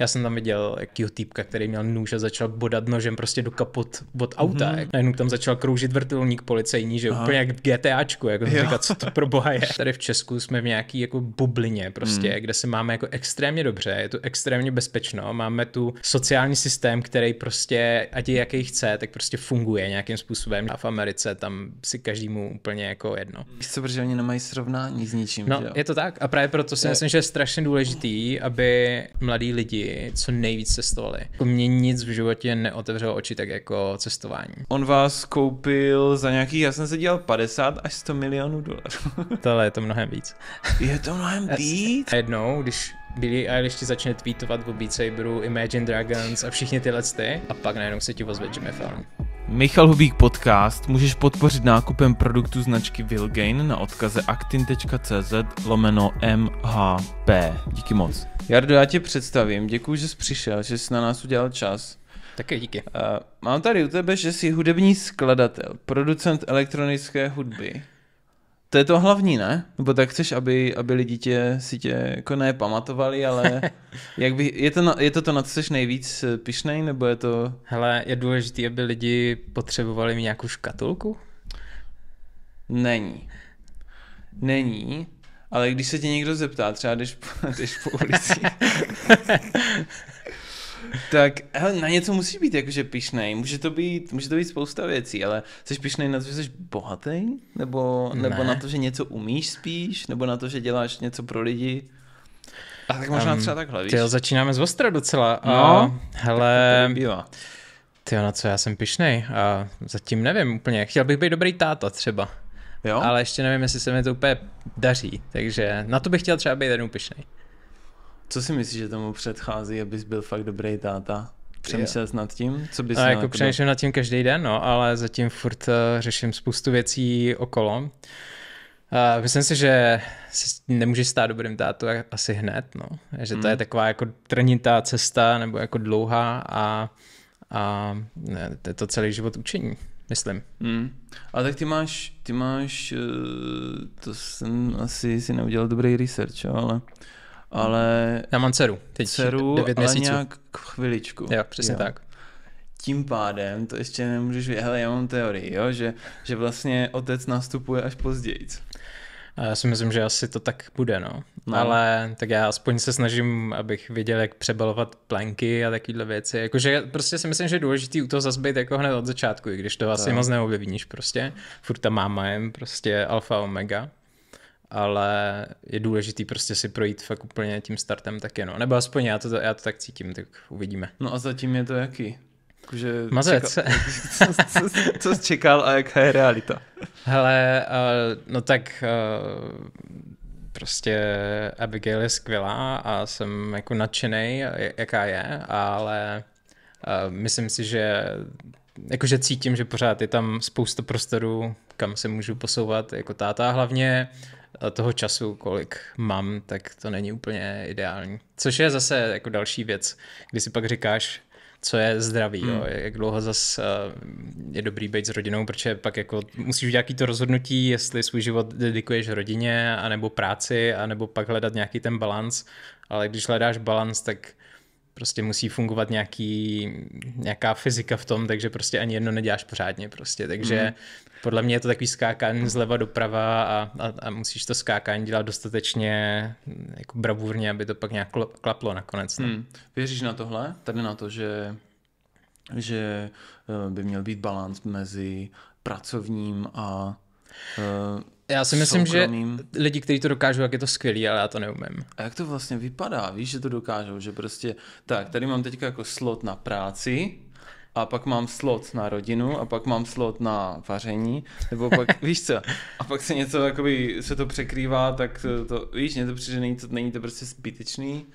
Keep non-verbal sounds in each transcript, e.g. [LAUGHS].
Já jsem tam viděl jakýho týpka, který měl nůž a začal bodat nožem prostě do kapot od auta. Mm-hmm. Najednou tam začal kroužit vrtulník policejní, že Aha. úplně jak v GTAčku, jako jsem říkal, co to pro boha je. Tady v Česku jsme v nějaký jako bublině prostě, mm. kde se máme jako extrémně dobře, je to extrémně bezpečno, máme tu sociální systém, který prostě, ať je jaký chce, tak prostě funguje nějakým způsobem. A v Americe tam si každému úplně jako jedno. Chci, protože oni nemají srovnání s ničím. No, je to tak. A právě proto si je... myslím, že je strašně důležitý, aby mladí lidi co nejvíc cestovali. Jako mě nic v životě neotevřelo oči tak jako cestování. On vás koupil za nějaký, já jsem se dělal 50 až 100 milionů dolarů. Tohle je to mnohem víc. Je to mnohem [LAUGHS] víc? A jednou, když Billie Eilish ti začne tweetovat o Beat Saberu, Imagine Dragons a všichni ty lety a pak najednou se ti ozve Jimmy Fallon. Michal Hubík podcast můžeš podpořit nákupem produktu značky Vilgain na odkaze actin.cz lomeno MHP. Díky moc. Jardo, já tě představím. Děkuji, že jsi přišel, že jsi na nás udělal čas. Také díky. Uh, mám tady u tebe, že jsi hudební skladatel, producent elektronické hudby. To je to hlavní, ne? Nebo tak chceš, aby, aby lidi tě, si tě jako pamatovali, ale [LAUGHS] jak by, je, to na, je to to, na co jsi nejvíc eh, pišnej, nebo je to... Hele, je důležité, aby lidi potřebovali mi nějakou škatulku? Není. Není, ale když se tě někdo zeptá, třeba když, [LAUGHS] jdeš po ulici, [LAUGHS] tak hele, na něco musí být jakože pišnej. Může to být, může to být spousta věcí, ale jsi pišnej na to, že jsi bohatý? Nebo, ne. nebo na to, že něco umíš spíš? Nebo na to, že děláš něco pro lidi? A tak možná um, třeba takhle, víš? Tyjo, začínáme z ostra docela. No, a, hele, tak to Tyjo, na co já jsem pišnej? A zatím nevím úplně. Chtěl bych být dobrý táta třeba. Jo? Ale ještě nevím, jestli se mi to úplně daří. Takže na to bych chtěl třeba být jednou pišnej. Co si myslíš, že tomu předchází, abys byl fakt dobrý táta? Přemýšlel jsi nad tím? Co bys no, a jako, jako přemýšlím nad tím každý den, no, ale zatím furt uh, řeším spoustu věcí okolo. Uh, myslím si, že si nemůžeš stát dobrým tátu asi hned, no. že to mm. je hmm. taková jako trnitá cesta nebo jako dlouhá a, a ne, to je to celý život učení, myslím. Mm. A tak ty máš, ty máš, eh, to jsem asi si neudělal dobrý research, ale ale... Já mám dceru, teď dceru, 9 ale měsíců. nějak chviličku. Jo, přesně jo. tak. Tím pádem, to ještě nemůžeš vědět, hele, já mám teorii, jo, že, že vlastně otec nastupuje až později. Já si myslím, že asi to tak bude, no. no. Ale tak já aspoň se snažím, abych věděl, jak přebalovat plenky a takovéhle věci. Jakože prostě si myslím, že je důležitý u toho být jako hned od začátku, i když to, to asi moc neobjevíš prostě. Furt ta máma je prostě alfa omega ale je důležitý prostě si projít fakt úplně tím startem taky, no. Nebo aspoň já to, já to tak cítím, tak uvidíme. No a zatím je to jaký? Že Mazec. Čekal, [LAUGHS] co, co, co jsi čekal a jaká je realita? Hele, uh, no tak uh, prostě Abigail je skvělá a jsem jako nadšený, jaká je, ale uh, myslím si, že jakože cítím, že pořád je tam spousta prostoru, kam se můžu posouvat jako táta hlavně toho času, kolik mám, tak to není úplně ideální. Což je zase jako další věc, kdy si pak říkáš, co je zdravý, hmm. jo, jak dlouho zas eh, je dobrý být s rodinou, protože pak jako musíš udělat to rozhodnutí, jestli svůj život dedikuješ rodině, anebo práci, anebo pak hledat nějaký ten balans, ale když hledáš balans, tak prostě musí fungovat nějaký, nějaká fyzika v tom, takže prostě ani jedno neděláš pořádně prostě, takže mm. podle mě je to takový skákání zleva doprava a, a, a musíš to skákání dělat dostatečně hm, jako bravurně, aby to pak nějak klaplo nakonec. Mm. Věříš na tohle? Tady na to, že že eh, by měl být balans mezi pracovním a eh, já si myslím, soukromým. že lidi, kteří to dokážou, jak je to skvělý, ale já to neumím. A jak to vlastně vypadá? Víš, že to dokážou, že prostě, tak, tady mám teďka jako slot na práci, a pak mám slot na rodinu a pak mám slot na vaření, nebo pak, [LAUGHS] víš co, a pak se něco, jakoby, se to překrývá, tak to, to víš, mě to přijde, není to, není to prostě zbytečný.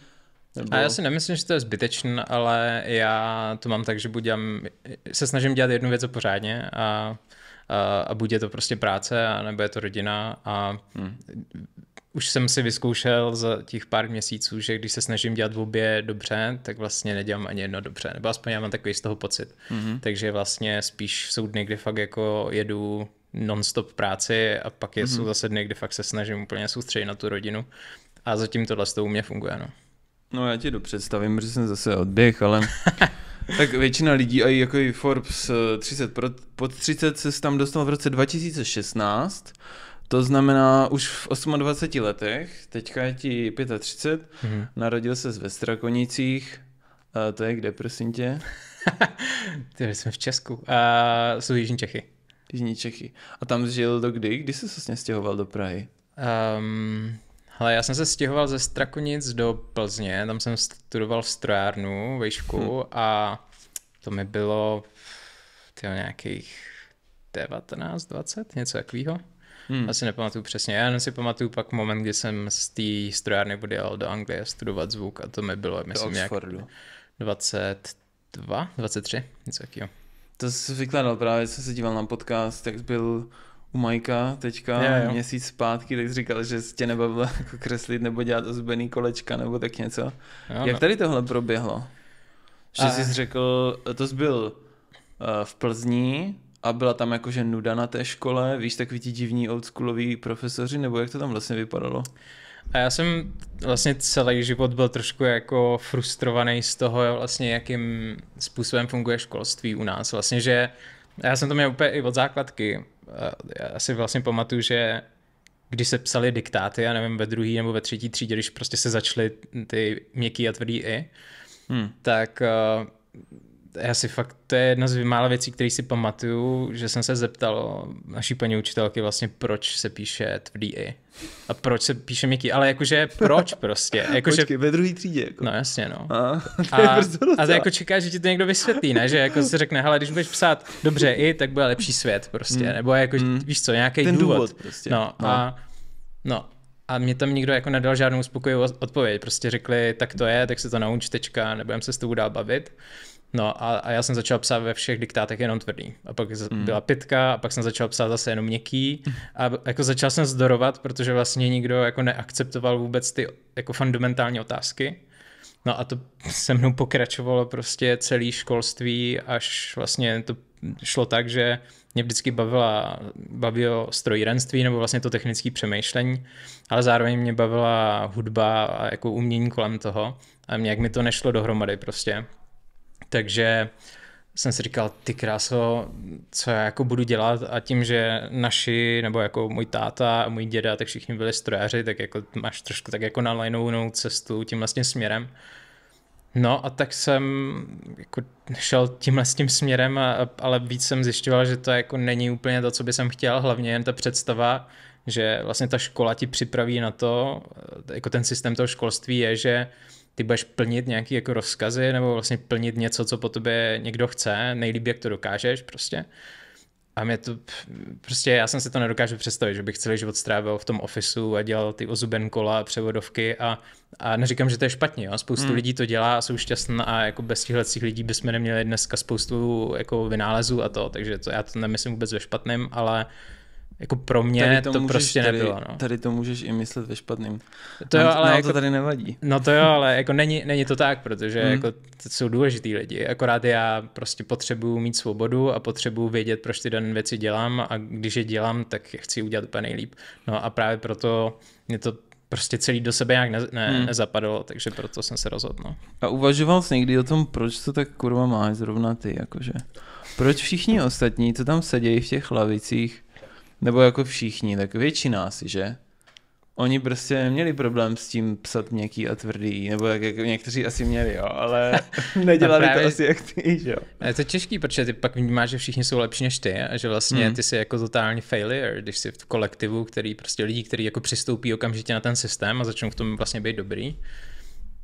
Nebo... A já si nemyslím, že to je zbytečný, ale já to mám tak, že buď dělám, se snažím dělat jednu věc pořádně a a, a buď je to prostě práce, a nebo je to rodina a hmm. už jsem si vyzkoušel za těch pár měsíců, že když se snažím dělat v obě dobře, tak vlastně nedělám ani jedno dobře, nebo aspoň já mám takový z toho pocit. Hmm. Takže vlastně spíš jsou dny, kdy fakt jako jedu non-stop práci a pak je, mm-hmm. jsou mhm. zase dny, kdy fakt se snažím úplně soustředit na tu rodinu a zatím tohle s tou u mě funguje, no. No já ti to představím, že jsem zase odběh, ale [LAUGHS] tak většina lidí, a jako i Forbes 30, eh, pod 30 se tam dostal v roce 2016, to znamená, už v 28 letech, teďka je ti 35, mm-hmm. narodil se ve Strakonicích, a to je kde, prosím tě? [LAUGHS] Ty jsme v Česku. A jsou Jižní Čechy. Jižní Čechy. A tam žil do kdy? Kdy jsi se vlastně stěhoval do Prahy? Um, ale já jsem se stěhoval ze Strakonic do Plzně, tam jsem studoval v strojárnu vejšku hmm. a to mi bylo tyjo, nějakých 19, 20, něco takového. Hmm. Asi nepamatuju přesně. Já jenom si pamatuju pak moment, kdy jsem z té strojárny odjel do Anglie studovat zvuk a to mi bylo, myslím, Oxfordu. nějak 22, 23, něco takového. To jsi vykládal no, právě, jsem se díval na podcast, jak byl u Majka teďka je, je. měsíc zpátky, tak jsi říkal, že tě nebavilo [LAUGHS] jako kreslit nebo dělat ozbený kolečka nebo tak něco. Je, Jak ne. No. tady tohle proběhlo? Že jsi řekl, to jsi byl uh, v Plzni, a byla tam jakože nuda na té škole, víš, takový ti divní oldschoolový profesoři, nebo jak to tam vlastně vypadalo? A já jsem vlastně celý život byl trošku jako frustrovaný z toho, vlastně jakým způsobem funguje školství u nás. Vlastně, že já jsem to měl úplně i od základky, Eh, já si vlastně pamatuju, že když se psali diktáty, já nevím, ve druhý nebo ve třetí třídě, když prostě se začaly ty měkký a tvrdý i, hmm. tak eh, já si fakt, to je jedna z mála věcí, které si pamatuju, že jsem se zeptal naší paní učitelky vlastně, proč se píše tvrdý i. A proč se píše měkký, ale jakože proč prostě. [LAUGHS] Jako, Počkej, ve druhé třídě. Jako. No jasně, no. A, [LAUGHS] a, prostě a to jako čeká, že ti to někdo vysvětlí, ne? Že jako se řekne, hele, když budeš psát dobře i, tak bude lepší svět prostě. Mm. Nebo jako, mm. víš co, nějaký důvod. důvod. prostě. No, a no. no, a mě tam nikdo jako nedal žádnou spokojivou odpověď. Prostě řekli, tak to je, tak se to nauč, tečka, nebudem se s tou dál bavit. No a, a já jsem začal psát ve všech diktátech jenom tvrdý. A pak mm. byla pitka, a pak jsem začal psát zase jenom měkký. [LAUGHS] A jako začal jsem zdorovat, protože vlastně nikdo jako neakceptoval vůbec ty jako fundamentální otázky. No a to se mnou pokračovalo prostě celý školství, až vlastně to šlo tak, že mě vždycky bavila, bavilo strojírenství nebo vlastně to technické přemýšlení, ale zároveň mě bavila hudba a jako umění kolem toho. A mě, jak mi to nešlo dohromady prostě takže jsem si říkal, ty kráso, co já jako budu dělat a tím, že naši, nebo jako můj táta a můj děda, tak všichni byli strojaři, tak jako máš trošku tak jako nalajnovanou cestu tím vlastně směrem. No a tak jsem jako šel tímhle s tím směrem, a, ale víc jsem zjišťoval, že to jako není úplně to, co by jsem chtěl, hlavně jen ta představa, že vlastně ta škola ti připraví na to, e, jako ten systém toho školství je, že uh, ty budeš plnit nějaký jako rozkazy nebo vlastně plnit něco, co po tobě někdo chce, nejlíp, jak to dokážeš prostě. A mě to, prostě já jsem si to nedokážu představit, že bych celý život strávil v tom ofisu a dělal ty ozuben kola, převodovky a, a neříkám, že to je špatně, jo? spoustu hmm. lidí to dělá a jsou šťastná a jako bez těchto těch lidí bychom neměli dneska spoustu jako vynálezů a to, takže to, já to nemyslím vůbec ve špatném, ale uh, jako pro mě tady to, to můžeš, prostě tady, nebylo. No. Tady to můžeš i myslet ve špatným. To jo, ale no, jako, to tady nevadí. No to jo, ale jako není, není to tak, protože mm. jako to jsou důležitý lidi. Akorát já prostě potřebuju mít svobodu a potřebuju vědět, proč ty dané věci dělám a když je dělám, tak je chci udělat úplně nejlíp. No a právě proto mě to prostě celý do sebe nějak ne, ne, mm. nezapadlo, takže proto jsem se rozhodl. No. A uvažoval jsi někdy o tom, proč to tak kurva máš zrovna ty, jakože? Proč všichni ostatní, co tam sedějí v těch lavicích, nebo jako všichni, tak většina asi, že? Oni prostě neměli problém s tím psat měkký a tvrdý, nebo jak, jak někteří asi měli, jo, ale [LAUGHS] nedělali no právě, to asi jak ty, jo. Je to těžký, protože ty pak vnímáš, že všichni jsou lepší než ty a že vlastně hmm. ty jsi jako totální failure, když jsi v kolektivu, který prostě lidí, kteří jako přistoupí okamžitě na ten systém a začnou v tom vlastně být dobrý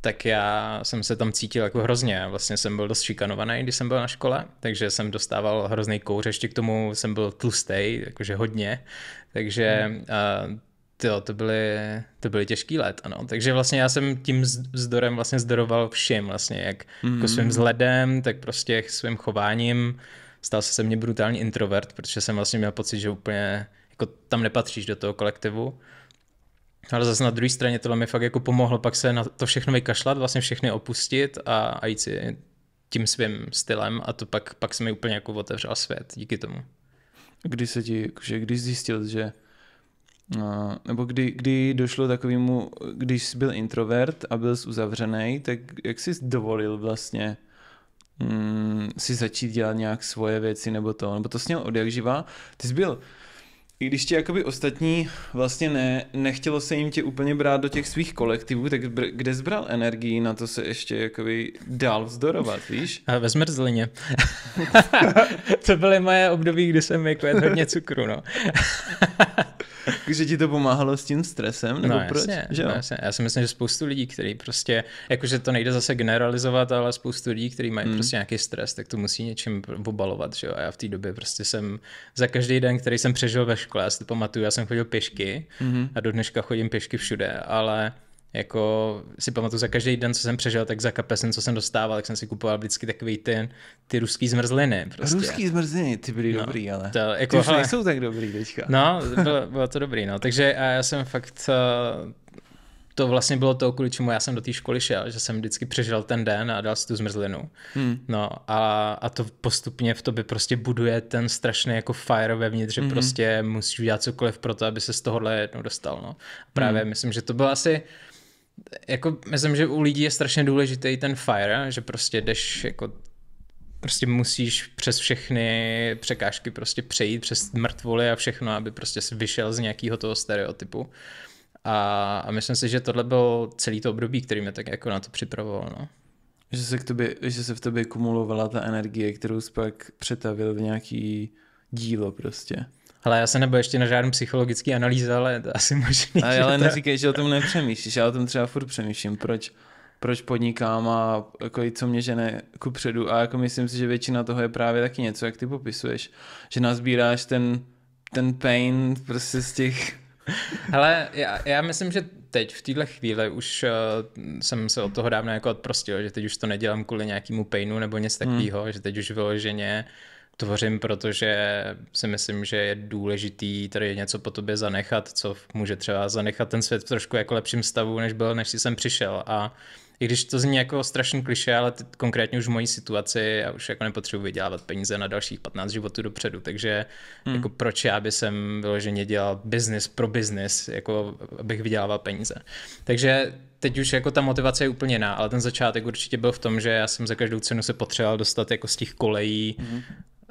tak já jsem se tam cítil jako hrozně. Vlastně jsem byl dost šikanovaný, když jsem byl na škole, takže jsem dostával hrozný kouř. Ještě k tomu jsem byl tlustej, jakože hodně. Takže hmm. uh, tyjo, to byly, to byly těžký let, ano. Takže vlastně já jsem tím zdorem vlastně zdoroval všem vlastně, jak hmm. jako svým hmm. vzhledem, tak prostě svým chováním. Stal se mně brutální introvert, protože jsem vlastně měl pocit, že úplně jako tam nepatříš do toho kolektivu. Ale zase na druhé straně tohle mi fakt jako pomohlo pak se na to všechno vykašlat, vlastně všechny opustit a, a jít si tím svým stylem a to pak, pak se mi úplně jako otevřel svět díky tomu. Kdy se ti, že když zjistil, že No, nebo kdy, kdy došlo takovému, když jsi byl introvert a byl jsi uzavřený, tak jak jsi dovolil vlastně mm, si začít dělat nějak svoje věci nebo to, nebo to sněl od jak živá. Ty jsi byl i když ti jakoby ostatní vlastně ne, nechtělo se jim tě úplně brát do těch svých kolektivů, tak br- kde zbral energii na to se ještě jakoby dál vzdorovat, víš? A ve zmrzlině. [LAUGHS] to byly moje období, kdy jsem jako hodně cukru, no. [LAUGHS] Takže ti to pomáhalo s tím stresem? Nebo no, proč? že no, jo? No, jasně. Já si myslím, že spoustu lidí, kteří prostě, jakože to nejde zase generalizovat, ale spoustu lidí, kteří mají hmm. prostě nějaký stres, tak to musí něčím obalovat, že jo? A já v té době prostě jsem za každý den, který jsem přežil ve škole, já si to pamatuju, já jsem chodil pěšky hmm. a do dneška chodím pěšky všude, ale jako si pamatuju za každý den, co jsem přežil, tak za kapesen, co jsem dostával, tak jsem si kupoval vždycky takový ty, ty ruský zmrzliny. Prostě. Ruský zmrzliny, ty byly no, dobrý, ale to, jako, ty už jsou nejsou tak dobrý teďka. No, bylo, bylo to dobrý, no. Takže a já jsem fakt, eh, to vlastně bylo to, kvůli čemu já jsem do té školy šel, že jsem vždycky přežil ten den a dal si tu zmrzlinu. Hmm. No a, a to postupně v tobě prostě buduje ten strašný jako fire vevnitř, že hmm. prostě musíš udělat cokoliv pro to, aby se z tohohle jednou dostal. No. Právě hmm. myslím, že to bylo asi jako myslím, že u lidí je strašně důležitý ten fire, že prostě jdeš jako prostě musíš přes všechny překážky prostě přejít přes mrtvoly a všechno, aby prostě vyšel z nějakého toho stereotypu. A, a myslím si, že tohle byl celý to období, který mě tak jako na to připravoval. No. Že, se k tobě, že se v tobě kumulovala ta energie, kterou jsi pak přetavil v nějaký dílo prostě. Ale já se nebyl ještě na žádný psychologický analýz, ale to [LAUGHS] asi možný. Ale, ale to... neříkej, že o tom nepřemýšlíš, já o tom třeba furt přemýšlím, proč, proč podnikám a jako co mě žene ku předu. A jako myslím si, že většina toho je právě taky něco, jak ty popisuješ. Že nazbíráš ten, ten pain prostě z těch... Ale já, já myslím, že teď v téhle chvíli už uh, jsem se od toho dávno jako odprostil, že teď už to nedělám kvůli nějakému painu nebo něco takového, hmm. že teď už vyloženě uh, tvořím, protože si myslím, že je důležitý tady něco po tobě zanechat, co může třeba zanechat ten svět v trošku jako lepším stavu, než byl, než si jsem přišel. A i když to zní jako strašný kliše, ale ty, konkrétně už v mojí situaci a už jako nepotřebuji vydělávat peníze na dalších 15 životů dopředu, takže hmm. jako proč já by jsem vyloženě dělal business pro business, jako abych vydělával peníze. Takže teď už jako ta motivace je úplně jiná, ale ten začátek určitě byl v tom, že já jsem za každou cenu se potřeboval dostat jako z těch kolejí mm.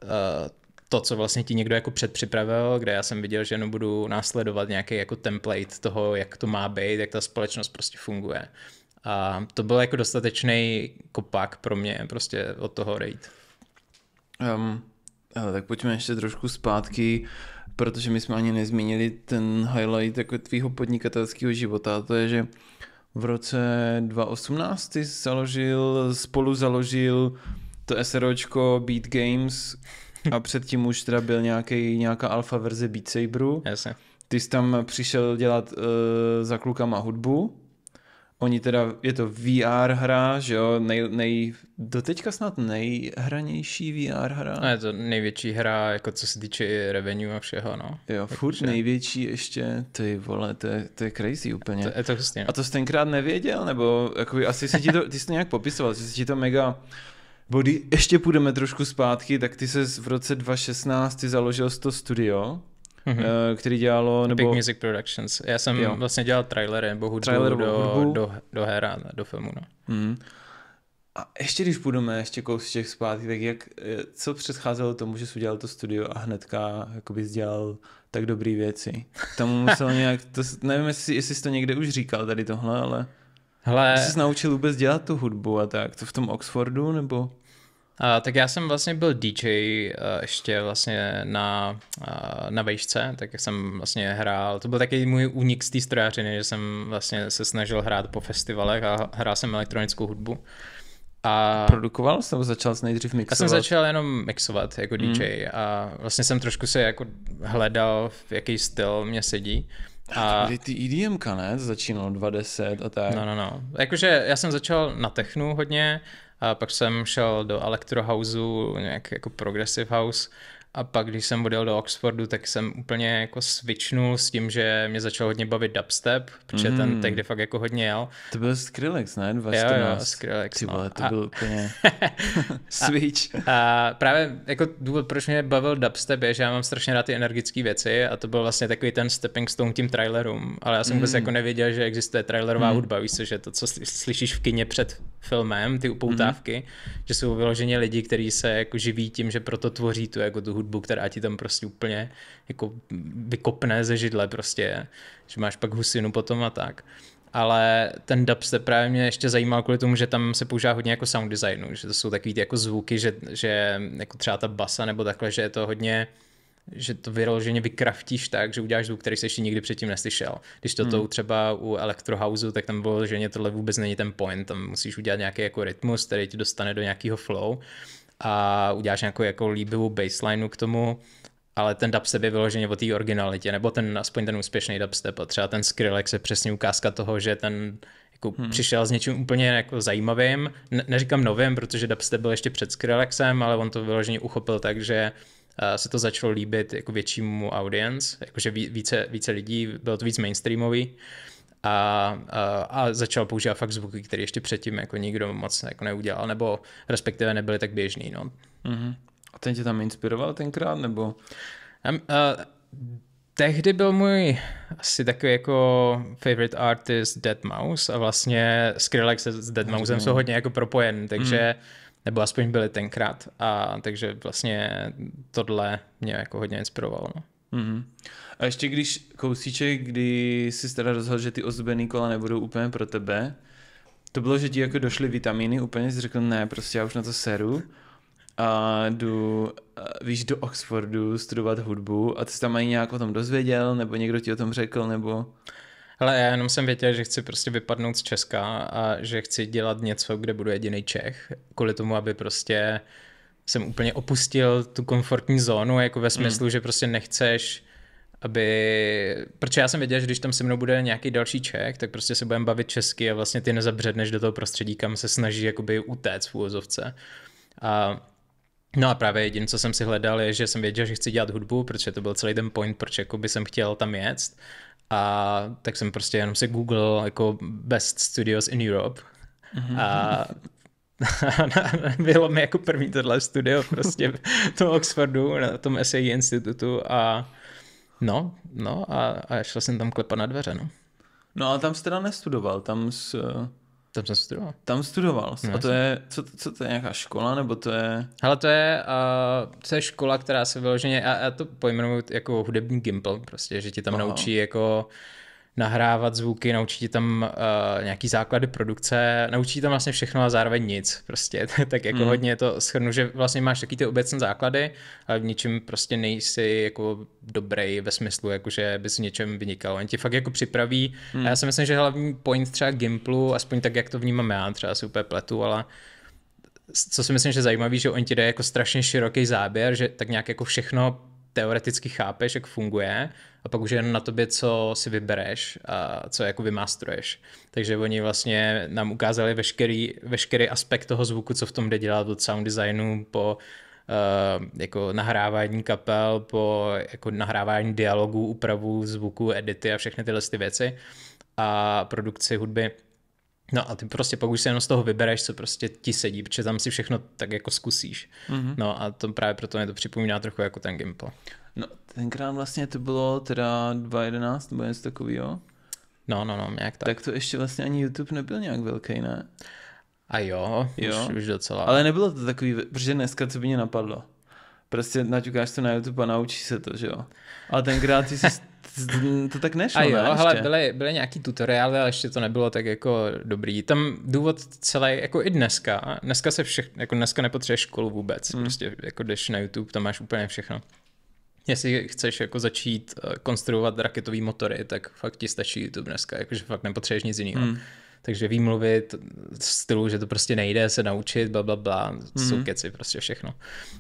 Eh, to, co vlastně ti někdo jako předpřipravil, kde já jsem viděl, že jenom budu následovat nějaký jako template toho, jak to má být, jak ta společnost prostě funguje. A to byl jako dostatečný kopak pro mě prostě od toho rejt. Um, tak pojďme ještě trošku zpátky, protože my jsme ani nezmínili ten highlight jako tvýho podnikatelského života, a to je, že v roce 2018 ty založil, spolu založil to SROčko Beat Games a [LAUGHS] předtím už teda byl nějaký, nějaká alfa verze Beat Saberu. Jasně. Ty jsi tam přišel dělat uh, za klukama hudbu. Oni teda, je to VR hra, že jo, nej, nej, doteďka snad nejhranější VR hra. No je to největší hra, jako co se týče revenue a všeho, no. Jo, furt Takže... největší ještě, ty vole, to je, to je crazy úplně. To, je to A to no. jsi tenkrát nevěděl, nebo jako asi si ti to, ty jsi to nějak popisoval, že si ti to mega Body, ještě půjdeme trošku zpátky, tak ty se v roce 2016 ty založil to studio, mm-hmm. který dělalo... Nebo... Big Music Productions. Já jsem jo. vlastně dělal trailery nebo hudbu, Trailer, do, hudbu. Do, do hera, do filmu. No. Mm. A ještě když půjdeme ještě kousíček zpátky, tak jak, eh, co předcházelo tomu, že jsi udělal to studio a hnedka jakoby dělal tak dobrý věci? Tam musel nějak, to, nevím, jestli, jestli jsi to někde už říkal tady tohle, ale Hle... jsi se naučil vůbec dělat tu hudbu a tak, to v tom Oxfordu nebo? A, tak já jsem vlastně byl DJ a, e, ještě vlastně na, a, na vejšce, tak jsem vlastně hrál, to byl taky můj únik z té strojařiny, že jsem vlastně se snažil hrát po festivalech a hrál jsem elektronickou hudbu. A produkoval jsem, nebo začal jsi nejdřív mixovat? Já jsem začal jenom mixovat jako mm. DJ a vlastně jsem trošku se jako hledal, v jaký styl mě sedí. A... E to ty EDM ne? Začínalo 20 a tak. No, no, no. Jakože já jsem začal na technu hodně a pak jsem šel do Electro Houseu, nějak jako Progressive House a pak, když jsem odjel do Oxfordu, tak jsem úplně jako switchnul s tím, že mě začal hodně bavit dubstep, protože mm. ten hmm. tehdy fakt jako hodně jel. To byl Skrillex, ne? 2014. Jo, jo, Skrillex. Ty no. vole, to a... byl úplně [LAUGHS] switch. A, a právě jako důvod, proč mě bavil dubstep, je, že já mám strašně rád ty energické věci a to byl vlastně takový ten stepping stone tím trailerům, ale já jsem mm. vůbec hmm. jako nevěděl, že existuje trailerová mm. hudba, víš co, že to, co slyšíš v kině před filmem, ty upoutávky, mm. že jsou vyloženě lidi, kteří se jako živí tím, že proto tvoří tu jako tu hudbu, která ti tam prostě úplně jako vykopne ze židle prostě, že máš pak husinu potom a tak ale ten dubstep právě mě ještě zajímal kvůli tomu, že tam se používá hodně jako sound designu, že to jsou takový ty jako zvuky, že, že jako třeba ta basa nebo takhle, že je to hodně že to vyroženě vykraftíš tak, že uděláš zvuk, který se ještě nikdy předtím neslyšel. Když to hmm. třeba u Electrohouse, tak tam bylo, že tohle vůbec není ten point, tam musíš udělat nějaký jako rytmus, který ti dostane do nějakého flow a uděláš nějakou jako líbivou baseline k tomu, ale ten dubstep je vyloženě o té originalitě, nebo ten aspoň ten úspěšný dubstep a třeba ten Skrillex je přesně ukázka toho, že ten jako hmm. přišel s něčím úplně jako zajímavým, ne, neříkám novým, protože dubstep byl ještě před Skrillexem, ale on to vyloženě uchopil tak, že eh, se to začalo líbit jako většímu audience, jakože více, více lidí, bylo to víc mainstreamový a, a, eh, a začal používat fakt zvuky, které ještě předtím jako nikdo moc jako neudělal, nebo respektive nebyly tak běžný. No. Uh-huh. A ten tě tam inspiroval tenkrát, nebo? Um, uh, tehdy byl můj asi takový jako favorite artist Dead Mouse a vlastně Skrillex s Dead Mousem jsou hodně jako propojen, takže uh-huh. nebo aspoň byli tenkrát a takže vlastně tohle mě jako hodně inspirovalo. No. Mm-hmm. A ještě když kousíček, kdy jsi teda rozhodl, že ty ozubený kola nebudou úplně pro tebe, to bylo, že ti jako došly vitamíny, úplně jsi řekl, ne, prostě já už na to seru a jdu, víš, do Oxfordu studovat hudbu a ty jsi tam ani nějak o tom dozvěděl, nebo někdo ti o tom řekl, nebo... Ale já jenom jsem věděl, že chci prostě vypadnout z Česka a že chci dělat něco, kde budu jediný Čech, kvůli tomu, aby prostě uh, jsem úplně opustil tu komfortní zónu, jako ve hmm. smyslu, mm. že prostě nechceš aby, protože já jsem věděl, že když tam se mnou bude nějaký další Čech, tak prostě se budeme bavit česky a vlastně ty nezabředneš do toho prostředí, kam se snaží jakoby utéct v úvozovce. A No a právě jediné, co jsem si hledal, je, že jsem věděl, že chci dělat hudbu, protože to byl celý ten point, proč jakoby jsem chtěl tam jet. A tak jsem prostě jenom si googlil jako best studios in Europe. Mm-hmm. A [LAUGHS] [LAUGHS] bylo mi jako první tohle studio prostě v tom Oxfordu, na tom SAI institutu a no, no a, a šel jsem tam klepat na dveře, no. No a tam jsi teda nestudoval, tam s eh, Tam jsem studoval. Tam studoval. No, a to je, co, co to je, nějaká škola, nebo to je... Hele, to je, uh, to je škola, která se vyloženě, a a to pojmenuju jako hudební gimpl, prostě, že ti tam Aha. naučí jako uh, nahrávat zvuky, naučí tam uh, nějaký základy produkce, naučí tam vlastně všechno a zároveň nic. Prostě [LAUGHS] tak jako mm. hodně to schrnu, že vlastně máš taky ty obecné základy, ale v ničem prostě nejsi jako dobrý ve smyslu, jako že bys v něčem vynikal. Oni ti fakt jako připraví. Mm. A já hmm. si myslím, že hlavní point třeba Gimplu, aspoň tak, jak to vnímám já, třeba si úplně pletu, ale co si myslím, že zajímavý, že on ti dají jako strašně široký záběr, že tak nějak jako všechno teoreticky chápeš, jak funguje a pak už je jenom na tobě, co si vybereš a co jako vymástruješ. Takže oni vlastně nám ukázali veškerý, veškerý aspekt toho zvuku, co v tom jde dělat od sound designu po Uh, jako nahrávání kapel, po jako nahrávání dialogů, úpravu zvuku, edity a všechny tyhle ty věci a produkci hudby. No a ty prostě pokud si jenom z toho vybereš, co prostě ti sedí, protože tam si všechno tak jako zkusíš. Mm-hmm. No a to právě proto mě to připomíná trochu jako ten Gimple. No tenkrát vlastně to bylo teda 2011 nebo něco takového. No, no, no, nějak tak. Tak to ještě vlastně ani YouTube nebyl nějak velký, ne? A jo, jo. Už, už docela. Ale nebylo to takový, protože dneska to by mě napadlo. Prostě naťukáš to na YouTube a naučíš se to, že jo. Ale tenkrát ty jsi to tak nešlo. A jo, ne, hele, byly, byly nějaký tutoriály, ale ještě to nebylo tak jako dobrý. Tam důvod celý, jako i dneska, dneska se všech, jako dneska nepotřebuješ školu vůbec, hmm. prostě jako jdeš na YouTube, tam máš úplně všechno. Jestli chceš jako začít eh, konstruovat raketový motory, tak fakt ti stačí YouTube dneska, jakože fakt nepotřebuješ nic jiného. Hmm takže výmluvy v stylu, že to prostě nejde se naučit, bla, bla, bla, mm-hmm. jsou mhm. keci, prostě všechno.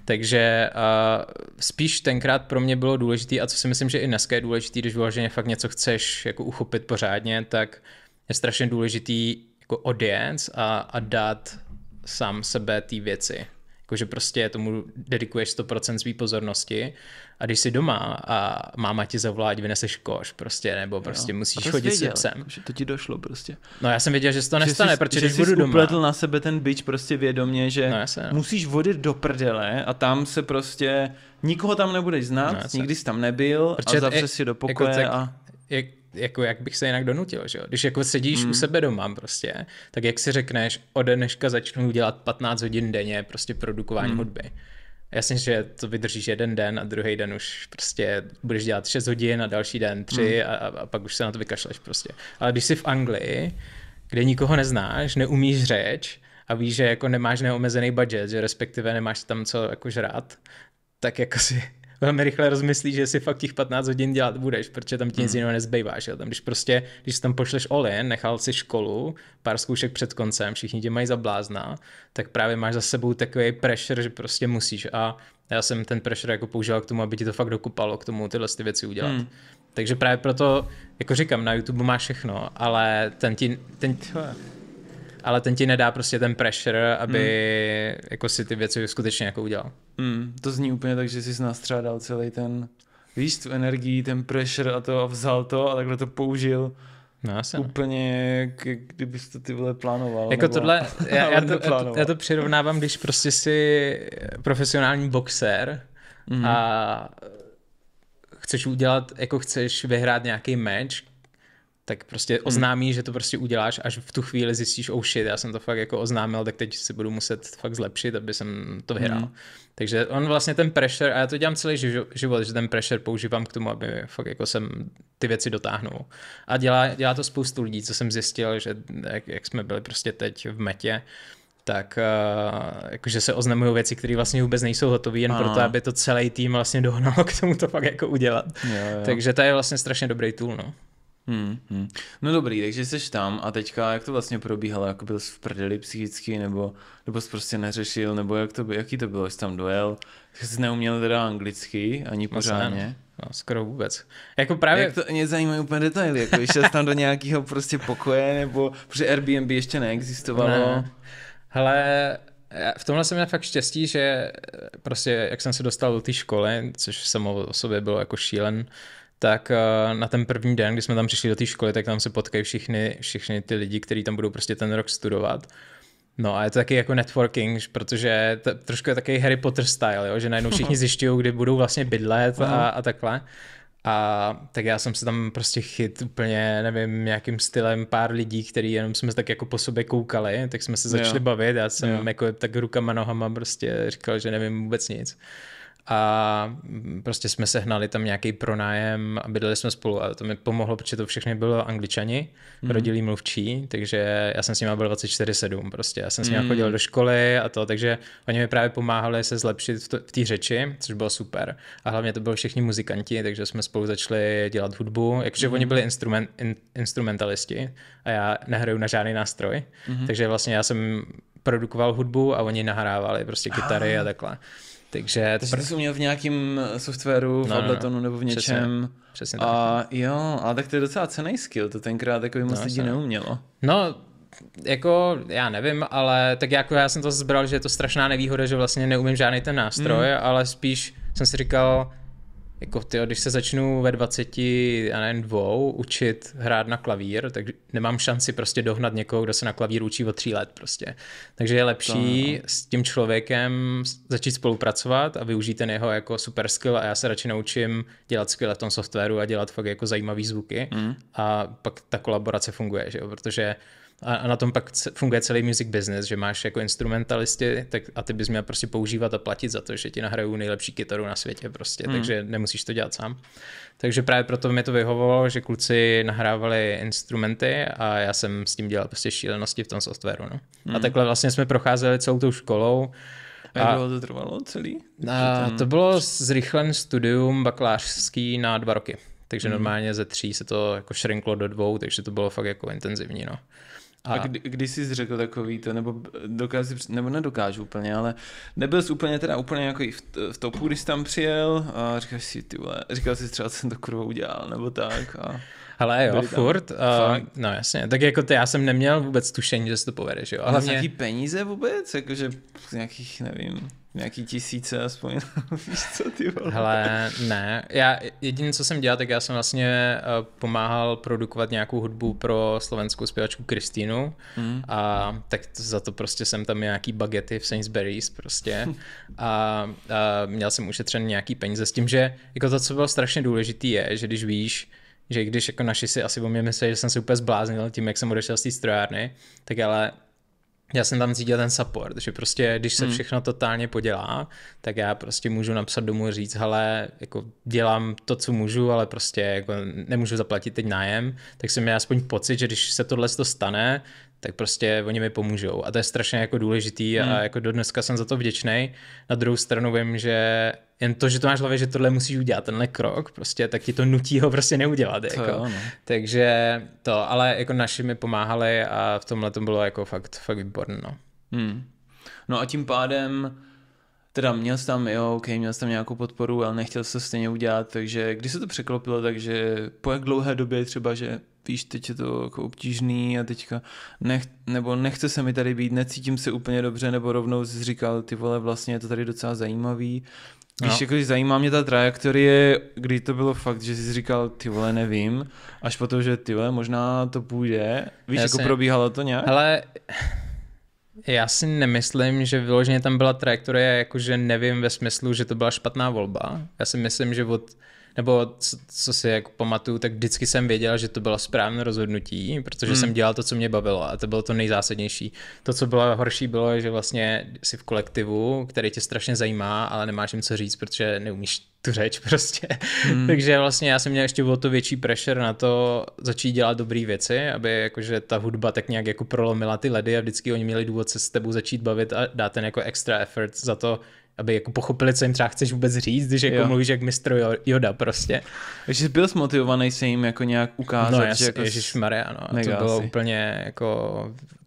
Takže uh, spíš tenkrát pro mě bylo důležité, a co si myslím, že i dneska je důležité, když vyloženě fakt něco chceš jako uchopit pořádně, tak je strašně důležitý jako audience a, a dát sám sebe ty věci Jakože prostě tomu dedikuješ 100% své pozornosti a když jsi doma a máma ti zavolá, ať vyneseš koš prostě, nebo prostě jo. musíš chodit věděl, s psem. Že to ti došlo prostě. No já jsem věděl, že se to nestane, že jsi, protože že když jsi budu doma. upletl na sebe ten byč prostě vědomě, že no, jasně, no. musíš vodit do prdele a tam se prostě, nikoho tam nebudeš znát, no, nikdy jsi tam nebyl protože a zavře si do jako pokoje jako tak, a... Jak, jako jak bych se jinak donutil, že jo? Když jako sedíš hmm. u sebe doma prostě, tak jak si řekneš, ode dneška začnu dělat 15 hodin denně prostě produkování hmm. hudby. Jasně, že to vydržíš jeden den a druhý den už prostě budeš dělat 6 hodin a další den 3 hmm. a, a pak už se na to vykašleš prostě. Ale když jsi v Anglii, kde nikoho neznáš, neumíš řeč a víš, že jako nemáš neomezený budget, že respektive nemáš tam co jako žrát, tak jako si velmi rychle rozmyslíš, že si fakt těch 15 hodin dělat budeš, protože tam ti nic hmm. jiného nezbejváš. Tam, když prostě, když tam pošleš olin, nechal si školu, pár zkoušek před koncem, všichni tě mají za blázna, tak právě máš za sebou takový pressure, že prostě musíš. A já jsem ten pressure jako používal k tomu, aby ti to fakt dokupalo, k tomu tyhle ty věci udělat. Hmm. Takže právě proto, jako říkám, na YouTube máš všechno, ale ten ti, ten, ale ten ti nedá prostě ten pressure, aby mm. jako si ty věci skutečně jako udělal. Mm, to zní úplně tak, že jsi nastřádal celý ten, víš, tu energii, ten pressure a to a vzal to a takhle to použil. No, asi no. Úplně, jak kdybys to ty vole plánoval. Jako nebo... tohle, [LAUGHS] já, já, to, já, to, já to přirovnávám, když prostě si profesionální boxer mm. a chceš udělat, jako chceš vyhrát nějaký meč, tak prostě hmm. oznámí, že to prostě uděláš, až v tu chvíli zjistíš, oh shit, já jsem to fakt jako oznámil, tak teď si budu muset fakt zlepšit, aby jsem to vyhrál. Hmm. Takže on vlastně ten pressure, a já to dělám celý život, že ten pressure používám k tomu, aby fakt jako jsem ty věci dotáhnul. A dělá, dělá to spoustu lidí, co jsem zjistil, že jak, jak jsme byli prostě teď v metě, tak uh, jakože se oznamují věci, které vlastně vůbec nejsou hotové, jen ano. proto, aby to celý tým vlastně dohnal k tomu to fakt jako udělat. Jo, jo. Takže to je vlastně strašně dobrý tool, no. Hmm, hmm. No dobrý, takže jsi tam a teďka jak to vlastně probíhalo, jako byl jsi v prdeli psychicky, nebo, nebo jsi prostě neřešil, nebo jak to, jaký to bylo, jsi tam dojel, jsi neuměl teda anglicky ani pořádně. No. no, skoro vůbec. Jako právě... Jak to, mě zajímají úplně detaily, jako šel tam do nějakého prostě pokoje, nebo, protože Airbnb ještě neexistovalo. Ne. Hele, v tomhle jsem měl fakt štěstí, že prostě jak jsem se dostal do té školy, což samo o sobě bylo jako šílen, tak eh, na ten první den, kdy jsme tam přišli do té školy, tak tam se potkají všichni, všichni ty lidi, kteří tam budou prostě ten rok studovat. No a je to taky jako networking, protože to, trošku je takový Harry Potter style, jo? že najednou všichni [LAUGHS] zjišťují, kdy budou vlastně bydlet a, a takhle. A tak já jsem se tam prostě chyt úplně, nevím, nějakým stylem pár lidí, který jenom jsme tak jako po sobě koukali, tak jsme se začali jo. bavit. Já jsem jo. jako tak rukama, nohama prostě říkal, že nevím vůbec nic a prostě jsme sehnali tam nějaký pronájem a bydleli jsme spolu a to mi pomohlo, protože to všechny bylo angličani, mm. rodilí mluvčí, takže já jsem s nimi byl 24-7 prostě, já jsem s nimi mm. chodil do školy a to, takže oni mi právě pomáhali se zlepšit v té řeči, což bylo super a hlavně to byli všichni muzikanti, takže jsme spolu začali dělat hudbu, jakože mm. oni byli instrument, in, instrumentalisti a já nehraju na žádný nástroj, mm. takže vlastně já jsem produkoval hudbu a oni nahrávali prostě kytary ah. a takhle. Takže, Takže prv... jsi uměl v nějakém eh, softwaru, v no, no, no, Abletonu nebo v něčem. Přesně, přesně tak. A jo, ale tak to je docela cený skill, to tenkrát jako moc no, lidí neumělo. No, jako, já nevím, ale tak jako já jsem to zbral, že je to strašná nevýhoda, že vlastně neumím žádný ten nástroj, mm. ale spíš jsem si říkal, jako ty, když se začnu ve 20, a nevím, dvou učit hrát na klavír, tak nemám šanci prostě dohnat někoho, kdo se na klavír učí o tří let prostě. Takže je lepší to, s tím člověkem začít spolupracovat a využít ten jeho jako super skill a já se radši naučím dělat skvěle v tom softwaru a dělat fakt jako zajímavý zvuky mm. a pak ta kolaborace funguje, že jo? protože a, a na tom pak funguje celý music business, že máš jako instrumentalisty tak, a ty bys měl prostě používat a platit za to, že ti nahrajou nejlepší kytaru na světě prostě, hmm. takže nemusíš to dělat sám. Takže právě proto mi to vyhovovalo, že kluci nahrávali instrumenty a já jsem s tím dělal prostě šílenosti v tom softwaru. No. Hmm. A takhle vlastně jsme procházeli celou tou školou. A jak dlouho to trvalo celý? A To bylo zrychlen studium bakalářský na dva roky. Takže hmm. normálně ze tří se to jako šrinklo do dvou, takže to bylo fakt jako intenzivní. No. A, a kdy, kdy jsi řekl takový to, nebo dokážu, nebo nedokážu úplně, ale nebyl jsi úplně teda úplně jako v, v topu, když jsi tam přijel a říkal si, ty vole, říkal jsi třeba, co jsem to kurva udělal, nebo tak. A... Ale jo, Byli furt. Uh, no jasně, tak jako ty, já jsem neměl vůbec tušení, že se to povede, že jo. Ale nějaký peníze vůbec, jakože nějakých, nevím, Nějaký tisíce aspoň, [LAUGHS] víš co ty vole. Hele, ne, já jediné, co jsem dělal, tak já jsem vlastně eh, pomáhal produkovat nějakou hudbu pro slovenskou zpěvačku Kristýnu mm. a tak za to prostě jsem tam nějaký bagety v Sainsbury's prostě [LAUGHS] a, a měl jsem ušetřen nějaký peníze s tím, že jako to, co bylo strašně důležité je, že když víš, že když jako naši si asi o mě mysleli, že jsem se úplně zbláznil tím, jak jsem odešel z té strojárny, tak ale já jsem tam cítil ten support, že prostě když se hmm. všechno totálně podělá, tak já prostě můžu napsat domů a říct, hele, jako dělám to, co můžu, ale prostě jako nemůžu zaplatit teď nájem, tak jsem měl aspoň pocit, že když se tohle to stane, tak prostě oni mi pomůžou. A to je strašně jako důležitý a hmm. jako do dneska jsem za to vděčný. Na druhou stranu vím, že jen to, že to máš v hlavě, že tohle musíš udělat, tenhle krok, prostě, tak ti to nutí ho prostě neudělat. To jako. jo, ne. No. Takže to, ale jako naši mi pomáhali a v tomhle to bylo jako fakt, fakt výborné. No. Hmm. no a tím pádem teda měl jsi tam, jo, ok, měl jsi tam nějakou podporu, ale nechtěl se stejně udělat, takže když se to překlopilo, takže po jak dlouhé době třeba, že víš, teď je to jako obtížný a teďka nech, nebo nechce se mi tady být, necítím se úplně dobře, nebo rovnou jsi říkal, ty vole, vlastně je to tady docela zajímavý, Víš, no. jako zajímá mě ta trajektorie, kdy to bylo fakt, že jsi říkal, ty vole, nevím, až po to, že ty vole, možná to půjde. Víš, Jasně. jako probíhalo to nějak? Ale já si nemyslím, že vyloženě tam byla trajektorie, jakože nevím ve smyslu, že to byla špatná volba. Já si myslím, že od nebo co, co si jako pamatuju, tak vždycky jsem věděl, že to bylo správné rozhodnutí, protože hmm. jsem dělal to, co mě bavilo a to bylo to nejzásadnější. To, co bylo horší, bylo, že vlastně jsi v kolektivu, který tě strašně zajímá, ale nemáš jim co říct, protože neumíš tu řeč [LAUGHS] prostě. Hmm. Takže vlastně já jsem měl ještě o to větší pressure na to začít dělat dobré věci, aby jakože ta hudba tak nějak jako prolomila ty ledy a vždycky oni měli důvod se s tebou začít bavit a dát ten jako extra effort za to, aby jako pochopili, co jim třeba chceš vůbec říct, když jako jo. mluvíš jak mistr Joda prostě. Takže jsi byl smotivovaný se jim jako nějak ukázat, no, jas, že jako... Ježišmarja, no, to bylo asi. úplně jako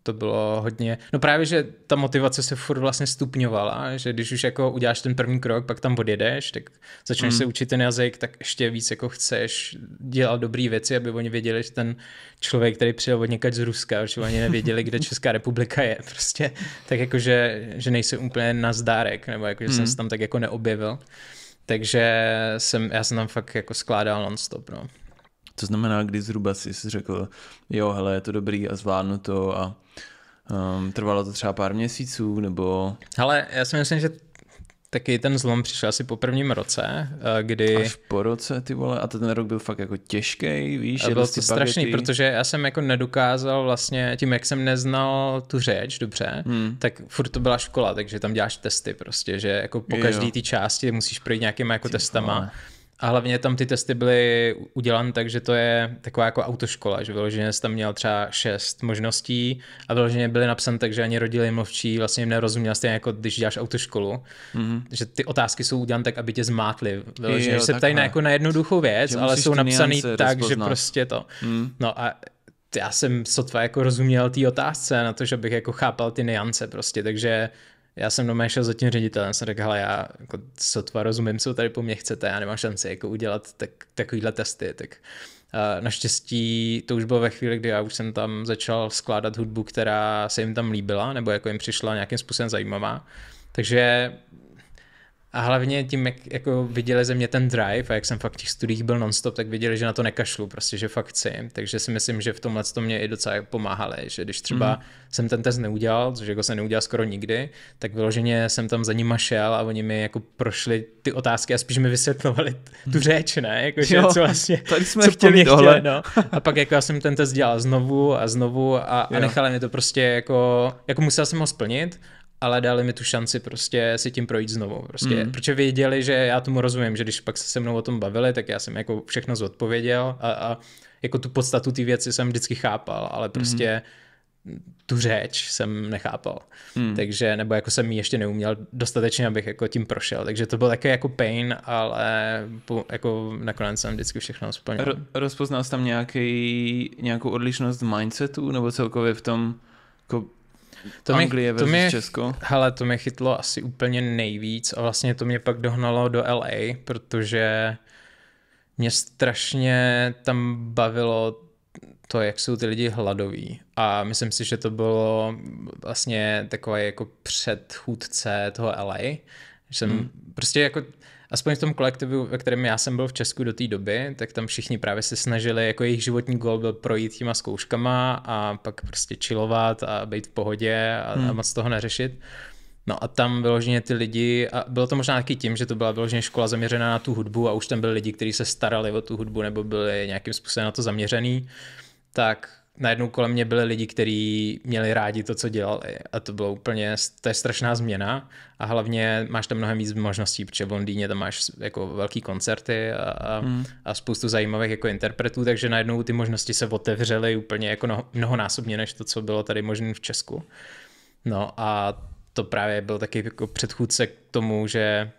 to bylo hodně, no právě, že ta motivace se furt vlastně stupňovala, že když už jako uděláš ten první krok, pak tam odjedeš, tak začneš mm. se učit ten jazyk, tak ještě víc jako chceš dělat dobré věci, aby oni věděli, že ten člověk, který přijel od někač z Ruska, že oni nevěděli, kde [LAUGHS] Česká republika je prostě, tak jako, že, že nejsem úplně na zdárek, nebo jako, že mm. jsem hmm. se tam tak jako neobjevil. Takže jsem, já jsem tam fakt jako skládal non-stop, no. To znamená, kdy zhruba jsi řekl, jo, hele, je to dobrý a zvládnu to a um, trvalo to třeba pár měsíců, nebo... Hele, já si myslím, že taky ten zlom přišel asi po prvním roce, eh, kdy... Až po roce, ty vole, a ten rok byl fakt jako těžký, víš? A byl to strašný, bagety. protože já jsem jako nedokázal vlastně, tím jak jsem neznal tu řeč dobře, hmm. tak furt to byla škola, takže tam děláš testy prostě, že jako po každé té části musíš projít nějakýma jako ty testama. Vole. A hlavně tam ty testy byly udělané tak, že to je taková jako autoškola, že vyloženě jsi tam měl třeba šest možností a vyloženě byly napsané tak, že ani rodili mluvčí vlastně jim nerozuměl, stejně jako když děláš autoškolu, mm-hmm. že ty otázky jsou udělané tak, aby tě zmátly. Vyloženě, že se ptají na, jako na jednoduchou věc, že ale jsou napsané tak, rozpoznat. že prostě to. Mm. No a já jsem sotva jako rozuměl té otázce na to, že bych jako chápal ty niance prostě, takže já jsem doma šel za tím ředitelem, jsem řekl, já jako sotva rozumím, co tady po mně chcete, já nemám šanci jako udělat tak, takovýhle testy, tak naštěstí to už bylo ve chvíli, kdy já už jsem tam začal skládat hudbu, která se jim tam líbila, nebo jako jim přišla nějakým způsobem zajímavá, takže a hlavně tím, jak jako viděli ze mě ten drive a jak jsem fakt v těch studiích byl nonstop, tak viděli, že na to nekašlu, prostě, že fakt chci. Takže si myslím, že v tomhle to mě i docela pomáhali, že když třeba mm. jsem ten test neudělal, což jako jsem neudělal skoro nikdy, tak vyloženě jsem tam za nima šel a oni mi jako prošli ty otázky a spíš mi vysvětlovali tu hmm. řeč, ne? Jako, že jo, co vlastně, tady jsme co chtěli tohle. No. A pak jako já jsem ten test dělal znovu a znovu a, a nechali mi to prostě jako, jako musel jsem ho splnit, ale dali mi tu šanci prostě si tím projít znovu. Prostě, mm. Protože věděli, že já tomu rozumím, že když pak se se mnou o tom bavili, tak já jsem jako všechno zodpověděl a, a jako tu podstatu té věci jsem vždycky chápal, ale hmm. prostě mm. tu řeč jsem nechápal. Mm. Takže, nebo jako jsem ji ještě neuměl dostatečně, abych jako tím prošel. Takže to byl také jako pain, ale po, jako nakonec jsem vždycky všechno splnil. Ro- rozpoznal jsi tam nějaký, nějakou odlišnost v mindsetu nebo celkově v tom, jako to Anglie mě, to mě, Česko. Hele, to mě chytlo asi úplně nejvíc a vlastně to mě pak dohnalo do LA, protože mě strašně tam bavilo to, jak jsou ty lidi hladoví. A myslím si, že to bylo vlastně takové jako předchůdce toho LA. Že jsem hmm. prostě jako aspoň v tom kolektivu, ve kterém já jsem byl v Česku do té doby, tak tam všichni právě se snažili, jako jejich životní gol byl projít těma zkouškama a pak prostě čilovat a být v pohodě a, hmm. a moc toho neřešit. No a tam vyloženě ty lidi, a bylo to možná taky tím, že to byla vyloženě škola zaměřená na tu hudbu a už tam byli lidi, kteří se starali o tu hudbu nebo byli nějakým způsobem na to zaměřený, tak najednou kolem mě byli lidi, kteří měli rádi to, co dělali a to bylo úplně, to je strašná změna a hlavně máš tam mnohem víc možností, protože v Londýně tam máš jako velký koncerty a, a, mm. a spoustu zajímavých jako interpretů, takže najednou ty možnosti se otevřely úplně jako no, mnohonásobně než to, co bylo tady možné v Česku. No a to právě byl taky jako předchůdce k tomu, že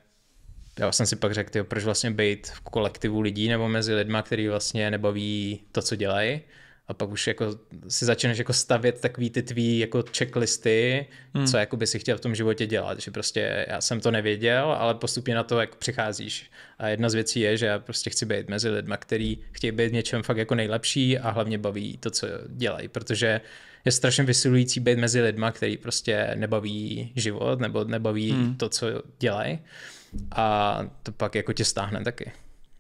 já jsem si pak řekl, tyjo, proč vlastně být v kolektivu lidí nebo mezi lidma, který vlastně nebaví to, co dělají, a pak už jako si začneš jako stavět takový ty tvý jako checklisty, hmm. co jako by si chtěl v tom životě dělat, že prostě já jsem to nevěděl, ale postupně na to jak přicházíš. A jedna z věcí je, že já prostě chci být mezi lidma, který chtějí být něčem fakt jako nejlepší a hlavně baví to, co dělají, protože je strašně vysilující být mezi lidma, který prostě nebaví život nebo nebaví hmm. to, co dělají a to pak jako tě stáhne taky.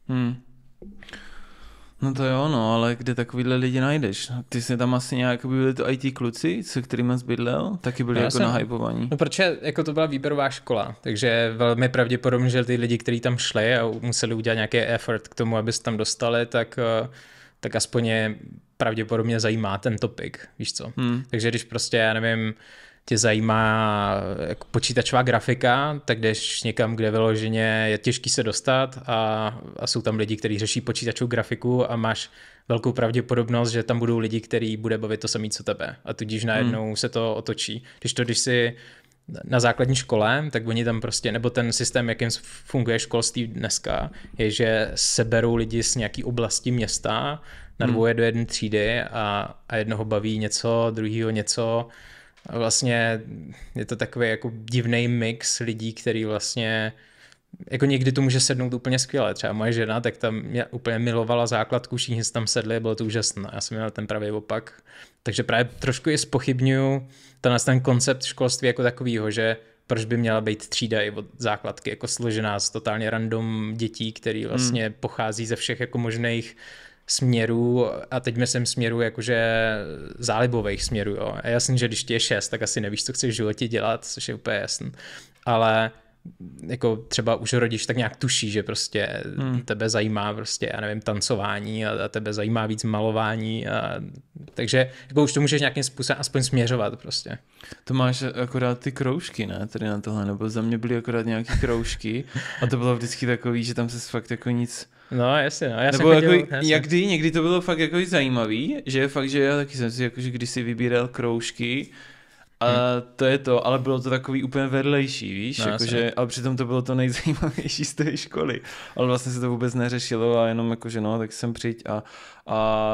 Hmm. No to jo, no, ale kde takovýhle lidi najdeš? No, ty jsi tam asi nějak byli to IT kluci, se kterými jsi bydlel, taky byli no, jako jsem... nahypovaní. No proč? jako to byla výběrová škola, takže velmi pravděpodobně, že ty lidi, kteří tam šli a museli udělat nějaký effort k tomu, aby se tam dostali, tak, eh, tak aspoň je pravděpodobně zajímá ten topik, víš co. Hmm. Takže když prostě, já nevím, tě zajímá jako počítačová grafika, tak jdeš někam, kde vyloženě je těžký se dostat a, a jsou tam lidi, kteří řeší počítačovou grafiku a máš velkou pravděpodobnost, že tam budou lidi, kteří bude bavit to samé, co tebe. A tudíž hmm. najednou hmm. se to otočí. Když to, když si na základní škole, tak oni tam prostě, nebo ten systém, jakým funguje školství dneska, je, že seberou lidi z nějaký oblasti města, dvoje hmm. do jedné třídy a, a jednoho baví něco, druhýho něco, a vlastně je to takový jako divný mix lidí, který vlastně jako někdy to může sednout úplně skvěle. Třeba moje žena, tak tam mě úplně milovala základku, všichni tam sedli, bylo to úžasné. Já jsem měl ten pravý opak. Takže právě trošku i spochybnuju ten, ten koncept školství jako takovýho, že proč by měla být třída i od základky jako složená z totálně random dětí, který hmm. vlastně hmm. pochází ze všech jako možných směrů a teď myslím směrů jakože zálibových směrů. Jo. A jasný, že když ti je šest, tak asi nevíš, co chceš v životě dělat, což je úplně jasný. Ale jako třeba už rodič tak nějak tuší, že prostě hmm. tebe zajímá prostě, já nevím, tancování a, a tebe zajímá víc malování a, takže jako už to můžeš nějakým způsobem aspoň směřovat prostě. To máš akorát ty kroužky, ne, tady na tohle, nebo za mě byly akorát nějaké kroužky a to bylo vždycky takový, že tam se fakt jako nic No, jasně, no. Já Nebo jsem jako, já někdy, někdy to bylo fakt jako zajímavý, že fakt, že já taky jsem si jakože kdysi vybíral kroužky a hmm. to je to, ale bylo to takový úplně vedlejší, víš, no, jakože, ale přitom to bylo to nejzajímavější z té školy, ale vlastně se to vůbec neřešilo a jenom jakože no, tak jsem přijď a, a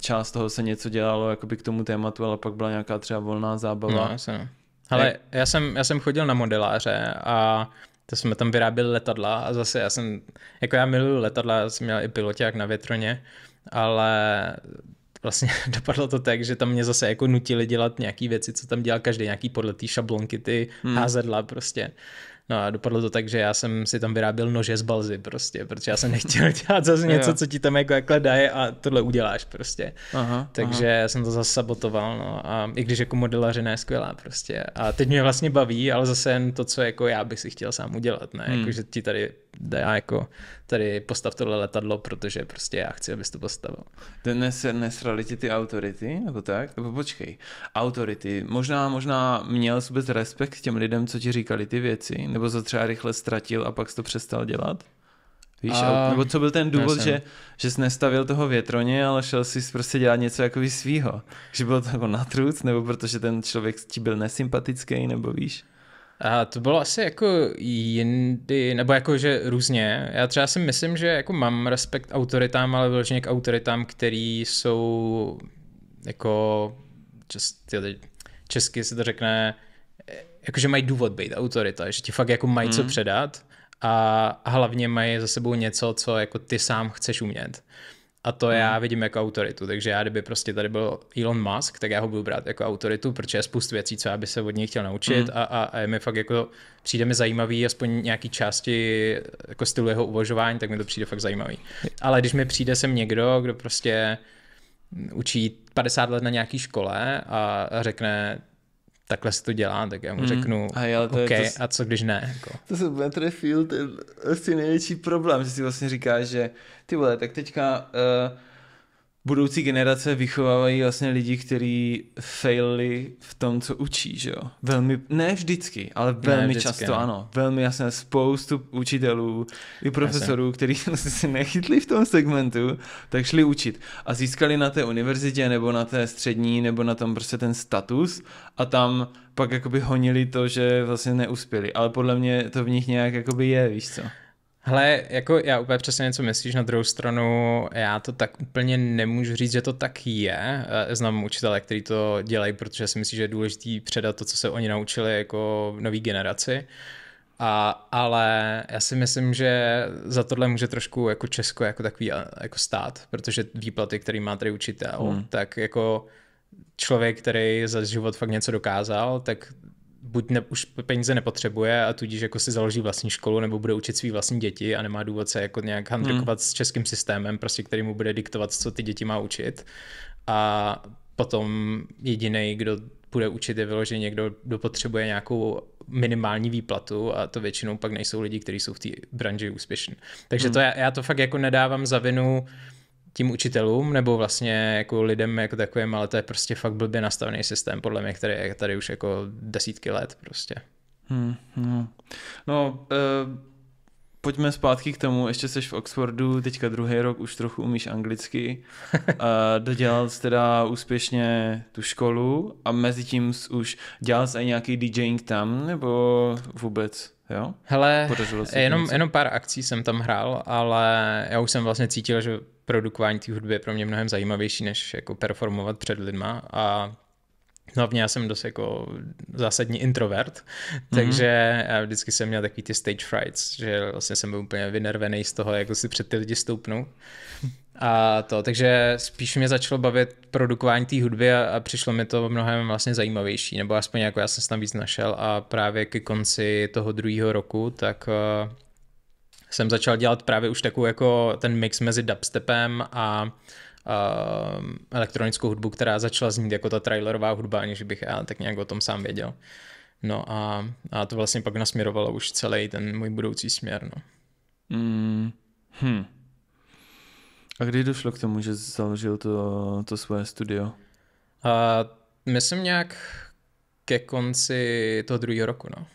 část toho se něco dělalo jakoby k tomu tématu, ale pak byla nějaká třeba volná zábava. No, no. Ale já jsem, já jsem chodil na modeláře a to jsme tam vyráběli letadla a zase já jsem, jako já miluju letadla, já jsem měl i piloták na větroně, ale vlastně [LAUGHS] dopadlo to tak, že tam mě zase jako nutili dělat nějaký věci, co tam dělal každý, nějaký podle té šablonky, ty hmm. házedla prostě. No a dopadlo to tak, že já jsem si tam vyráběl nože z balzy prostě, protože já jsem nechtěl [LAUGHS] dělat zase něco, co ti tam jako jakhle daje a tohle uděláš prostě. Aha, Takže aha. já jsem to zase sabotoval, no a i když jako modelařina je skvělá prostě. A teď mě vlastně baví, ale zase jen to, co jako já bych si chtěl sám udělat, ne? Hmm. Jako, že ti tady dá jako tady postav tohle letadlo, protože prostě já chci, abys to postavil. Dnes nesrali ti ty autority, nebo tak? Nebo počkej, autority, možná, možná měl jsi vůbec respekt k těm lidem, co ti říkali ty věci, nebo to třeba rychle ztratil a pak jsi to přestal dělat? Víš, a... nebo co byl ten důvod, že, že jsi nestavil toho větroně, ale šel si prostě dělat něco jako svýho? Že bylo to jako natruc, nebo protože ten člověk ti byl nesympatický, nebo víš? A to bylo asi jako jindy, nebo jako že různě. Já třeba si myslím, že jako mám respekt autoritám, ale vyloženě k autoritám, který jsou jako česky se to řekne jakože mají důvod být autorita, že ti fakt jako mají mm. co hmm. předat a hlavně mají za sebou něco, co jako ty sám chceš umět. A to mm. já hmm. vidím jako autoritu, takže já kdyby prostě tady byl Elon Musk, tak já ho budu brát jako autoritu, protože je spoustu věcí, co já by se od něj chtěl naučit mm. a, a, a mi fakt jako, přijde mi zajímavý, aspoň nějaký části jako stylu jeho uvažování, tak mi to přijde fakt zajímavý. Ale když mi přijde sem někdo, kdo prostě učí 50 let na nějaký škole a řekne, takhle se to dělá, tak já mu mm. řeknu, a, jo, to OK, je to, a co když ne? Jako. To se bude trefil, to je asi vlastně největší problém, že si vlastně říkáš, že ty vole, tak teďka uh, budoucí generace vychovávají vlastně lidi, kteří faili v tom, co učí, že jo? Velmi, ne vždycky, ale velmi vždycky, často, ne. ano. Velmi jasně spoustu učitelů i profesorů, kteří [LAUGHS] vlastně se nechytli v tom segmentu, tak šli učit a získali na té univerzitě nebo na té střední nebo na tom prostě ten status a tam pak jakoby honili to, že vlastně neuspěli, ale podle mě to v nich nějak jakoby je, víš co? Hele, jako já úplně přesně něco myslíš, na druhou stranu já to tak úplně nemůžu říct, že to tak je. Eh, znám učitele, kteří to dělají, protože si myslí, že je důležité předat to, co se oni naučili jako nový generaci. A, ale já si myslím, že za tohle může trošku jako Česko jako takový eh, jako stát, protože výplaty, které má tady učitel, hmm. tak jako člověk, který za život fakt něco dokázal, tak buď ne, už peníze nepotřebuje a tudíž jako si založí vlastní školu nebo bude učit svý vlastní děti a nemá důvod se jako nějak handrikovat hmm. s českým systémem, prostě který mu bude diktovat, co ty děti má učit. A potom jediný, kdo bude učit, je vyložený někdo, kdo potřebuje nějakou minimální výplatu a to většinou pak nejsou lidi, kteří jsou v té branži úspěšní. Takže hmm. to já, já to fakt jako nedávám za vinu tím učitelům nebo vlastně jako lidem jako takovým, ale to je prostě fakt blbě nastavený systém, podle mě, který je tady už jako desítky let prostě. Hmm, hmm. No, uh, pojďme zpátky k tomu, ještě jsi v Oxfordu, teďka druhý rok už trochu umíš anglicky, uh, [LAUGHS] dodělal jsi teda úspěšně tu školu a mezi tím už dělal jsi i nějaký DJing tam, nebo vůbec? Jo? Hele, se jenom, jenom pár akcí jsem tam hrál, ale já už jsem vlastně cítil, že produkování té hudby je pro mě mnohem zajímavější, než jako performovat před lidma a Hlavně já jsem dost jako zásadní introvert, mhm. takže mm-hmm. já vždycky jsem měl takový ty stage frights, že vlastně jsem byl úplně vynervený z toho, jako si před ty lidi stoupnu. A to, takže spíš mě začalo bavit produkování té hudby a, a přišlo mi to mnohem vlastně zajímavější, nebo aspoň jako já jsem se tam víc našel a právě ke konci toho druhého roku, tak uh, jsem začal dělat právě už takovou jako ten mix mezi dubstepem a uh, elektronickou hudbu, která začala znít jako ta trailerová hudba, aniž bych já tak nějak o tom sám věděl. No a, a to vlastně pak nasměrovalo už celý ten můj budoucí směr, no. Mm, hm. A kdy došlo k tomu, že založil to, to svoje studio? A myslím nějak ke konci toho druhého roku, no.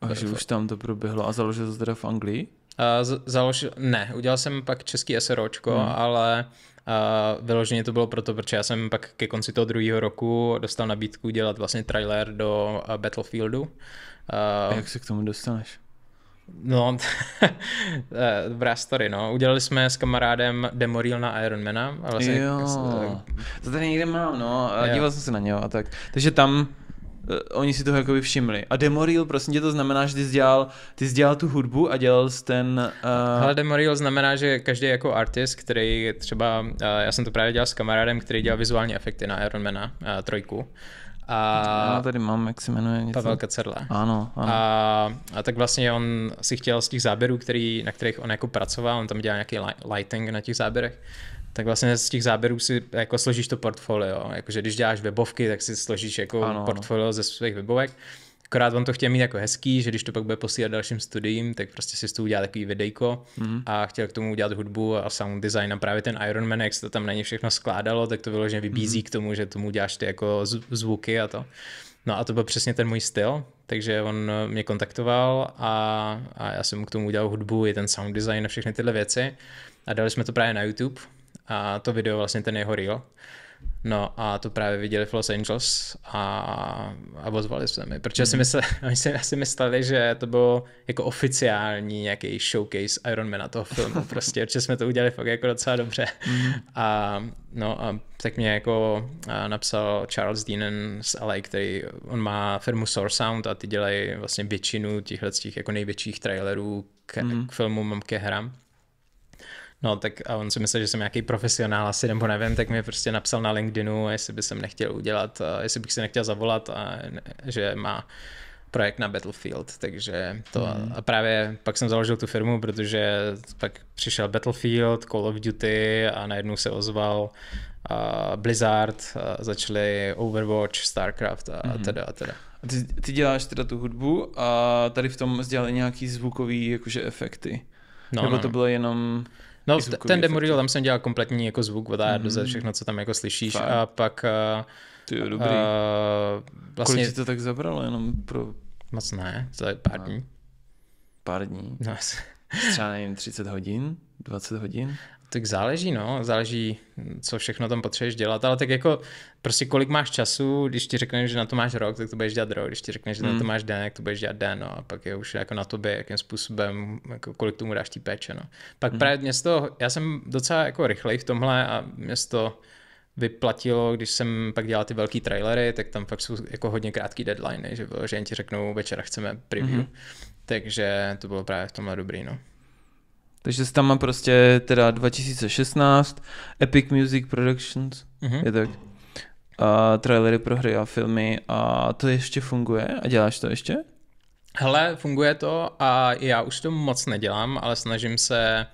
A že už tam to proběhlo. A založil to teda v Anglii? A z- založil, ne, udělal jsem pak český SROčko, hmm. ale a vyloženě to bylo proto, protože já jsem pak ke konci toho druhého roku dostal nabídku dělat vlastně trailer do Battlefieldu. A, a jak se k tomu dostaneš? No, [LAUGHS] eh, dobrá story, no. Udělali jsme s kamarádem Demoril na Ironmana. A vlastně jo, to tady někde mám, no. A díval jsem se na něho a tak. Takže tam eh, oni si toho jakoby všimli. A Demoril, prosím tě, to znamená, že ty jsi dělal, ty jsi dělal tu hudbu a dělal jsi ten... Uh... Eh, Ale Demoril znamená, že každý jako artist, který třeba, uh, já jsem to právě dělal s kamarádem, který dělal vizuální efekty na Ironmana, uh, trojku, a, já tady mám, jak se jmenuje. Něco? Pavel Kacerla. Ano, ano. A, a, tak vlastně on si chtěl z těch záběrů, který, na kterých on jako pracoval, on tam dělal nějaký lighting na těch záběrech, tak vlastně z těch záběrů si jako složíš to portfolio. Jakože když děláš webovky, tak si složíš jako ano. portfolio ze svých webovek. Akorát on to chtěl mít jako hezký, že když to pak bude posílat dalším studiím, tak prostě si z toho udělá takový videjko mm-hmm. a chtěl k tomu udělat hudbu a sound design a právě ten Iron Man, jak se to tam na ně všechno skládalo, tak to vyloženě vybízí mm-hmm. k tomu, že tomu děláš ty jako zvuky a to. No a to byl přesně ten můj styl, takže on mě kontaktoval a, a já jsem mu k tomu udělal hudbu, i ten sound design a všechny tyhle věci a dali jsme to právě na YouTube a to video vlastně ten jeho reel. No a to právě viděli v Los Angeles a, a ozvali se mi, protože hmm. si mhm. mysleli, [LAUGHS] oni si asi mysleli, že to bylo jako oficiální nějaký showcase Ironmana toho filmu [LAUGHS] prostě, protože jsme to udělali fakt jako docela dobře. Hmm. A no a tak mě jako napsal Charles Deanen z LA, který, on má firmu Source Sound a ty dělají vlastně většinu těchhle těch jako největších trailerů k, hmm. k filmům, ke hram. No tak a on si myslel, že jsem nějaký profesionál asi nebo nevím, tak mi prostě napsal na LinkedInu, jestli by jsem nechtěl udělat, jestli bych se nechtěl zavolat a že má projekt na Battlefield, takže to hmm. a právě pak jsem založil tu firmu, protože pak přišel Battlefield, Call of Duty a najednou se ozval a Blizzard, a začali Overwatch, Starcraft a hmm. teda a teda. A ty, ty děláš teda tu hudbu a tady v tom sdělali nějaký zvukový jakože efekty? No, Nebo no. to no. bylo jenom... No, ten Demuriel, tam jsem dělal kompletní jako zvuk od mm do Z, mhm. všechno, co tam jako slyšíš. Fakt. A pak... Eh, Ty jo, dobrý. A, eh, vlastně... Kolik to tak zabralo jenom pro... Moc ne, je pár no. dní. Pár dní? No, [LAUGHS] třeba nevím, 30 hodin, 20 hodin? Tak záleží, no, záleží, co všechno tam potřebuješ dělat, ale tak jako prostě kolik máš času, když ti řekneš, že na to máš rok, tak to budeš dělat rok, když ti řekneš, že hmm. na to hmm. máš den, tak to budeš dělat den, no, a pak je už jako na tobě, jakým způsobem, jako kolik tomu dáš ti péče, no. Pak hmm. právě město, já jsem docela jako rychlej v tomhle a město vyplatilo, když jsem pak dělal ty velký trailery, tak tam fakt jsou jako hodně krátký deadline, že, bylo, že jen ti řeknou, večera chceme preview, hmm. takže to bylo právě v tomhle dobrý, no. Takže se tam má prostě teda 2016 Epic Music Productions, mm-hmm. je tak. A trailery pro hry a filmy a to ještě funguje a děláš to ještě? Hele, funguje to a já už to moc nedělám, ale snažím se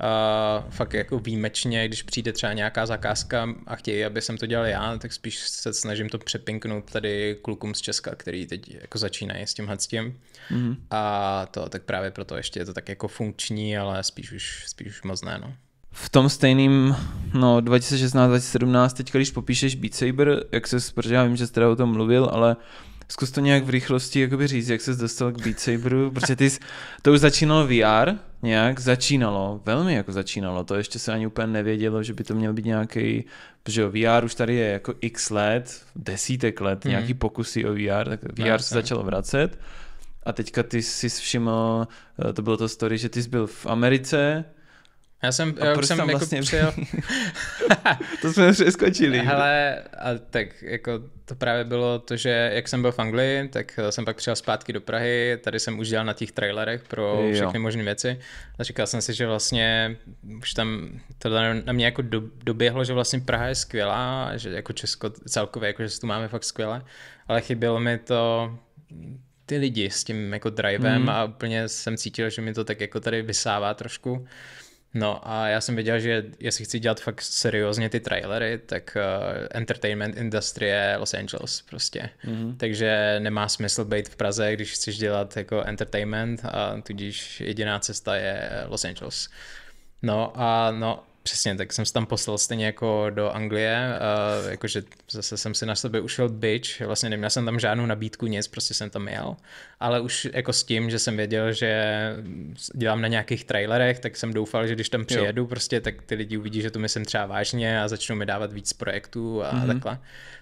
uh, fakt jako výjimečně, když přijde třeba nějaká zakázka a chtějí, aby jsem to dělal já, tak spíš se snažím to přepinknout tady klukům z Česka, který teď jako začínají s tímhle s tím. Mm-hmm. A to tak právě proto ještě je to tak jako funkční, ale spíš už, spíš už moc ne, no v tom stejným, no 2016-2017, teď když popíšeš Beat Saber, jak se, protože já vím, že jste o tom mluvil, ale Zkus to nějak v rychlosti jakoby říct, jak se dostal k Beat Saberu, protože ty jsi, to už začínalo VR, nějak začínalo, velmi jako začínalo, to ještě se ani úplně nevědělo, že by to měl být nějaký, protože VR už tady je jako x let, desítek let, hmm. nějaký pokusy o VR, tak VR ne, se začalo vracet. A teďka ty jsi všiml, eh, to bylo to story, že ty jsi byl v Americe, já jsem, a já proč jsem tam jako vlastně... přijel... [LAUGHS] to jsme přeskočili. Ale [LAUGHS] tak jako to právě bylo to, že jak jsem byl v Anglii, tak eh, jsem pak přijel zpátky do Prahy, tady jsem už dělal na těch trailerech pro jo. všechny možné věci a říkal jsem si, že vlastně už tam to na mě jako doběhlo, že vlastně Praha je skvělá, že jako Česko celkově, jako že tu máme fakt skvěle, ale chybělo mi to ty lidi s tím jako drivem mm. a úplně jsem cítil, že mi to tak jako tady vysává trošku. No a já jsem věděl, že jestli chci dělat fakt seriózně ty trailery, tak uh, entertainment industry je Los Angeles prostě. Mm-hmm. Takže nemá smysl být v Praze, když chceš dělat jako entertainment a tudíž jediná cesta je Los Angeles. No a no, Přesně, tak jsem se tam poslal stejně jako do Anglie, uh, jakože zase jsem si na sebe ušel bitch, vlastně neměl jsem tam žádnou nabídku, nic, prostě jsem tam jel, ale už jako s tím, že jsem věděl, že dělám na nějakých trailerech, tak jsem doufal, že když tam přijedu, jo. prostě tak ty lidi uvidí, že to myslím třeba vážně a začnou mi dávat víc projektů a mm-hmm. takhle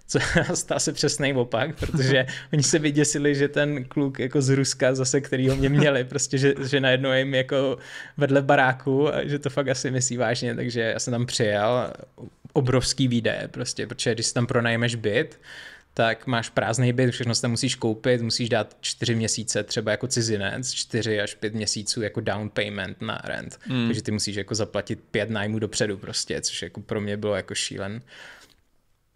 co [LAUGHS] stá se přesný opak, protože [LAUGHS] oni se vyděsili, že ten kluk jako z Ruska zase, který ho mě měli, prostě, že, že najednou jim jako vedle baráku, a že to fakt asi myslí vážně, takže já jsem tam přijel, obrovský výdaje prostě, protože když si tam pronajmeš byt, tak máš prázdný byt, všechno se tam musíš koupit, musíš dát čtyři měsíce třeba jako cizinec, čtyři až pět měsíců jako down payment na rent. Mm. Takže ty musíš jako zaplatit pět nájmů dopředu prostě, což jako pro mě bylo jako šílen.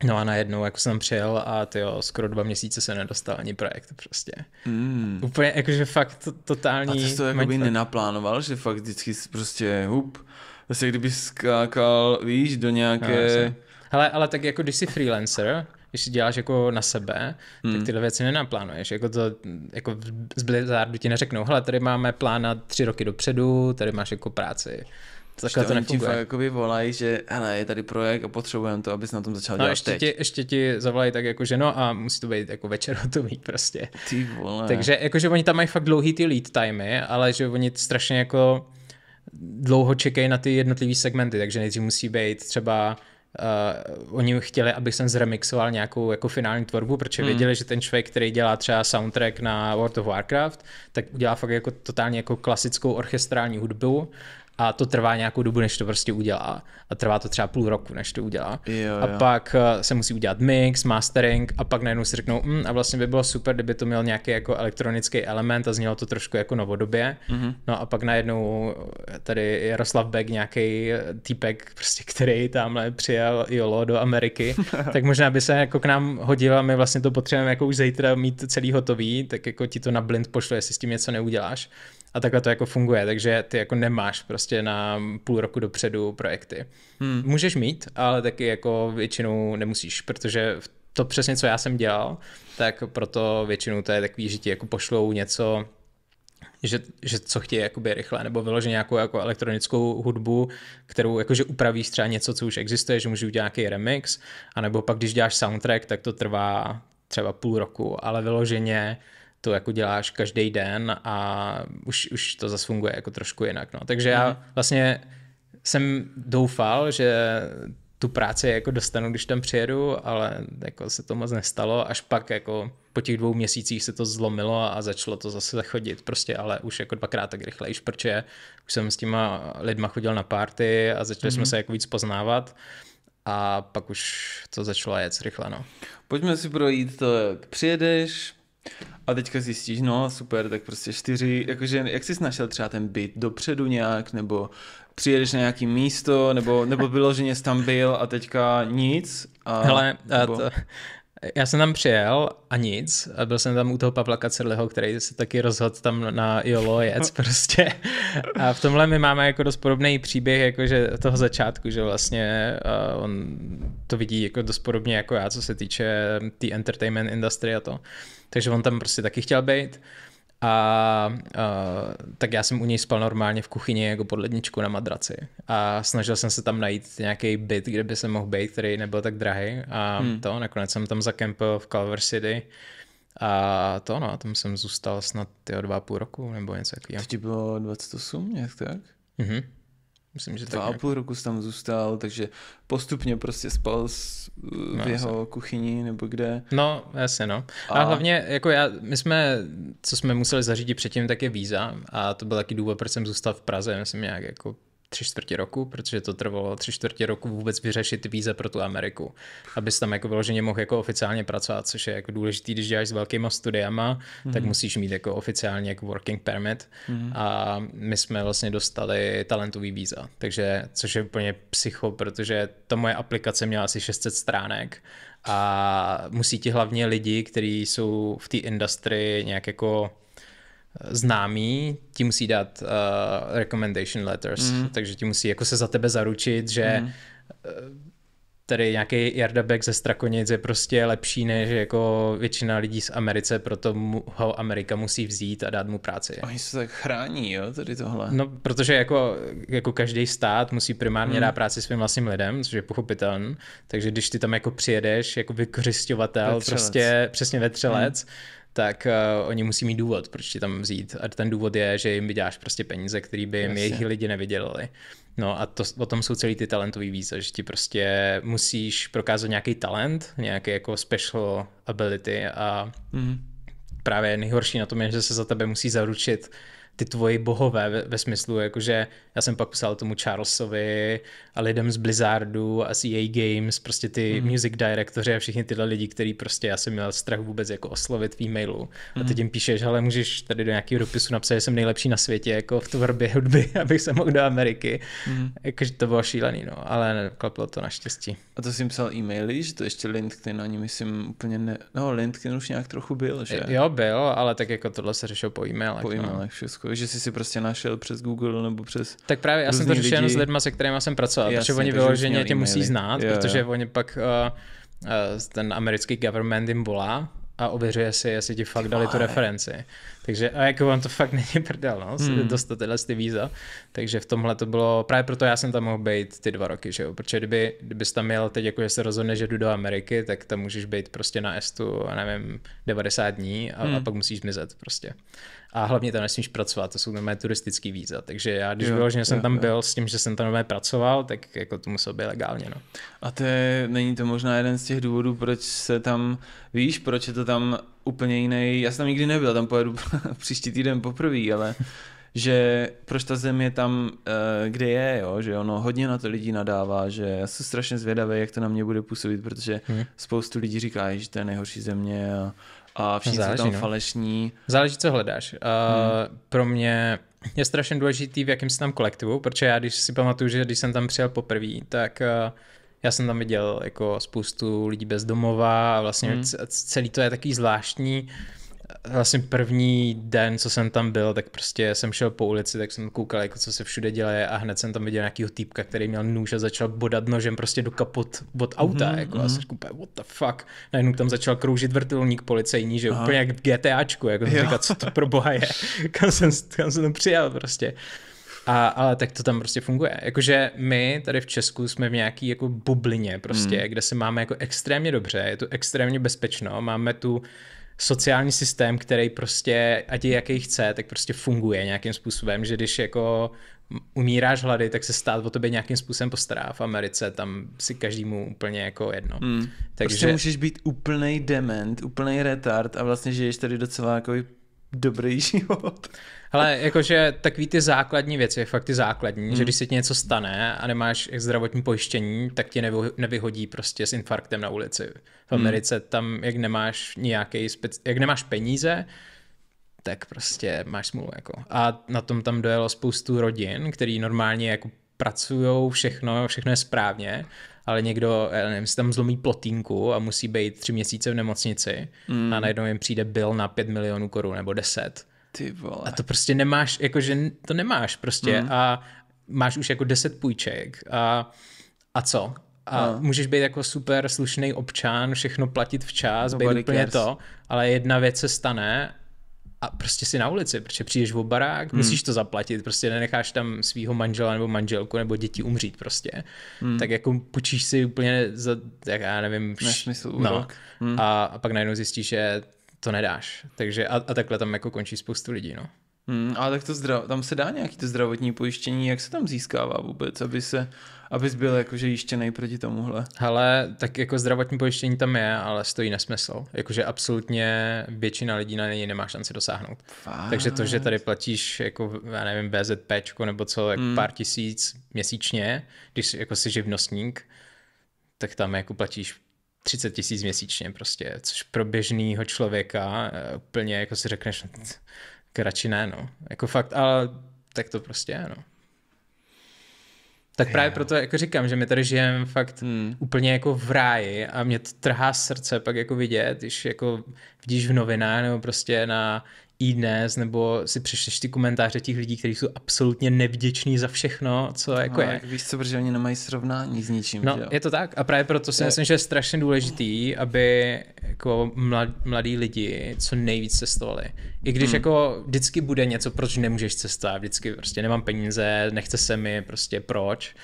No a najednou jako jsem přijel a ty jo, skoro dva měsíce se nedostal ani projekt prostě. Mm. Úplně jakože fakt totální... A ty jsi to jakoby by nenaplánoval, že fakt vždycky prostě hup, zase kdyby skákal, víš, do nějaké... No, Hele, ale tak jako když jsi freelancer, když děláš jako na sebe, hmm. tak tyhle věci nenaplánuješ. Jako to, jako z Blizzardu ti neřeknou, hele, tady máme plán na tři roky dopředu, tady máš jako práci. Takhle to nefunguje. Fakt jakoby volají, že hele, je tady projekt a potřebujeme to, abys na tom začal no, dělat ještě teď. Ti, ještě ti zavolají tak jako, že no a musí to být jako mít [LAUGHS] prostě. Ty vole. Takže jakože oni tam mají fakt dlouhý ty lead timey, ale že oni strašně jako dlouho čekají na ty jednotlivé segmenty, takže nejdřív musí být třeba Uh, oni chtěli, abych jsem zremixoval nějakou jako finální tvorbu, protože hmm. věděli, že ten člověk, který dělá třeba soundtrack na World of Warcraft, tak udělá fakt jako totálně jako klasickou orchestrální hudbu a to trvá nějakou dobu, než to prostě udělá. A trvá to třeba půl roku, než to udělá. Jo, jo. A pak eh, se musí udělat mix, mastering a pak najednou si řeknou, mm, a vlastně by bylo super, kdyby to měl nějaký jako elektronický element a znělo to trošku jako novodobě. Mm-hmm. No a pak najednou eh, tady Jaroslav Beck, nějaký eh, týpek, prostě, který tamhle přijel Jolo do Ameriky, [LAUGHS] tak možná by se jako k nám hodil a my vlastně to potřebujeme jako už zítra mít celý hotový, tak jako ti to na blind pošlo, jestli s tím něco neuděláš a takhle to jako funguje, takže ty jako nemáš prostě na půl roku dopředu projekty. Hmm. Můžeš mít, ale taky jako většinou nemusíš, protože to přesně, co já jsem dělal, tak proto většinou to je takový, že ti jako pošlou něco, že, že co chtějí jakoby rychle, nebo vyloží nějakou jako elektronickou hudbu, kterou jakože upravíš třeba něco, co už existuje, že můžu udělat nějaký remix, anebo pak když děláš soundtrack, tak to trvá třeba půl roku, ale vyloženě to jako děláš každý den a už, už to zase funguje jako trošku jinak. No. Takže já mhm. vlastně jsem doufal, že tu práci jako dostanu, když tam přijedu, ale jako se to moc nestalo, až pak jako po těch dvou měsících se to zlomilo a začalo to zase chodit prostě, ale už jako dvakrát tak iž protože už jsem s těma lidma chodil na party a začali mm-hmm. jsme mhm. se jako víc poznávat a pak už to začalo jet rychle, no. Pojďme si projít to, jak přijedeš, a teďka zjistíš, no super, tak prostě čtyři, jakože jak jsi našel třeba ten byt dopředu nějak, nebo přijedeš na nějaký místo, nebo, nebo bylo, že jsi tam byl a teďka nic? A, Hele, nebo... to, já jsem tam přijel a nic. A byl jsem tam u toho Pavla Kacerliho, který se taky rozhodl tam na Jolo jec [LAUGHS] prostě. A v tomhle my máme jako dost podobný příběh jakože toho začátku, že vlastně on to vidí jako dost podobně jako já, co se týče té tý entertainment industry a to takže on tam prostě taky chtěl být. A, a tak já jsem u něj spal normálně v kuchyni jako pod ledničku na madraci a snažil jsem se tam najít nějaký byt, kde by se mohl být, který nebyl tak drahý a hmm. to nakonec jsem tam zakempil v Culver City a to no, tam jsem zůstal snad o dva a půl roku nebo něco takového. To ti bylo 28 nějak tak? Mhm. Myslím, že Dva tak a půl roku tam zůstal, takže postupně prostě spal s, v no, jeho jasně. kuchyni nebo kde. No, jasně no. A, a hlavně, jako já, my jsme, co jsme museli zařídit předtím, tak je víza a to byl taky důvod, proč jsem zůstal v Praze, myslím nějak jako tři čtvrtě roku, protože to trvalo tři čtvrtě roku vůbec vyřešit víza pro tu Ameriku, abys tam jako vyloženě mohl jako oficiálně pracovat, což je jako důležitý, když děláš s velkýma studiama, mm-hmm. tak mhm. musíš mít jako oficiálně jako working permit mm-hmm. a my jsme vlastně dostali talentový víza, takže což je úplně psycho, protože ta moje aplikace měla asi 600 stránek a musí ti hlavně lidi, kteří jsou v té industrii nějak jako známí, ti musí dát uh, recommendation letters, mm. takže ti musí jako se za tebe zaručit, že mm. tady nějaký jardabek ze Strakonic je prostě lepší než jako většina lidí z Americe, proto mu, ho Amerika musí vzít a dát mu práci. Oni se tak chrání, jo, tady tohle. No, protože jako, jako každý stát musí primárně mm. dát práci svým vlastním lidem, což je pochopitelné, takže když ty tam jako přijedeš jako vykořišťovatel, prostě přesně vetřelec, mm tak uh, oni musí mít důvod, proč ti tam vzít. A ten důvod je, že jim vyděláš prostě peníze, který by jim jejich lidi nevydělali. No a to, o tom jsou celý ty talentový víza, že ti prostě musíš prokázat nějaký talent, nějaké jako special ability a mm. právě nejhorší na tom je, že se za tebe musí zaručit ty tvoji bohové ve, ve smyslu, jakože já jsem pak psal tomu Charlesovi a lidem z Blizzardu a z EA Games, prostě ty mm. music directoři a všichni tyhle lidi, který prostě já jsem měl strach vůbec jako oslovit v e-mailu. Mm. A teď jim mhm. píšeš, ale můžeš tady do nějakého dopisu napsat, že jsem nejlepší na světě jako v tvorbě hudby, [LAUGHS] abych se mohl do Ameriky. Mm. Jakože to bylo šílený, no, ale klaplo to naštěstí. A to jsem psal e-maily, že to ještě LinkedIn ani myslím úplně ne... No, LinkedIn už nějak trochu byl, že? E, jo, byl, ale tak jako tohle se řešilo po e-mailech. Po no. e-mailech no. všechno, že jsi si prostě našel přes Google nebo přes... Tak právě já jsem to řešil jenom s lidmi, se kterými jsem pracoval, Jasně, protože oni vyloženě tě musí znát, jo, protože jo. oni pak uh, ten americký government jim volá a ověřuje si, jestli ti fakt dali tu referenci. Takže a jako vám to fakt není prdel, no, hmm. dostat tyhle ty víza. Takže v tomhle to bylo, právě proto já jsem tam mohl být ty dva roky, že jo, protože kdyby, kdybys tam měl teď jako, že se rozhodne, že jdu do Ameriky, tak tam můžeš být prostě na Estu, nevím, 90 dní a, hmm. a pak musíš zmizet prostě a hlavně tam nesmíš pracovat, to jsou normálně turistický víza, takže já když jo, vyloženě jsem jo, tam jo. byl s tím, že jsem tam normálně pracoval, tak jako to muselo být legálně. No. A to je, není to možná jeden z těch důvodů, proč se tam, víš, proč je to tam úplně jiný, já jsem tam nikdy nebyl, tam pojedu [LAUGHS] příští týden poprvé, ale že proč ta země tam, eh, kde je, jo, že ono hodně na to lidí nadává, že já jsem strašně zvědavý, jak to na mě bude působit, protože hmm. spoustu lidí říká, že to je nejhorší země a a všichni no, Záleží, jsou tam no. falešní. Záleží, co hledáš. Uh, hmm. Pro mě je strašně důležitý, v jakém jsem tam kolektivu, protože já když si pamatuju, že když jsem tam přijel poprvé, tak uh, já jsem tam viděl jako spoustu lidí bez domova a vlastně hmm. celý to je takový zvláštní. Uh, vlastně první den, co jsem tam byl, tak prostě jsem šel po ulici, tak jsem koukal, jako co se všude děje a hned jsem tam viděl nějakýho týpka, který měl nůž a začal bodat nožem prostě do kapot od auta, mm-hmm, jako mm-hmm. a jsem what the fuck, najednou tam začal kroužit vrtulník policejní, že Aha. úplně jak v GTAčku, jako jsem říkal, co to pro boha je, [LAUGHS] kam jsem, kam jsem to přijal prostě. A, ale tak to tam prostě funguje. Jakože my tady v Česku jsme v nějaký jako bublině prostě, mm. kde se máme jako extrémně dobře, je tu extrémně bezpečno, máme tu sociální systém, který prostě, ať je jaký chce, tak prostě funguje nějakým způsobem, že když jako umíráš hlady, tak se stát o tobě nějakým způsobem postará. V Americe tam si každému úplně jako jedno. Hmm. Takže prostě můžeš být úplný dement, úplný retard a vlastně žiješ tady docela jako dobrý [LAUGHS] život. Ale jakože takový ty základní věci, fakt ty základní, hmm. že když se ti něco stane a nemáš zdravotní pojištění, tak ti nevyhodí prostě s infarktem na ulici. V hmm. Americe hmm. tam, jak nemáš nějaký, speci- jak nemáš peníze, tak prostě máš smůlu. Jako. A na tom tam dojelo spoustu rodin, který normálně jako pracují, všechno, všechno je správně, ale někdo, já nevím, si tam zlomí plotínku a musí být tři měsíce v nemocnici mm. a najednou jim přijde byl na 5 milionů korun nebo 10 ty vole. A to prostě nemáš, jakože to nemáš prostě mm. a máš už jako deset půjček a, a co? A no. můžeš být jako super slušný občan, všechno platit včas, Nobody být úplně cares. to, ale jedna věc se stane a prostě si na ulici, protože přijdeš v barák, hmm. musíš to zaplatit, prostě nenecháš tam svého manžela nebo manželku nebo děti umřít prostě. Hmm. Tak jako půjčíš si úplně za, jak já nevím, Nesmysl, no. hmm. a, a pak najednou zjistíš, že to nedáš. Takže a, a takhle tam jako končí spoustu lidí, no. Hmm, ale tak to zdrav, tam se dá nějaký to zdravotní pojištění, jak se tam získává vůbec, aby se, abys byl jakože jištěnej proti tomuhle? Hele, tak jako zdravotní pojištění tam je, ale stojí nesmysl. Jakože absolutně většina lidí na něj nemá šanci dosáhnout. Fakt? Takže to, že tady platíš jako, já nevím, BZPčko nebo co, jak hmm. pár tisíc měsíčně, když jsi, jako jsi živnostník, tak tam jako platíš 30 tisíc měsíčně prostě, což pro běžného člověka eh, úplně jako si řekneš, no, radši ne, no. Jako fakt, ale tak to prostě je, no. Tak právě yeah. proto jako říkám, že my tady žijeme fakt hmm. úplně jako v ráji a mě to trhá srdce pak jako vidět, když jako vidíš v novinách nebo prostě na i dnes, nebo si přečteš ty komentáře těch lidí, kteří jsou absolutně nevděční za všechno, co no, jako no, je. Jak víš co, protože oni nemají srovnání s ničím. No, že? je to tak a právě proto si je... myslím, že je strašně důležitý, aby jako mladí lidi co nejvíc cestovali. I když hmm. jako vždycky bude něco, proč nemůžeš cestovat, vždycky prostě nemám peníze, nechce se mi, prostě proč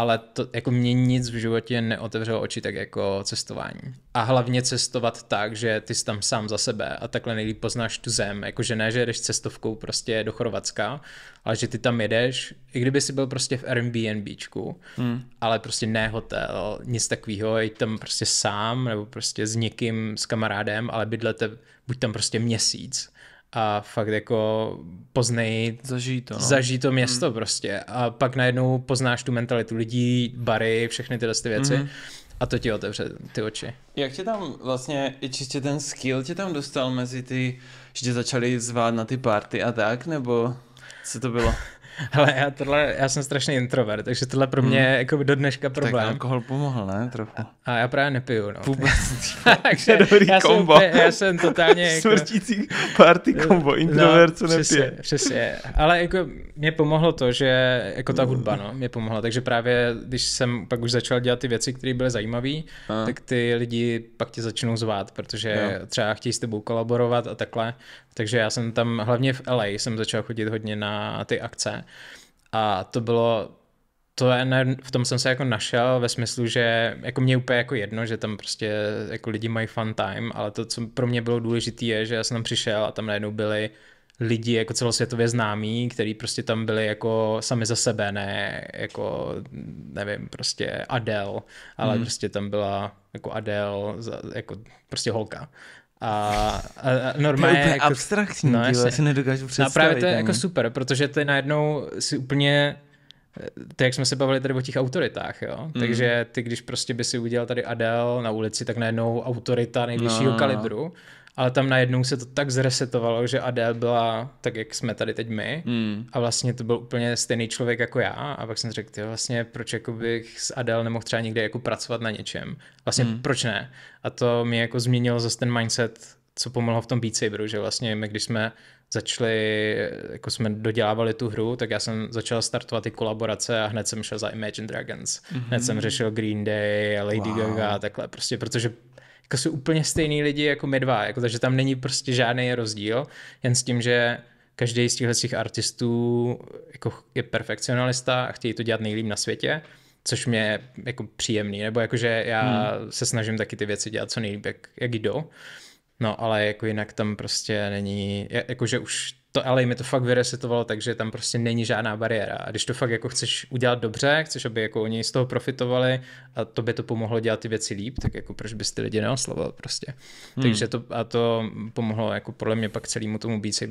ale to jako mě nic v životě neotevřelo oči tak jako cestování. A hlavně cestovat tak, že ty jsi tam sám za sebe a takhle nejlíp poznáš tu zem, jakože ne, že jdeš cestovkou prostě do Chorvatska, ale že ty tam jedeš, i kdyby si byl prostě v Airbnbčku, hmm. ale prostě ne hotel, nic takového, jít tam prostě sám nebo prostě s někým, s kamarádem, ale bydlete buď tam prostě měsíc a fakt jako poznej zažij to, no. zažij to město mm. prostě a pak najednou poznáš tu mentalitu lidí, bary, všechny tyhle ty věci mm. a to ti otevře ty oči. Jak tě tam vlastně, čistě ten skill tě tam dostal mezi ty, že tě začali zvát na ty party a tak, nebo co to bylo? [LAUGHS] [LAUGHS] Ale já, tohle, já jsem strašný introvert, takže tohle pro mě hmm. je jako do dneška problém. Tak alkohol pomohl, ne? Trochu. A, a já právě nepiju, no. Vůbec. [LAUGHS] takže dobrý já kombo. Jsem, já jsem totálně jako... Smrtící party kombo, no, introvert, no, co nepije. Přesně, přesně. Ale jako mě pomohlo to, že jako ta hmm. hudba, no, mě pomohla. Takže právě, když jsem pak už začal dělat ty věci, které byly zajímavé, tak ty lidi pak tě začnou zvát, protože jo. třeba chtějí s tebou kolaborovat a takhle. Takže já jsem tam hlavně v LA jsem začal chodit hodně na ty akce a to bylo to je, ne, v tom jsem se jako našel ve smyslu, že jako mě úplně jako jedno, že tam prostě jako lidi mají fun time, ale to, co pro mě bylo důležité, je, že já jsem tam přišel a tam najednou byli lidi jako celosvětově známí, kteří prostě tam byli jako sami za sebe, ne jako nevím, prostě Adele, ale hmm. prostě tam byla jako Adele, jako prostě holka a, a, normálně... To je úplně jako, abstraktní, no, díle, si nedokážu představit. No, a právě to je ani. jako super, protože ty najednou si úplně eh, to, jak jsme se bavili tady o těch autoritách, jo? Mm. Takže ty, když prostě by si udělal tady Adel na ulici, tak najednou autorita nejvyššího no. kalibru ale tam najednou se to tak zresetovalo, že Adele byla tak, jak jsme tady teď my mm. a vlastně to byl úplně stejný člověk jako já a pak jsem řekl, ty vlastně proč jako bych s Adele nemohl třeba někde jako pracovat na něčem, vlastně mm. proč ne a to mě jako změnilo zase ten mindset, co pomohlo v tom Beat Saberu, že vlastně my když jsme začali, jako jsme dodělávali tu hru, tak já jsem začal startovat ty kolaborace a hned jsem šel za Imagine Dragons. Mm-hmm. Hned mhm. jsem řešil Green Day a Lady wow. Gaga a takhle, prostě protože jako jsou úplně stejný lidi jako my dva, jako, takže tam není prostě žádný rozdíl, jen s tím, že každý z těchto těch artistů jako je perfekcionalista a chtějí to dělat nejlíp na světě, což mě je jako příjemný, nebo jakože já hmm. se snažím taky ty věci dělat co nejlíp, jak, jak jdou. No ale jako jinak tam prostě není, jakože už to ale mi to fakt vyresetovalo, takže tam prostě není žádná bariéra. A když to fakt jako chceš udělat dobře, chceš, aby jako oni z toho profitovali a to by to pomohlo dělat ty věci líp, tak jako proč bys ty lidi neoslavil prostě. Hmm. Takže to a to pomohlo jako podle mě pak celému tomu být s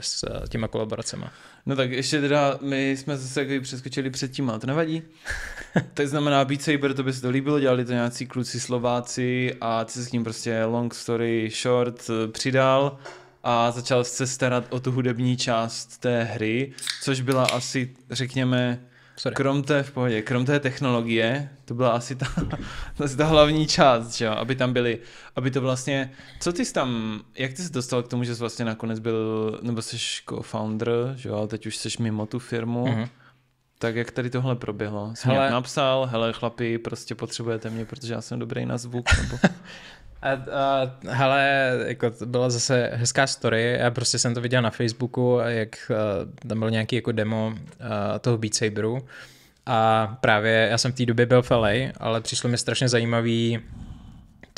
s těma kolaboracema. No tak ještě teda my jsme zase jako přeskočili před tím, ale to nevadí. [LAUGHS] To znamená Beat Saber, to by se to líbilo, dělali to nějací kluci Slováci a ty se s ním prostě long story short přidal a začal se starat o tu hudební část té hry, což byla asi, řekněme, Sorry. Krom té, v pohodě, krom té technologie, to byla asi ta, ta, [LAUGHS] ta hlavní část, že jo? aby tam byly, aby to vlastně, co ty jsi tam, jak ty jsi dostal k tomu, že jsi vlastně nakonec byl, nebo jsi co-founder, že jo, teď už jsi mimo tu firmu, mm-hmm. tak jak tady tohle proběhlo? Jsi hele... napsal, hele chlapi, prostě potřebujete mě, protože já jsem dobrý na zvuk, nebo... [LAUGHS] A, a, hele, jako to byla zase hezká story, já prostě jsem to viděl na Facebooku, jak uh, tam byl nějaký jako demo uh, toho Beat Saberu a právě já jsem v té době byl v LA, ale přišlo mi strašně zajímavý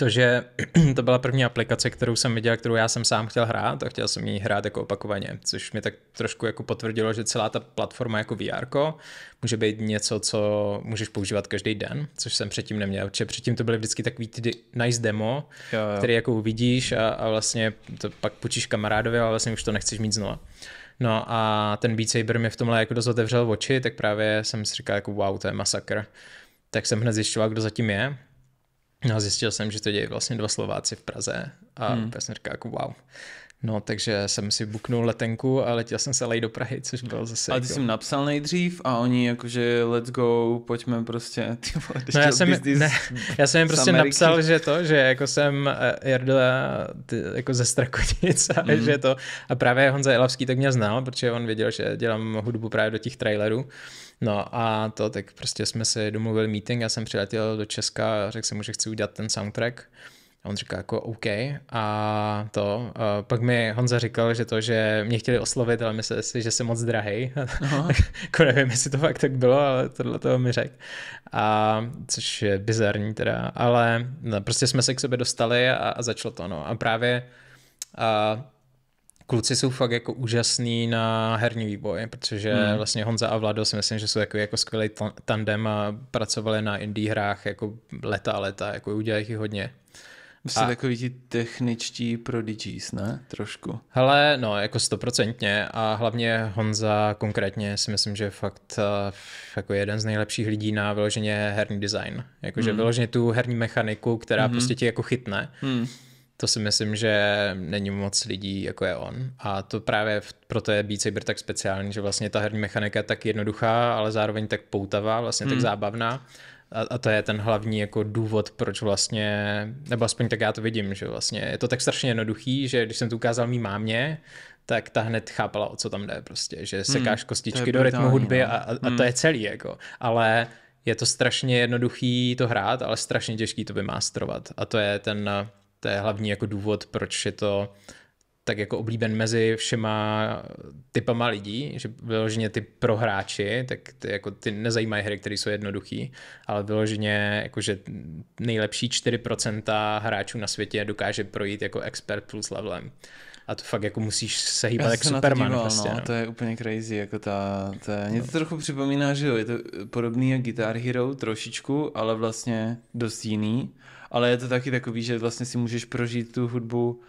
to, že [CLEARS THROAT] to byla první aplikace, kterou jsem viděl, kterou já jsem sám chtěl hrát a chtěl jsem ji hrát jako opakovaně, což mi tak trošku jako potvrdilo, že celá ta platforma jako VR může být něco, co můžeš používat každý den, což jsem předtím neměl, protože předtím to byly vždycky takový ty nice demo, jo, jo. který jako uvidíš a, a vlastně to pak půjčíš kamarádovi a vlastně už to nechceš mít znova. No a ten Beat Saber mi v tomhle jako dost otevřel oči, tak právě jsem si říkal jako wow, to je masakr. Tak jsem hned zjišťoval, kdo zatím je No a zjistil jsem, že to dějí vlastně dva Slováci v Praze a hmm. já jsem říkal jako wow, No, takže jsem si buknul letenku a letěl jsem se lej do Prahy, což bylo zase... A ty jako... jsem napsal nejdřív a oni jakože let's go, pojďme prostě, [LAUGHS] ty vole, no, já jsem, ne, [LAUGHS] já jsem jim prostě Ameriky. napsal, že to, že jako jsem eh, Jarda jako ze Strakonic a mm. že to... A právě Honza Jelavský tak mě znal, protože on věděl, že dělám hudbu právě do těch trailerů. No a to, tak prostě jsme si domluvili meeting, já jsem přiletěl do Česka a řekl jsem mu, že chci udělat ten soundtrack. A on říká jako OK a to. A pak mi Honza říkal, že to, že mě chtěli oslovit, ale mysleli si, že jsem moc drahý. [LAUGHS] jako nevím, jestli to fakt tak bylo, ale tohle toho mi řekl. A což je bizarní teda, ale no, prostě jsme se k sobě dostali a, a začalo to. No. A právě a, kluci jsou fakt jako úžasný na herní výboj, protože hmm. vlastně Honza a Vlado si myslím, že jsou jako, jako skvělý tandem a pracovali na indie hrách jako leta a leta, jako udělají jich hodně. Vy jste a... takový ti techničtí prodigies, ne? Trošku. Hele, no, jako stoprocentně a hlavně Honza konkrétně si myslím, že je fakt eh, jako jeden z nejlepších lidí na vyloženě herní design. Jakože mm. vyloženě tu herní mechaniku, která mm. prostě ti jako chytne. Mm. To si myslím, že není moc lidí, jako je on. A to právě proto je Beat Saber tak speciální, že vlastně ta herní mechanika je tak jednoduchá, ale zároveň tak poutavá, vlastně mm. tak zábavná a, a to je ten hlavní jako důvod, proč vlastně, nebo aspoň tak já to vidím, že vlastně je to tak strašně jednoduchý, že když jsem to ukázal mý mámě, tak ta hned chápala, o co tam jde prostě, že hmm, sekáš hmm, kostičky do rytmu hudby no. a, a hmm. to je celý jako, ale je to strašně jednoduchý to hrát, ale strašně těžký to vymástrovat a to je ten, to je hlavní jako důvod, proč je to uh, tak jako oblíben mezi všema typama lidí, že vyloženě ty prohráči, tak ty, jako ty nezajímají hry, které jsou jednoduché, ale vyloženě jako, že nejlepší 4% hráčů na světě dokáže projít jako expert plus levelem. A to fakt jako musíš se hýbat jako Superman. Díval, prostě, no, no. To je úplně crazy. Jako ta, ta... Mě to no. trochu připomíná, že jo, je to podobný jak Guitar Hero trošičku, ale vlastně dost jiný. Ale je to taky takový, že vlastně si můžeš prožít tu hudbu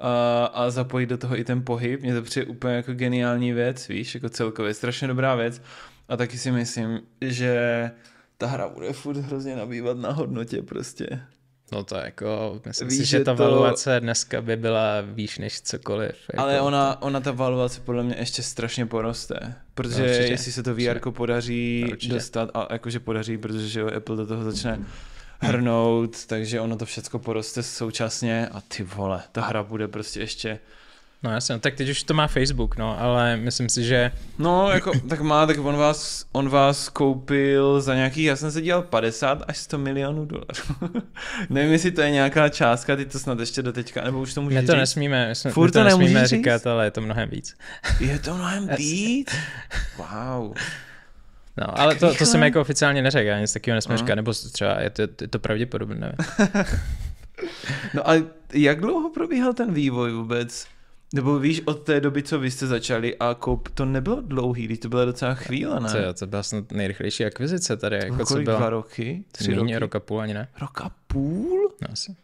a, a zapojit do toho i ten pohyb. Mně to přijde úplně jako geniální věc, víš, jako celkově strašně dobrá věc. A taky si myslím, že ta hra bude furt hrozně nabývat na hodnotě prostě. No to jako, myslím Víš, si, že, že ta to... valuace dneska by byla výš než cokoliv. Jako. Ale ona, ona ta valuace podle mě ještě strašně poroste, protože no, jestli se to VR podaří no, dostat, a jakože podaří, protože že Apple do toho začne mm-hmm hrnout, takže ono to všechno poroste současně a ty vole, ta hra bude prostě ještě No jasně, no, tak teď už to má Facebook, no, ale myslím si, že... No, jako, tak má, tak on vás, on vás koupil za nějakých, já jsem se dělal 50 až 100 milionů dolarů. [LAUGHS] Nevím, jestli to je nějaká částka, ty to snad ještě do teďka, nebo už to můžeš říct. to nesmíme, jsme, Furt to, to nesmíme říct? říkat, ale je to mnohem víc. je to mnohem víc? [LAUGHS] Wow. No, ale to, to jsem jako oficiálně neřekl, já nic takového nesmím no. říkat, nebo třeba je to, je to pravděpodobné. [LAUGHS] no a jak dlouho probíhal ten vývoj vůbec? Nebo víš, od té doby, co vy jste začali a koup, to nebylo dlouhý, když to byla docela chvíle, ne? Co to byla snad nejrychlejší akvizice tady. Jako Kolik, co byla? dva roky? Tři Míně, roky? roka půl ani ne. Roka půl? No asi.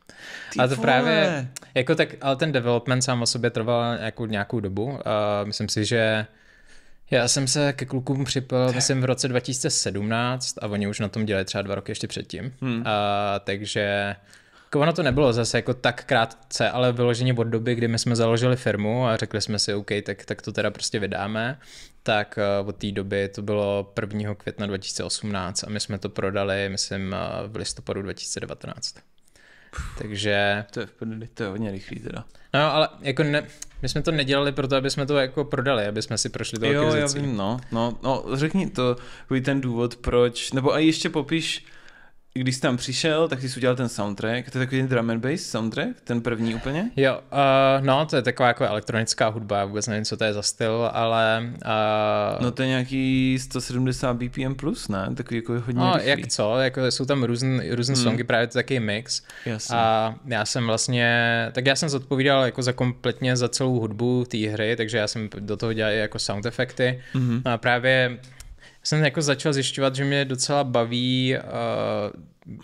Ty a to vole. právě, jako tak, ale ten development sám o sobě trval jako nějakou dobu. A myslím si, že já jsem se ke klukům připojil, myslím, v roce 2017 a oni už na tom dělali třeba dva roky ještě předtím. Hmm. A, takže jako ono to nebylo zase jako tak krátce, ale vyloženě od doby, kdy my jsme založili firmu a řekli jsme si, OK, tak, tak to teda prostě vydáme, tak eh, od té doby to bylo 1. května 2018 a my jsme to prodali, myslím, eh, v listopadu 2019. Puh, Takže... To je, to je hodně rychlý teda. No ale jako ne, my jsme to nedělali proto, aby jsme to jako prodali, aby jsme si prošli do akvizicí. Jo, já vím, no, no, no, řekni to, ten důvod, proč, nebo a ještě popiš, když jsi tam přišel, tak jsi udělal ten soundtrack, to je takový drum and bass soundtrack, ten první úplně? Jo, uh, no to je taková jako elektronická hudba, já vůbec nevím, co to je za styl, ale... Uh... No to je nějaký 170 BPM plus, ne? Takový jako hodně No, rychlý. jak co, jako jsou tam různé různ hmm. songy, právě to takový mix. Jasně. A já jsem vlastně, tak já jsem zodpovídal jako za kompletně za celou hudbu té hry, takže já jsem do toho dělal jako sound efekty. Mm-hmm. No a právě jsem jako začal zjišťovat, že mě docela baví uh,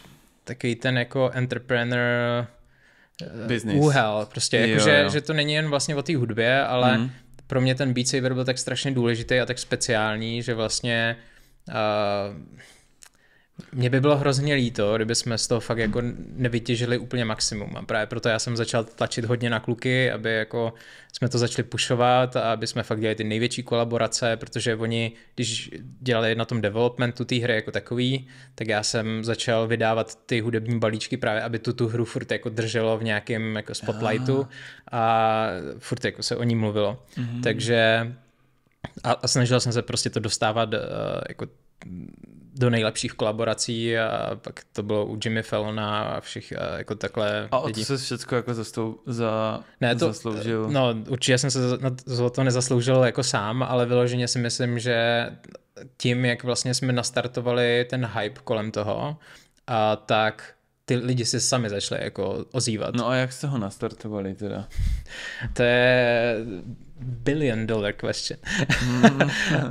takový ten jako entrepreneur eh, Business. úhel. Prostě jo, jako, jo. Že, že to není jen vlastně o té hudbě, ale mm. pro mě ten Beat Saber byl tak strašně důležitý a tak speciální, že vlastně uh, mně by bylo hrozně líto, kdyby jsme z toho fakt jako nevytěžili úplně maximum. A právě proto já jsem začal tlačit hodně na kluky, aby jako jsme to začali pušovat a aby jsme fakt dělali ty největší kolaborace, protože oni, když dělali na tom developmentu té hry jako takový, tak já jsem začal vydávat ty hudební balíčky právě, aby tu tu hru furt jako drželo v nějakém jako spotlightu ah. a furt jako se o ní mluvilo. Mm-hmm. Takže a, a snažil jsem se prostě to dostávat uh, jako do nejlepších kolaborací a pak to bylo u Jimmy Fallona a všech a jako takhle. A o to se všechno jako zastou, za, ne, to, zasloužil? No určitě jsem se za to nezasloužil jako sám, ale vyloženě si myslím, že tím, jak vlastně jsme nastartovali ten hype kolem toho, a tak ty lidi si sami začali jako ozývat. No a jak jste ho nastartovali teda? to je billion dollar question. Hmm.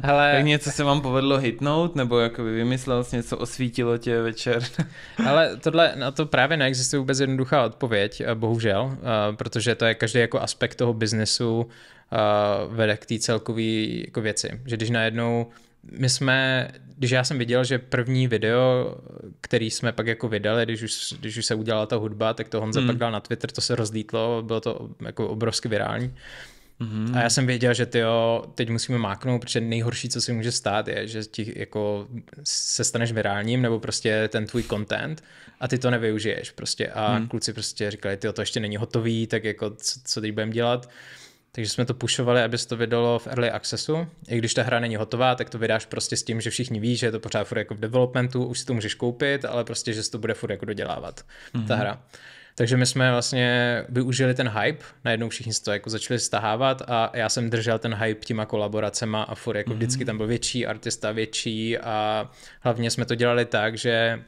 ale... [LAUGHS] Tak něco se vám povedlo hitnout, nebo by vymyslel jsi něco, osvítilo tě večer? [LAUGHS] ale tohle, na to právě neexistuje vůbec jednoduchá odpověď, eh, bohužel, eh, protože to je každý jako aspekt toho biznesu eh, vede k té celkové jako věci. Že když najednou my jsme, když já jsem viděl, že první video, který jsme pak jako vydali, když už, když už se udělala ta hudba, tak to Honza mm. pak dal na Twitter, to se rozlítlo, bylo to jako obrovsky virální. Mm-hmm. A já jsem věděl, že jo, teď musíme máknout, protože nejhorší, co si může stát, je, že ti jako se staneš virálním, nebo prostě ten tvůj content a ty to nevyužiješ prostě. A mm. kluci prostě říkali, jo, to ještě není hotový, tak jako co, co teď budeme dělat. Takže jsme to pušovali, aby se to vydalo v Early Accessu. I když ta hra není hotová, tak to vydáš prostě s tím, že všichni ví, že je to pořád furt jako v developmentu, už si to můžeš koupit, ale prostě, že se to bude furt jako dodělávat, mm-hmm. ta mhm. hra. Takže my jsme vlastně využili ten hype, najednou všichni to jako začali stahávat a já jsem držel ten hype těma kolaboracema a furt jako mm-hmm. vždycky tam byl větší artista, větší a hlavně jsme to dělali tak, že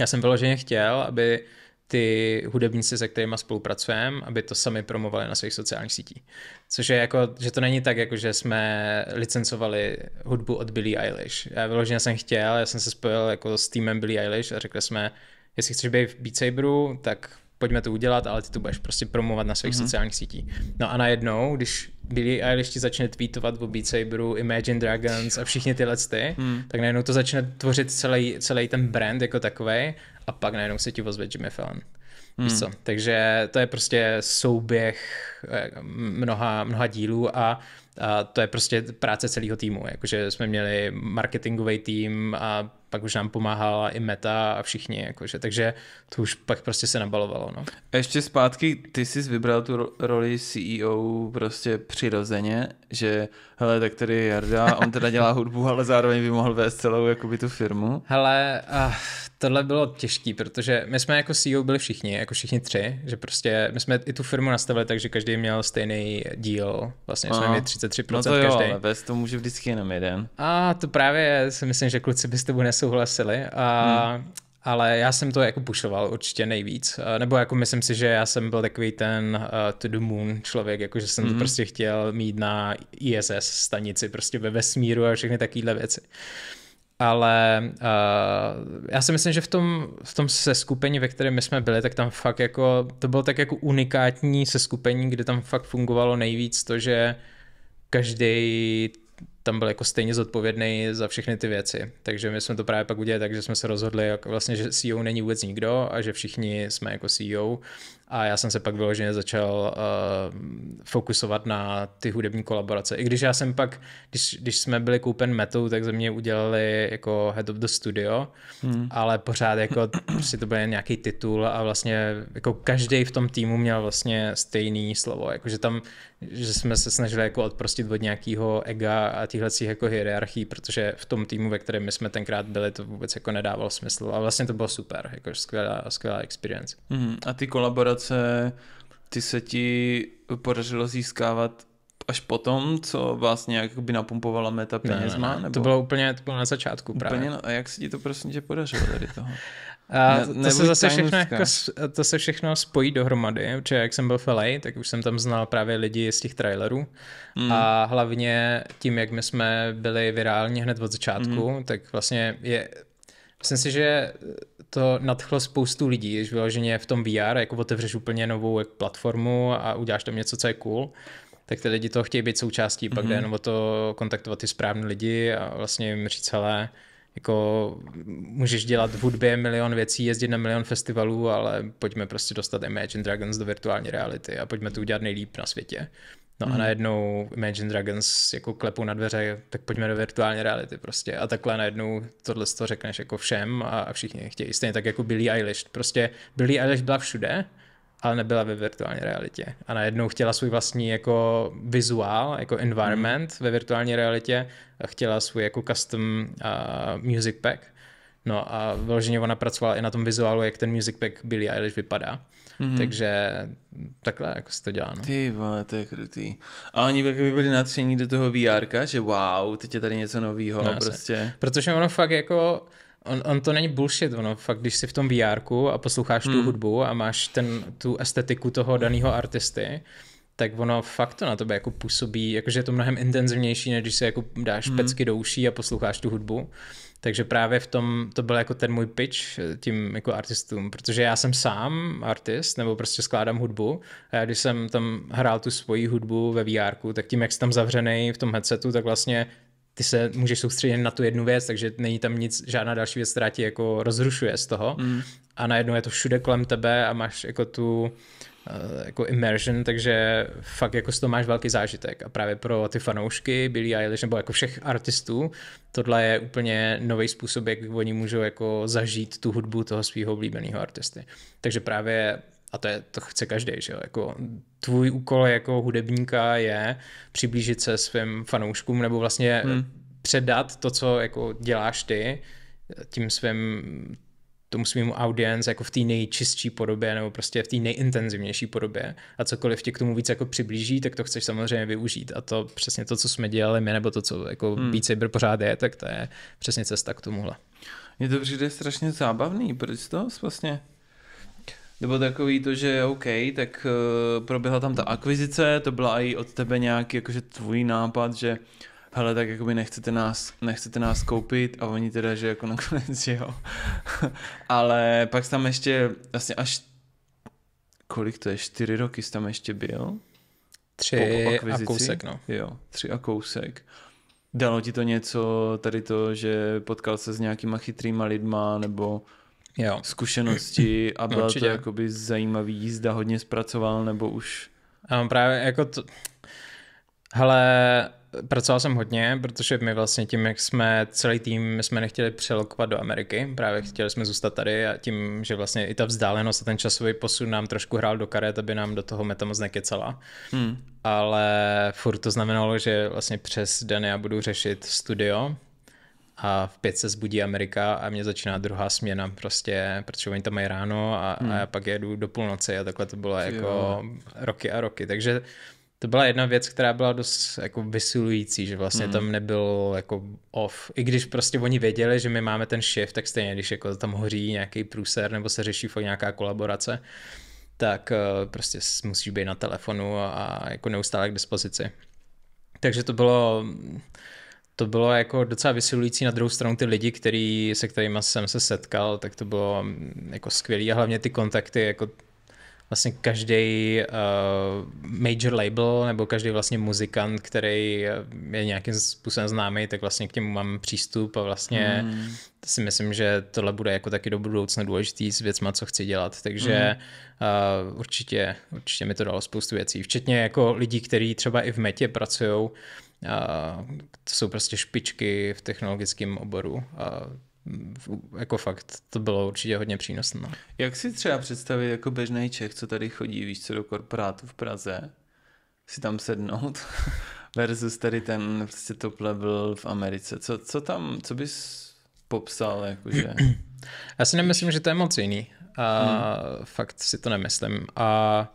já jsem vyloženě chtěl, aby ty hudebníci, se kterými spolupracujeme, aby to sami promovali na svých sociálních sítích. Což je jako, že to není tak, jako že jsme licencovali hudbu od Billie Eilish. Já vyloženě jsem chtěl, já jsem se spojil jako s týmem Billie Eilish a řekli jsme, jestli chceš být v Beat Saberu, tak pojďme to udělat, ale ty to budeš prostě promovat na svých mm-hmm. sociálních sítích. No a najednou, když Billy Eilish ti začne tweetovat o Beat Saberu, Imagine Dragons a všichni tyhle ty, mm. tak najednou to začne tvořit celý, celý ten brand jako takový a pak najednou se ti ozve Jimmy Fallon. Mm. Víš co? Takže to je prostě souběh eh, mnoha, mnoha dílů a a to je prostě práce celého týmu. Jakože jsme měli marketingový tým a pak už nám pomáhala i Meta a všichni, jakože, takže to už pak prostě se nabalovalo. No. Ještě zpátky, ty jsi vybral tu roli CEO prostě přirozeně, že hele, tak tady Jarda, on teda dělá hudbu, ale zároveň by mohl vést celou jakoby tu firmu. Hele, uh, tohle bylo těžký, protože my jsme jako CEO byli všichni, jako všichni tři, že prostě my jsme i tu firmu nastavili tak, že každý měl stejný díl, vlastně Aha. jsme měli 33% no to jo, každý. ale vést to může vždycky jenom jeden. A to právě si myslím, že kluci by s tebou nes nesouhlasili, a, hmm. ale já jsem to jako pušoval určitě nejvíc, nebo jako myslím si, že já jsem byl takový ten uh, to the moon člověk, jakože jsem hmm. to prostě chtěl mít na ISS stanici prostě ve vesmíru a všechny takovéhle věci ale uh, já si myslím, že v tom, v tom seskupení, ve kterém my jsme byli, tak tam fakt jako, to bylo tak jako unikátní seskupení, kde tam fakt fungovalo nejvíc to, že každý tam byl jako stejně zodpovědný za všechny ty věci. Takže my jsme to právě pak udělali tak, že jsme se rozhodli, jak vlastně, že CEO není vůbec nikdo a že všichni jsme jako CEO. A já jsem se pak vyloženě začal uh, fokusovat na ty hudební kolaborace. I když já jsem pak, když, když jsme byli koupen metou, tak ze mě udělali jako head of the studio, hmm. ale pořád jako si prostě to byl nějaký titul a vlastně jako každý v tom týmu měl vlastně stejný slovo. Jakože tam že jsme se snažili jako odprostit od nějakého ega a těchto jako hierarchií, protože v tom týmu, ve kterém my jsme tenkrát byli, to vůbec jako nedávalo smysl a vlastně to bylo super, jako skvělá, skvělá experience. Mm, a ty kolaborace, ty se ti podařilo získávat až potom, co vás nějak by napumpovala meta penězma? Ne, ne, ne. Nebo... To bylo úplně to bylo na začátku právě. Úplně, no. a jak se ti to prostě podařilo tady toho? [LAUGHS] A ne, to, to se zase všechno, jako, to se všechno spojí dohromady, protože jak jsem byl v LA, tak už jsem tam znal právě lidi z těch trailerů mm. a hlavně tím, jak my jsme byli virální hned od začátku, mm. tak vlastně je, myslím si, že to nadchlo spoustu lidí, když vyloženě v tom VR, jako otevřeš úplně novou jak platformu a uděláš tam něco, co je cool, tak ty lidi to chtějí být součástí, mm pak jde hmm. jenom o to kontaktovat ty správné lidi a vlastně jim říct, celé, jako můžeš dělat v hudbě milion věcí, jezdit na milion festivalů, ale pojďme prostě dostat Imagine Dragons do virtuální reality a pojďme to udělat nejlíp na světě. No mm. a mhm. najednou Imagine Dragons jako klepou na dveře, tak pojďme do virtuální reality prostě. A takhle najednou tohle to řekneš jako všem a, a všichni chtějí. Stejně tak jako Billie Eilish. Prostě Billie Eilish byla všude, ale nebyla ve virtuální realitě. A najednou chtěla svůj vlastní jako vizuál, jako environment mm. ve virtuální realitě, chtěla svůj jako custom uh, music pack. No a vyloženě ona pracovala i na tom vizuálu, jak ten music pack a Eilish vypadá. Mm-hmm. Takže takhle jako se to dělá. No. Ty vole, to je krutý. A oni by byli natření do toho VR, že wow, teď je tady něco nového. No, prostě. Protože ono fakt jako On, on to není bullshit, ono fakt, když jsi v tom vr a posloucháš hmm. tu hudbu a máš ten, tu estetiku toho daného artisty, tak ono fakt to na tebe jako působí, jakože je to mnohem intenzivnější, než když si jako dáš hmm. pecky do uší a posloucháš tu hudbu. Takže právě v tom to byl jako ten můj pitch tím jako artistům, protože já jsem sám artist, nebo prostě skládám hudbu a já když jsem tam hrál tu svoji hudbu ve VR, tak tím, jak jsem tam zavřený v tom headsetu, tak vlastně ty se můžeš soustředit na tu jednu věc, takže není tam nic, žádná další věc, která ti jako rozrušuje z toho. Mm. A najednou je to všude kolem tebe a máš jako tu eh, jako immersion, takže fakt jako z toho máš velký zážitek. A právě pro ty fanoušky Billy Eilish nebo jako všech artistů, tohle je úplně nový způsob, jak oni můžou jako zažít tu hudbu toho svého oblíbeného artisty. Takže právě a to, je, to chce každý, že jo? Jako, tvůj úkol jako hudebníka je přiblížit se svým fanouškům nebo vlastně hmm. předat to, co jako děláš ty tím svým tomu svýmu audience jako v té nejčistší podobě nebo prostě v té nejintenzivnější podobě a cokoliv tě k tomu víc jako přiblíží, tak to chceš samozřejmě využít a to přesně to, co jsme dělali my, nebo to, co jako hmm. Beat Saber pořád je, tak to je přesně cesta k tomuhle. Je to přijde strašně zábavný, proč to vlastně nebo takový to, že OK, tak uh, proběhla tam ta akvizice, to byla i od tebe nějaký jakože tvůj nápad, že hele, tak jakoby nechcete nás, nechcete nás koupit a oni teda, že jako [LAUGHS] nakonec, jo. [LAUGHS] Ale pak tam ještě vlastně až kolik to je, čtyři roky jsi tam ještě byl? Tři po, po a kousek, no. Jo, tři a kousek. Dalo ti to něco, tady to, že potkal se s nějakýma chytrýma lidma, nebo jo. zkušenosti a byla Určitě. to jakoby zajímavý jízda, hodně zpracoval nebo už... A právě jako to... Hele, pracoval jsem hodně, protože my vlastně tím, jak jsme celý tým, jsme nechtěli přelokovat do Ameriky, právě chtěli jsme zůstat tady a tím, že vlastně i ta vzdálenost a ten časový posun nám trošku hrál do karet, aby nám do toho meta moc nekecala. Hmm. Ale furt to znamenalo, že vlastně přes den já budu řešit studio, a v pět se zbudí Amerika a mě začíná druhá směna prostě, protože oni tam mají ráno a, hmm. a já pak jedu do půlnoci a takhle to bylo jo. jako roky a roky, takže to byla jedna věc, která byla dost jako vysilující, že vlastně hmm. tam nebyl jako off. I když prostě oni věděli, že my máme ten shift, tak stejně, když jako tam hoří nějaký průser nebo se řeší nějaká kolaborace, tak eh, prostě musíš být na telefonu a, a jako neustále k dispozici. Takže to bylo to bylo jako docela vysilující. Na druhou stranu ty lidi, který, se kterými jsem se setkal, tak to bylo mm, jako skvělé a hlavně ty kontakty, jako vlastně každý uh, eh, major label nebo každý vlastně muzikant, který eh, je nějakým způsobem známý, tak vlastně k němu mám přístup a vlastně mm. si myslím, že tohle bude jako taky do budoucna důležitý s věcma, co chci dělat, takže hmm. uh, určitě, určitě mi to dalo spoustu věcí, včetně jako lidí, kteří třeba i v metě pracují, uh, to jsou prostě špičky v technologickém oboru. Uh, jako fakt to bylo určitě hodně přínosné. Jak si třeba představit jako běžný Čech, co tady chodí, víš co, do korporátu v Praze, si tam sednout [LAUGHS] versus tady ten prostě top level v Americe. Co, co tam, co bys popsal, jakože? [CLEARS THROAT] Já si nemyslím, že to je moc jiný. A hmm. fakt si to nemyslím. A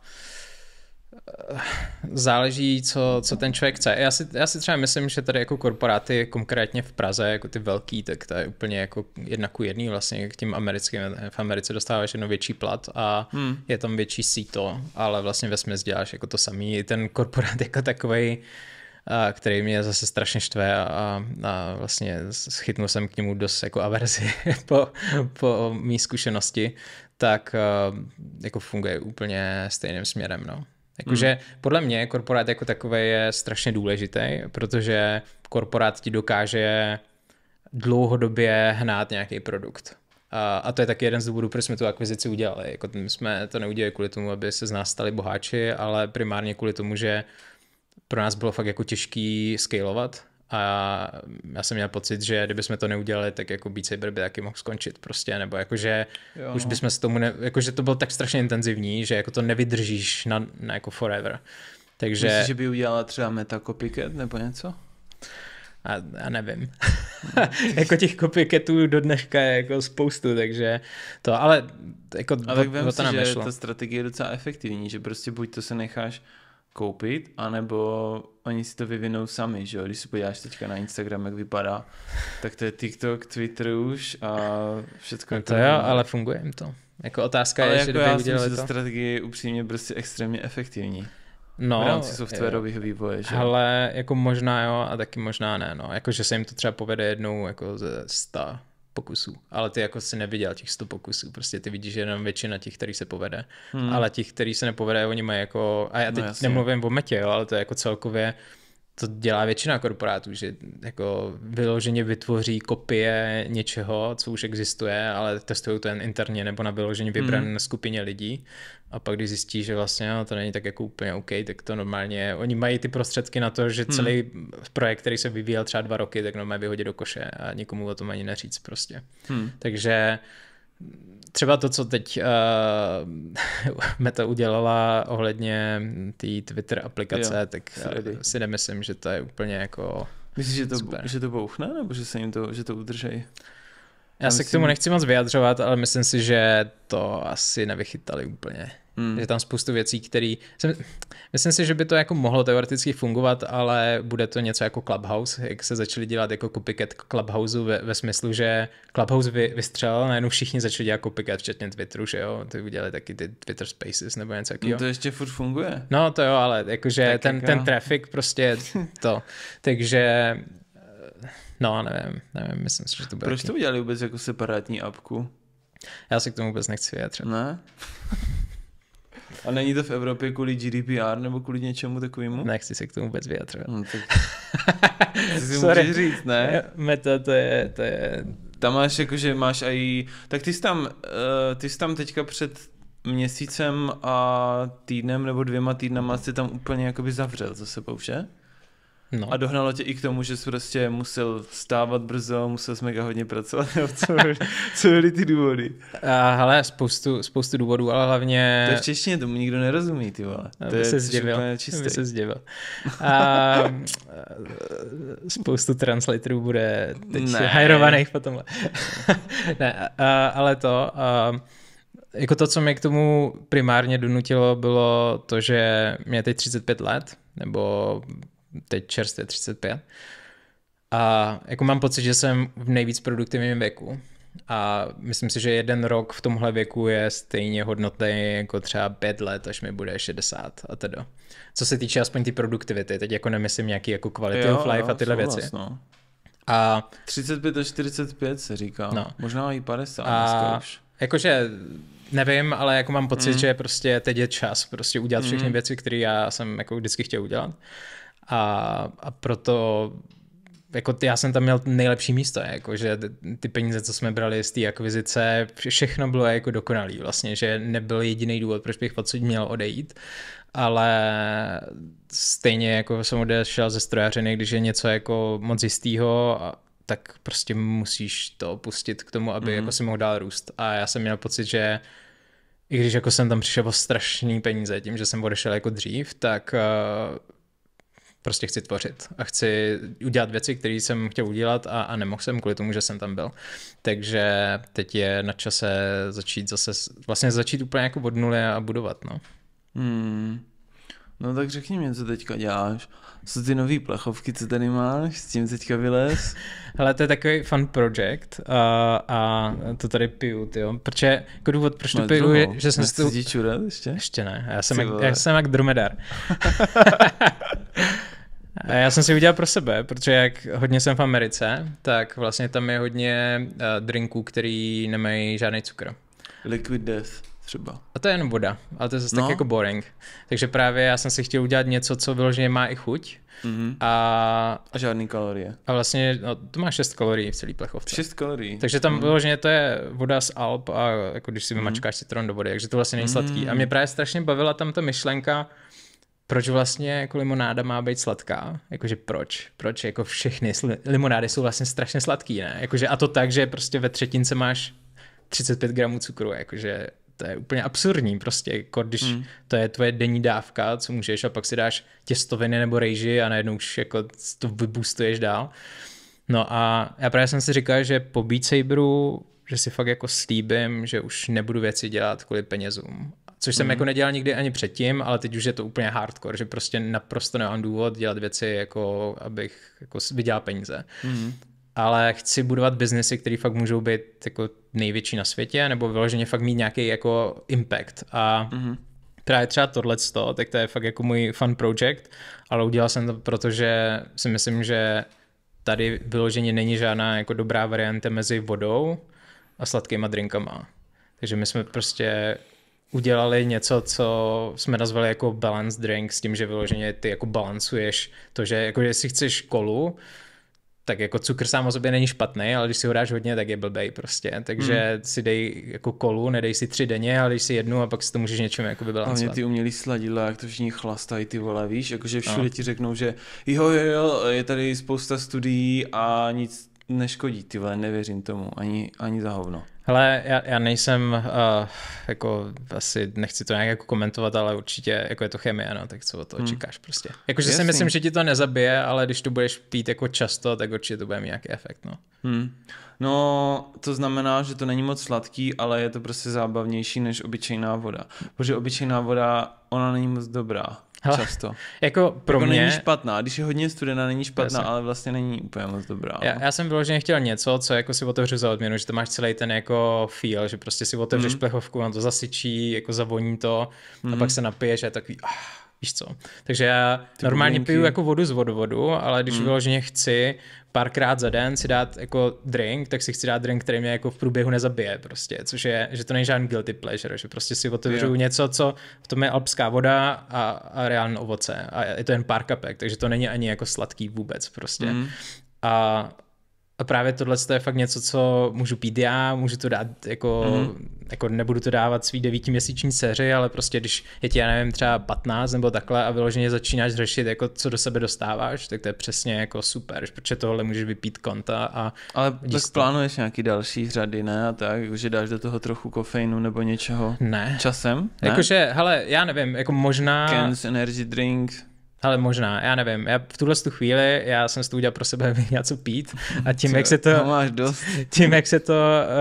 záleží, co, co ten člověk chce. Já si, já si třeba myslím, že tady jako korporáty konkrétně v Praze, jako ty velký, tak to je úplně jako jedna ku jedný vlastně k tím americkým, v Americe dostáváš jenom větší plat a hmm. je tam větší síto, ale vlastně ve směs děláš jako to samý. Ten korporát [LAUGHS] jako takovej, a který mě zase strašně štve a, a vlastně schytnul jsem k němu dost jako averzi [LAUGHS] po, po mý zkušenosti, tak jako funguje úplně stejným směrem, no. Jakože hmm. podle mě korporát jako takový je strašně důležitý, protože korporát ti dokáže dlouhodobě hnát nějaký produkt. A, a to je taky jeden z důvodů, proč jsme tu akvizici udělali. Jako my jsme to neudělali kvůli tomu, aby se z nás stali boháči, ale primárně kvůli tomu, že pro nás bylo fakt jako těžký scalovat a já jsem měl pocit, že kdybychom to neudělali, tak jako Beat Saber by taky mohl skončit prostě, nebo jakože jo, no. už bychom se tomu, ne, jakože to bylo tak strašně intenzivní, že jako to nevydržíš na, na jako forever. Takže... Myslíš, že by udělala třeba meta copycat nebo něco? A, já nevím. [LAUGHS] jako těch copycatů do dneška je jako spoustu, takže to, ale jako ale o, tak to si, že nešlo. ta strategie je docela efektivní, že prostě buď to se necháš koupit, anebo oni si to vyvinou sami, že jo? Když se podíváš teďka na Instagram, jak vypadá, tak to je TikTok, Twitter už a všechno. No to jo, ale funguje jim to. Jako otázka ale je, jako že já si to. že ta strategie je upřímně prostě extrémně efektivní. No, v rámci softwarových vývoje, že? Ale jako možná jo a taky možná ne, no. Jako, že se jim to třeba povede jednou jako ze sta, pokusů. Ale ty jako si neviděl těch 100 pokusů, prostě ty vidíš jenom většina těch, který se povede. Hmm. Ale těch, který se nepovede, oni mají jako, a já no teď no, nemluvím o metě, jo, ale to je jako celkově, to dělá většina korporátů, že jako vyloženě vytvoří kopie něčeho, co už existuje, ale testují to jen interně nebo na vyloženě hmm. vybrané hmm. skupině lidí a pak když zjistí, že vlastně no, to není tak jako úplně OK, tak to normálně, oni mají ty prostředky na to, že hmm. celý hmm. projekt, který se vyvíjel třeba dva roky, tak normálně vyhodí do koše a nikomu o tom ani neříct prostě. Hmm. Takže třeba to, co teď uh, [LAUGHS] Meta udělala ohledně té Twitter aplikace, jo, tak Freddy. si nemyslím, že to je úplně jako Myslíš, že to, že to bouchne, nebo že se jim to, že to udržejí? Já, Já myslím... se k tomu nechci moc vyjadřovat, ale myslím si, že to asi nevychytali úplně. Hmm. Je tam spoustu věcí, které... Myslím si, že by to jako mohlo teoreticky fungovat, ale bude to něco jako Clubhouse, jak se začali dělat jako copycat Clubhouseu ve, ve smyslu, že Clubhouse vy, vystřelil najednou všichni začali dělat copycat, včetně Twitteru, že jo? Ty udělali taky ty Twitter Spaces nebo něco takového. No to ještě furt funguje. No to jo, ale jakože tak ten, jako... ten traffic prostě to. Takže eh, no nevím, nevím, myslím si, že to bude. Proč to udělali vůbec jako separátní apku? Já se k tomu vůbec nechci vyjadřit. Ne? [LAUGHS] A není to v Evropě kvůli GDPR nebo kvůli něčemu takovému? Nechci se k tomu vůbec vyjadřovat. No, tak... [LAUGHS] si Sorry. můžeš říct, ne? Meta to je, to je... Tam máš jakože máš i... Tak ty jsi tam, uh, ty jsi tam teďka před měsícem a týdnem nebo dvěma týdnama jsi tam úplně jakoby zavřel za sebou, že? No. A dohnalo tě i k tomu, že jsi prostě musel stávat brzo, musel jsi mega hodně pracovat. co, [LAUGHS] co byly ty důvody? A, spoustu, spoustu důvodů, ale hlavně... To je v češtině, tomu nikdo nerozumí, ty vole. No, to se zděvil, To se zděvil. A, [LAUGHS] spoustu translatorů bude teď ne. hajrovaných potom. [LAUGHS] ne, a, ale to... A, jako to, co mě k tomu primárně donutilo, bylo to, že mě teď 35 let, nebo teď čerstvě 35. A jako mám pocit, že jsem v nejvíc produktivním věku. A myslím si, že jeden rok v tomhle věku je stejně hodnotný jako třeba pět let, až mi bude 60 a tedy. Co se týče aspoň té tý produktivity, teď jako nemyslím nějaký jako quality jo, of life jo, a tyhle věci. no. A 35 až 45 se říká. No. Možná i 50 a... Jakože nevím, ale jako mám pocit, mm. že prostě teď je čas prostě udělat všechny mm. věci, které já jsem jako vždycky chtěl udělat a, a proto jako já jsem tam měl nejlepší místo, jako, že ty peníze, co jsme brali z té akvizice, všechno bylo jako dokonalý vlastně, že nebyl jediný důvod, proč bych odsud měl odejít, ale stejně jako jsem odešel ze strojařiny, když je něco jako moc jistýho, tak prostě musíš to opustit k tomu, aby mm. jako si mohl dál růst. A já jsem měl pocit, že i když jako jsem tam přišel o strašný peníze tím, že jsem odešel jako dřív, tak uh, prostě chci tvořit a chci udělat věci, které jsem chtěl udělat a, a nemohl jsem kvůli tomu, že jsem tam byl. Takže teď je na čase začít zase, vlastně začít úplně jako od nuly a budovat, no. Hmm. No tak řekni mi, co teďka děláš. Co ty nové plechovky, co tady máš, s tím teďka vylez? [LAUGHS] Hele, to je takový fun project a, uh, a to tady piju, jo. Protože jako důvod, proč to no, piju, je, že jsem si to... ještě? Ještě ne, já jsem, jak, já jsem jak dromedar. [LAUGHS] [LAUGHS] Já jsem si udělal pro sebe, protože jak hodně jsem v Americe, tak vlastně tam je hodně eh, drinků, který nemají žádný cukr. Liquid Death třeba. A to je jen voda, ale to je zase no. tak jako boring. Takže právě já jsem si chtěl udělat něco, co vyloženě má i chuť. Mm-hmm. A, a žádný kalorie. A vlastně no, to má 6 kalorií v celý plechovce. 6 kalorií. Takže tam mm-hmm. vyloženě to je voda z Alp a jako když si mhm. vymačkáš mm-hmm. citron do vody, takže to vlastně není mm-hmm. sladký. A mě právě strašně bavila tam ta myšlenka, proč vlastně jako limonáda má být sladká? Jakože proč? Proč jako všechny limonády jsou vlastně strašně sladký, ne? Jakože a to tak, že prostě ve třetince máš 35 gramů cukru, jakože to je úplně absurdní prostě, jako když mm. to je tvoje denní dávka, co můžeš a pak si dáš těstoviny nebo rejži a najednou už jako to vybustuješ dál. No a já právě jsem si říkal, že po Beat Saberu, že si fakt jako slíbím, že už nebudu věci dělat kvůli penězům což jsem mm. jako nedělal nikdy ani předtím, ale teď už je to úplně hardcore, že prostě naprosto nemám důvod dělat věci, jako abych jako vydělal peníze. Mm. Ale chci budovat biznesy, které fakt můžou být jako největší na světě, nebo vyloženě fakt mít nějaký jako impact. A mm právě třeba tohle, tak to je fakt jako můj fun project, ale udělal jsem to, protože si myslím, že tady vyloženě není žádná jako dobrá varianta mezi vodou a sladkýma drinkama. Takže my jsme prostě udělali něco, co jsme nazvali jako balance drink, s tím, že vyloženě ty jako balancuješ to, že jako, si chceš kolu, tak jako cukr sám o sobě není špatný, ale když si ho dáš hodně, tak je blbej prostě. Takže hmm. si dej jako kolu, nedej si tři denně, ale když si jednu a pak si to můžeš něčím jako vybalancovat. Hlavně ty umělý sladidla, jak to všichni chlastají ty vole, víš, jakože no. všude no. ti řeknou, že jo, jo, jo, je tady spousta studií a nic neškodí, ty vole, nevěřím tomu, ani, ani za hovno. Hele, já, já nejsem, uh, jako asi nechci to nějak jako komentovat, ale určitě jako je to chemie, no, tak co od toho hmm. čekáš prostě. Jakože si myslím, že ti to nezabije, ale když to budeš pít jako často, tak určitě to bude mít nějaký efekt, no. Hmm. No, to znamená, že to není moc sladký, ale je to prostě zábavnější než obyčejná voda. Protože obyčejná voda, ona není moc dobrá. Hele, často. Jako, jako pro jako mě... Není špatná, když je hodně studená, není špatná, jasně. ale vlastně není úplně moc dobrá. Já, no. já jsem vyloženě chtěl něco, co jako si otevřu za odměnu, že to máš celý ten jako feel, že prostě si otevřeš mm. plechovku, on to zasyčí, jako zavoní to mm. a mhm. pak se napiješ a je takový... Ah, víš co. Takže já Ty normálně bubínky. piju jako vodu z vodovodu, ale když mm. vyloženě chci párkrát za den si dát jako drink, tak si chci dát drink, který mě jako v průběhu nezabije prostě, což je, že to není žádný guilty pleasure, že prostě si otevřu yeah. něco, co v tom je alpská voda a, a reálné ovoce a je to jen pár kapek, takže to není ani jako sladký vůbec prostě. Mm. A a právě tohle je fakt něco, co můžu pít já, můžu to dát jako, mm-hmm. jako nebudu to dávat svý devítiměsíční dceři, ale prostě když je ti, já nevím, třeba 15 nebo takhle a vyloženě začínáš řešit, jako co do sebe dostáváš, tak to je přesně jako super, protože tohle můžeš vypít konta a... Ale tak to... plánuješ nějaký další řady, ne? A tak, že dáš do toho trochu kofeinu nebo něčeho? Ne. Časem? Ne? Jakože, hele, já nevím, jako možná... Cans Energy Drink ale možná, já nevím. Já v tuhle tu chvíli, já jsem si to udělal pro sebe něco [LAUGHS] pít a tím, Co? jak se to, no, máš dost. [LAUGHS] tím, jak se to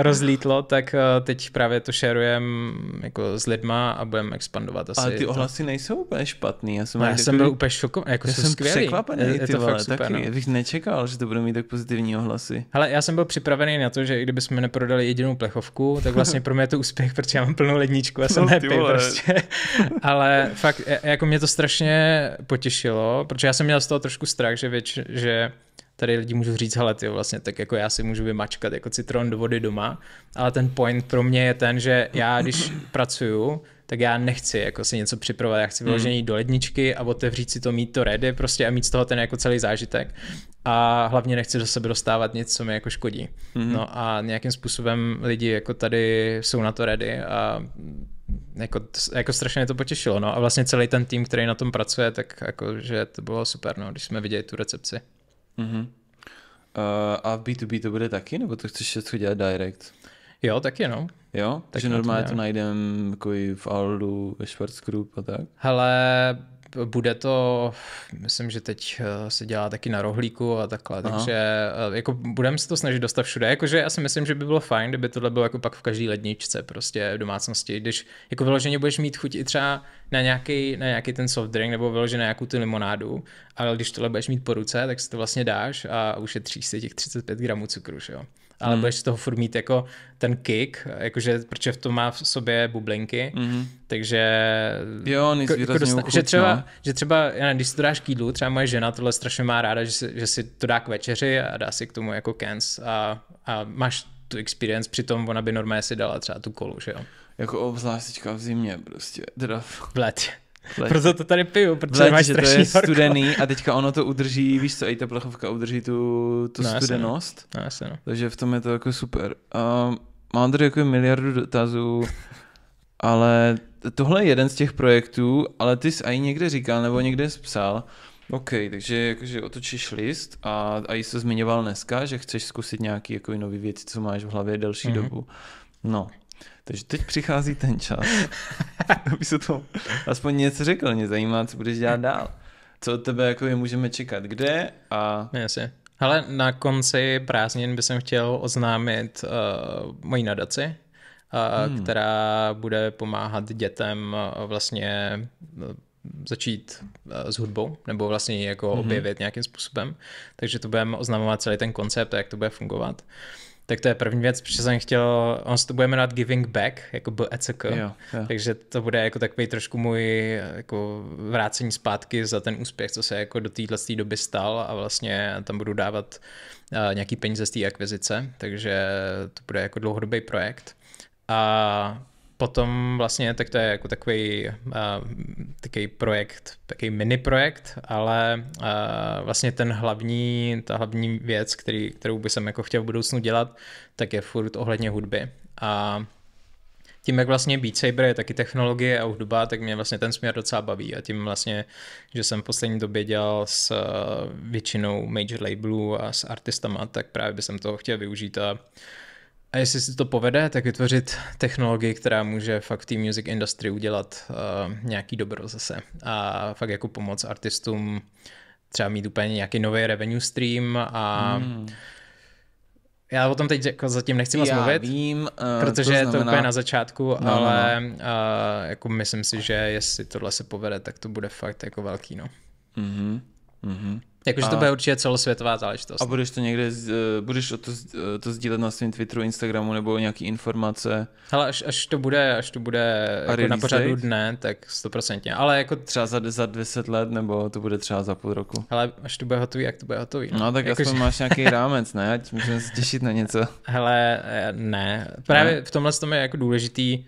rozlítlo, tak eh, teď právě to šerujem jako s lidma a budeme expandovat asi. Ale ty ohlasy to... nejsou úplně špatný. Já jsem, no, já jako jsem byl úplně šokovaný, jako já jsem skvělý. překvapený, je, je to vole, super, taky. No. bych nečekal, že to budou mít tak pozitivní ohlasy. Ale já jsem byl připravený na to, že i kdyby jsme neprodali jedinou plechovku, tak vlastně pro mě je to úspěch, protože já mám plnou ledničku a jsem [LAUGHS] no, happy prostě. Ale fakt, e- jako mě to strašně potěšilo řešilo, protože já jsem měl z toho trošku strach, že, věč, že tady lidi můžu říct, hele ty vlastně tak jako já si můžu vymačkat jako citron do vody doma, ale ten point pro mě je ten, že já když [CLEARS THROAT] pracuju, tak já nechci jako si něco připravovat, já chci vyložení hmm. do ledničky a otevřít si to, mít to ready prostě a mít z toho ten jako celý zážitek a hlavně nechci do sebe dostávat nic, co mi jako škodí. Hmm. No a nějakým způsobem lidi jako tady jsou na to ready a jako, jako strašně to potěšilo, no a vlastně celý ten tým, který na tom pracuje, tak jako, že to bylo super, no, když jsme viděli tu recepci. Mm-hmm. Uh, a v B2B to bude taky, nebo to chceš všechno dělat direct? Jo, taky no. Jo, takže normálně to, to najdem jako v Aldu, ve Schwarz Group a tak? Hele, bude to, myslím, že teď eh, se dělá taky na rohlíku a takhle, Aha. takže eh, jako budeme se to snažit dostat všude, jakože já si myslím, že by bylo fajn, kdyby tohle bylo jako pak v každé ledničce prostě v domácnosti, když jako vyloženě budeš mít chuť i třeba na nějaký, na nějaký ten soft drink nebo vyloženě na nějakou tu limonádu, ale když tohle budeš mít po ruce, tak si to vlastně dáš a ušetříš si těch 35 gramů cukru, že jo ale mm. budeš z toho furt mít jako ten kick, jakože, protože v tom má v sobě bublinky, mm. takže jo, k, jako, jako dostan- chuť, že třeba, no. že třeba já nevím, když si to dáš k jídlu, třeba moje žena tohle strašně má ráda, že si, že si to dá k večeři a dá si k tomu jako cans a, a máš tu experience, přitom ona by normálně si dala třeba tu kolu, že jo. Jako obzvlášť teďka v zimě prostě, teda v, v létě. Proto to tady piju, protože máš to je horko. studený a teďka ono to udrží, víš co, i ta plechovka udrží tu, tu no, no, studenost. No, jasně, no. Takže v tom je to jako super. Um, mám tady jako miliardu dotazů, ale tohle je jeden z těch projektů, ale ty jsi i někde říkal, nebo někde jsi psal, OK, takže jakože otočíš list a, a jsi to zmiňoval dneska, že chceš zkusit nějaký jako nový věci, co máš v hlavě delší mm-hmm. dobu. No, takže teď přichází ten čas, [LAUGHS] aby se to aspoň něco řekl. Mě zajímá, co budeš dělat dál. Co od tebe jako je můžeme čekat? Kde a... Jasně. Ale na konci prázdnin bych chtěl oznámit uh, eh, moji nadaci, uh, hmm. která bude pomáhat dětem uh, vlastně začít eh, s hudbou, nebo vlastně ji jako mm-hmm. objevit nějakým způsobem. Takže to budeme oznamovat celý ten koncept a jak to bude fungovat. Tak to je první věc, protože jsem chtěl, on se to bude jmenovat Giving Back, jako BECK, jo, jo. takže to bude jako takový trošku můj jako vrácení zpátky za ten úspěch, co se jako do téhle doby stal a vlastně tam budu dávat eh, nějaký peníze z té akvizice, takže to bude jako dlouhodobý projekt. A potom vlastně, tak to je jako takový, uh, eh, takový projekt, takový mini projekt, ale uh, vlastně ten hlavní, ta hlavní věc, který, kterou by jsem jako chtěl v budoucnu dělat, tak je furt ohledně hudby. A tím, jak vlastně Beat Saber je taky technologie a hudba, tak mě vlastně ten směr docela baví a tím vlastně, že jsem v poslední době dělal s eh, většinou major labelů a s artistama, tak právě bych jsem toho chtěl využít a a jestli si to povede, tak vytvořit technologii, která může fakt v té music industry udělat uh, nějaký dobro zase. A fakt jako pomoc artistům třeba mít úplně nějaký nový revenue stream a mm. Já o tom teď jako zatím nechci moc mluvit, vím, uh, protože to je to úplně na začátku, no, no, no. ale no, Uh, jako myslím si, že jestli tohle se povede, tak to bude fakt jako velký, no. Mm-hmm. Jakože to bude určitě celosvětová záležitost. A budeš to někde, eh, budeš to, eh, to sdílet na svém Twitteru, Instagramu nebo nějaký informace? Hele, až, až to bude, až to bude jako na pořadu date? dne, tak stoprocentně. Ale jako třeba za, za 10 let nebo to bude třeba za půl roku. Hele, až to bude hotový, jak to bude hotový. No, no tak jako aspoň že... máš nějaký rámec, ne? Ať můžeme se těšit na něco. [LAUGHS] Hele, eh, ne. Právě ne? v tomhle tom je jako důležitý,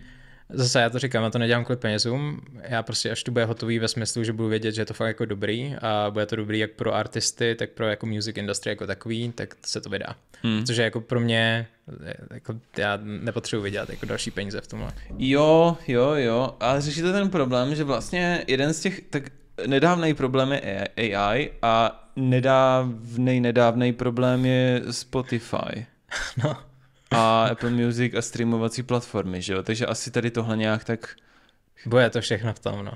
Zase já to říkám, já to nedělám kvůli penězům, já prostě až to bude hotový ve smyslu, že budu vědět, že je to fakt jako dobrý a bude to dobrý jak pro artisty, tak pro jako music industry jako takový, tak se to vydá. Hmm. Což je jako pro mě, eh, jako já nepotřebuji vydělat jako další peníze v tomhle. Jo, jo, jo, ale řešíte ten problém, že vlastně jeden z těch, tak nedávnej problém je AI a nedávnej, nedávnej problém je Spotify. [LAUGHS] No a Apple Music a streamovací platformy, že jo? Takže asi tady tohle nějak tak... Bude to všechno v tom, no.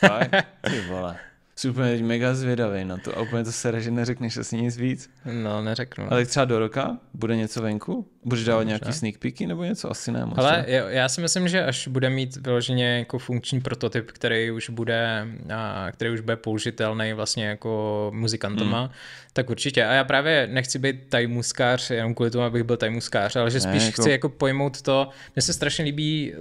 Tak? Ty vole jsem úplně mega zvědavý na to a úplně to se že neřekneš asi nic víc. No, neřeknu. Ne. No. Ale třeba do roka bude něco venku? Budeš dávat no, nějaký ne? sneak peeky nebo něco? Asi ne. Ale já si myslím, že až bude mít vyloženě jako funkční prototyp, který už bude, a který už bude použitelný vlastně jako muzikantoma, hmm. tak určitě. A já právě nechci být tajmuskář, jenom kvůli tomu, abych byl tajmuskář, ale že spíš ne, jako... chci jako pojmout to. Mně se strašně líbí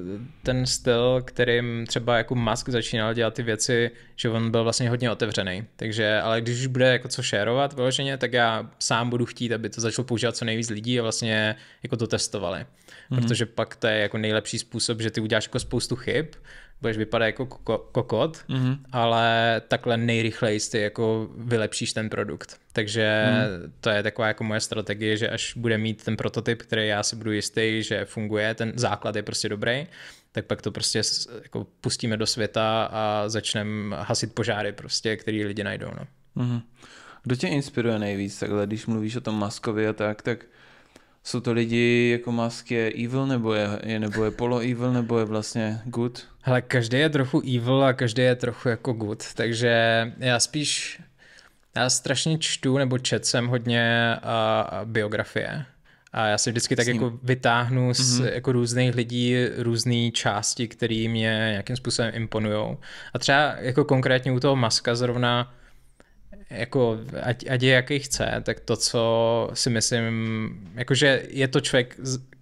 ten styl, kterým třeba jako Musk začínal dělat ty věci, že on byl vlastně hodně hodně otevřený, takže, ale když už bude jako co šérovat vyloženě, tak já sám budu chtít, aby to začalo používat co nejvíc lidí a vlastně jako to testovali. Mm-hmm. Protože pak to je jako nejlepší způsob, že ty uděláš jako spoustu chyb, budeš vypadat jako koko, kokot, mm-hmm. ale takhle nejrychleji ty jako vylepšíš ten produkt. Takže mm-hmm. to je taková jako moje strategie, že až bude mít ten prototyp, který já si budu jistý, že funguje, ten základ je prostě dobrý, tak pak to prostě jako pustíme do světa a začneme hasit požáry prostě, který lidi najdou. No. Mm-hmm. Kdo tě inspiruje nejvíc takhle, když mluvíš o tom Maskovi a tak, tak jsou to lidi jako Musk je evil, nebo je, je nebo je polo evil, nebo je vlastně good? Hele, každý je trochu evil a každý je trochu jako good, takže já spíš, já strašně čtu nebo čet jsem hodně uh, biografie a já si vždycky tak jako vytáhnu z mm-hmm. jako různých lidí různé části, které mě nějakým způsobem imponují. A třeba jako konkrétně u toho Maska zrovna jako ať, ať je jaký chce, tak to, co si myslím, jakože je to člověk,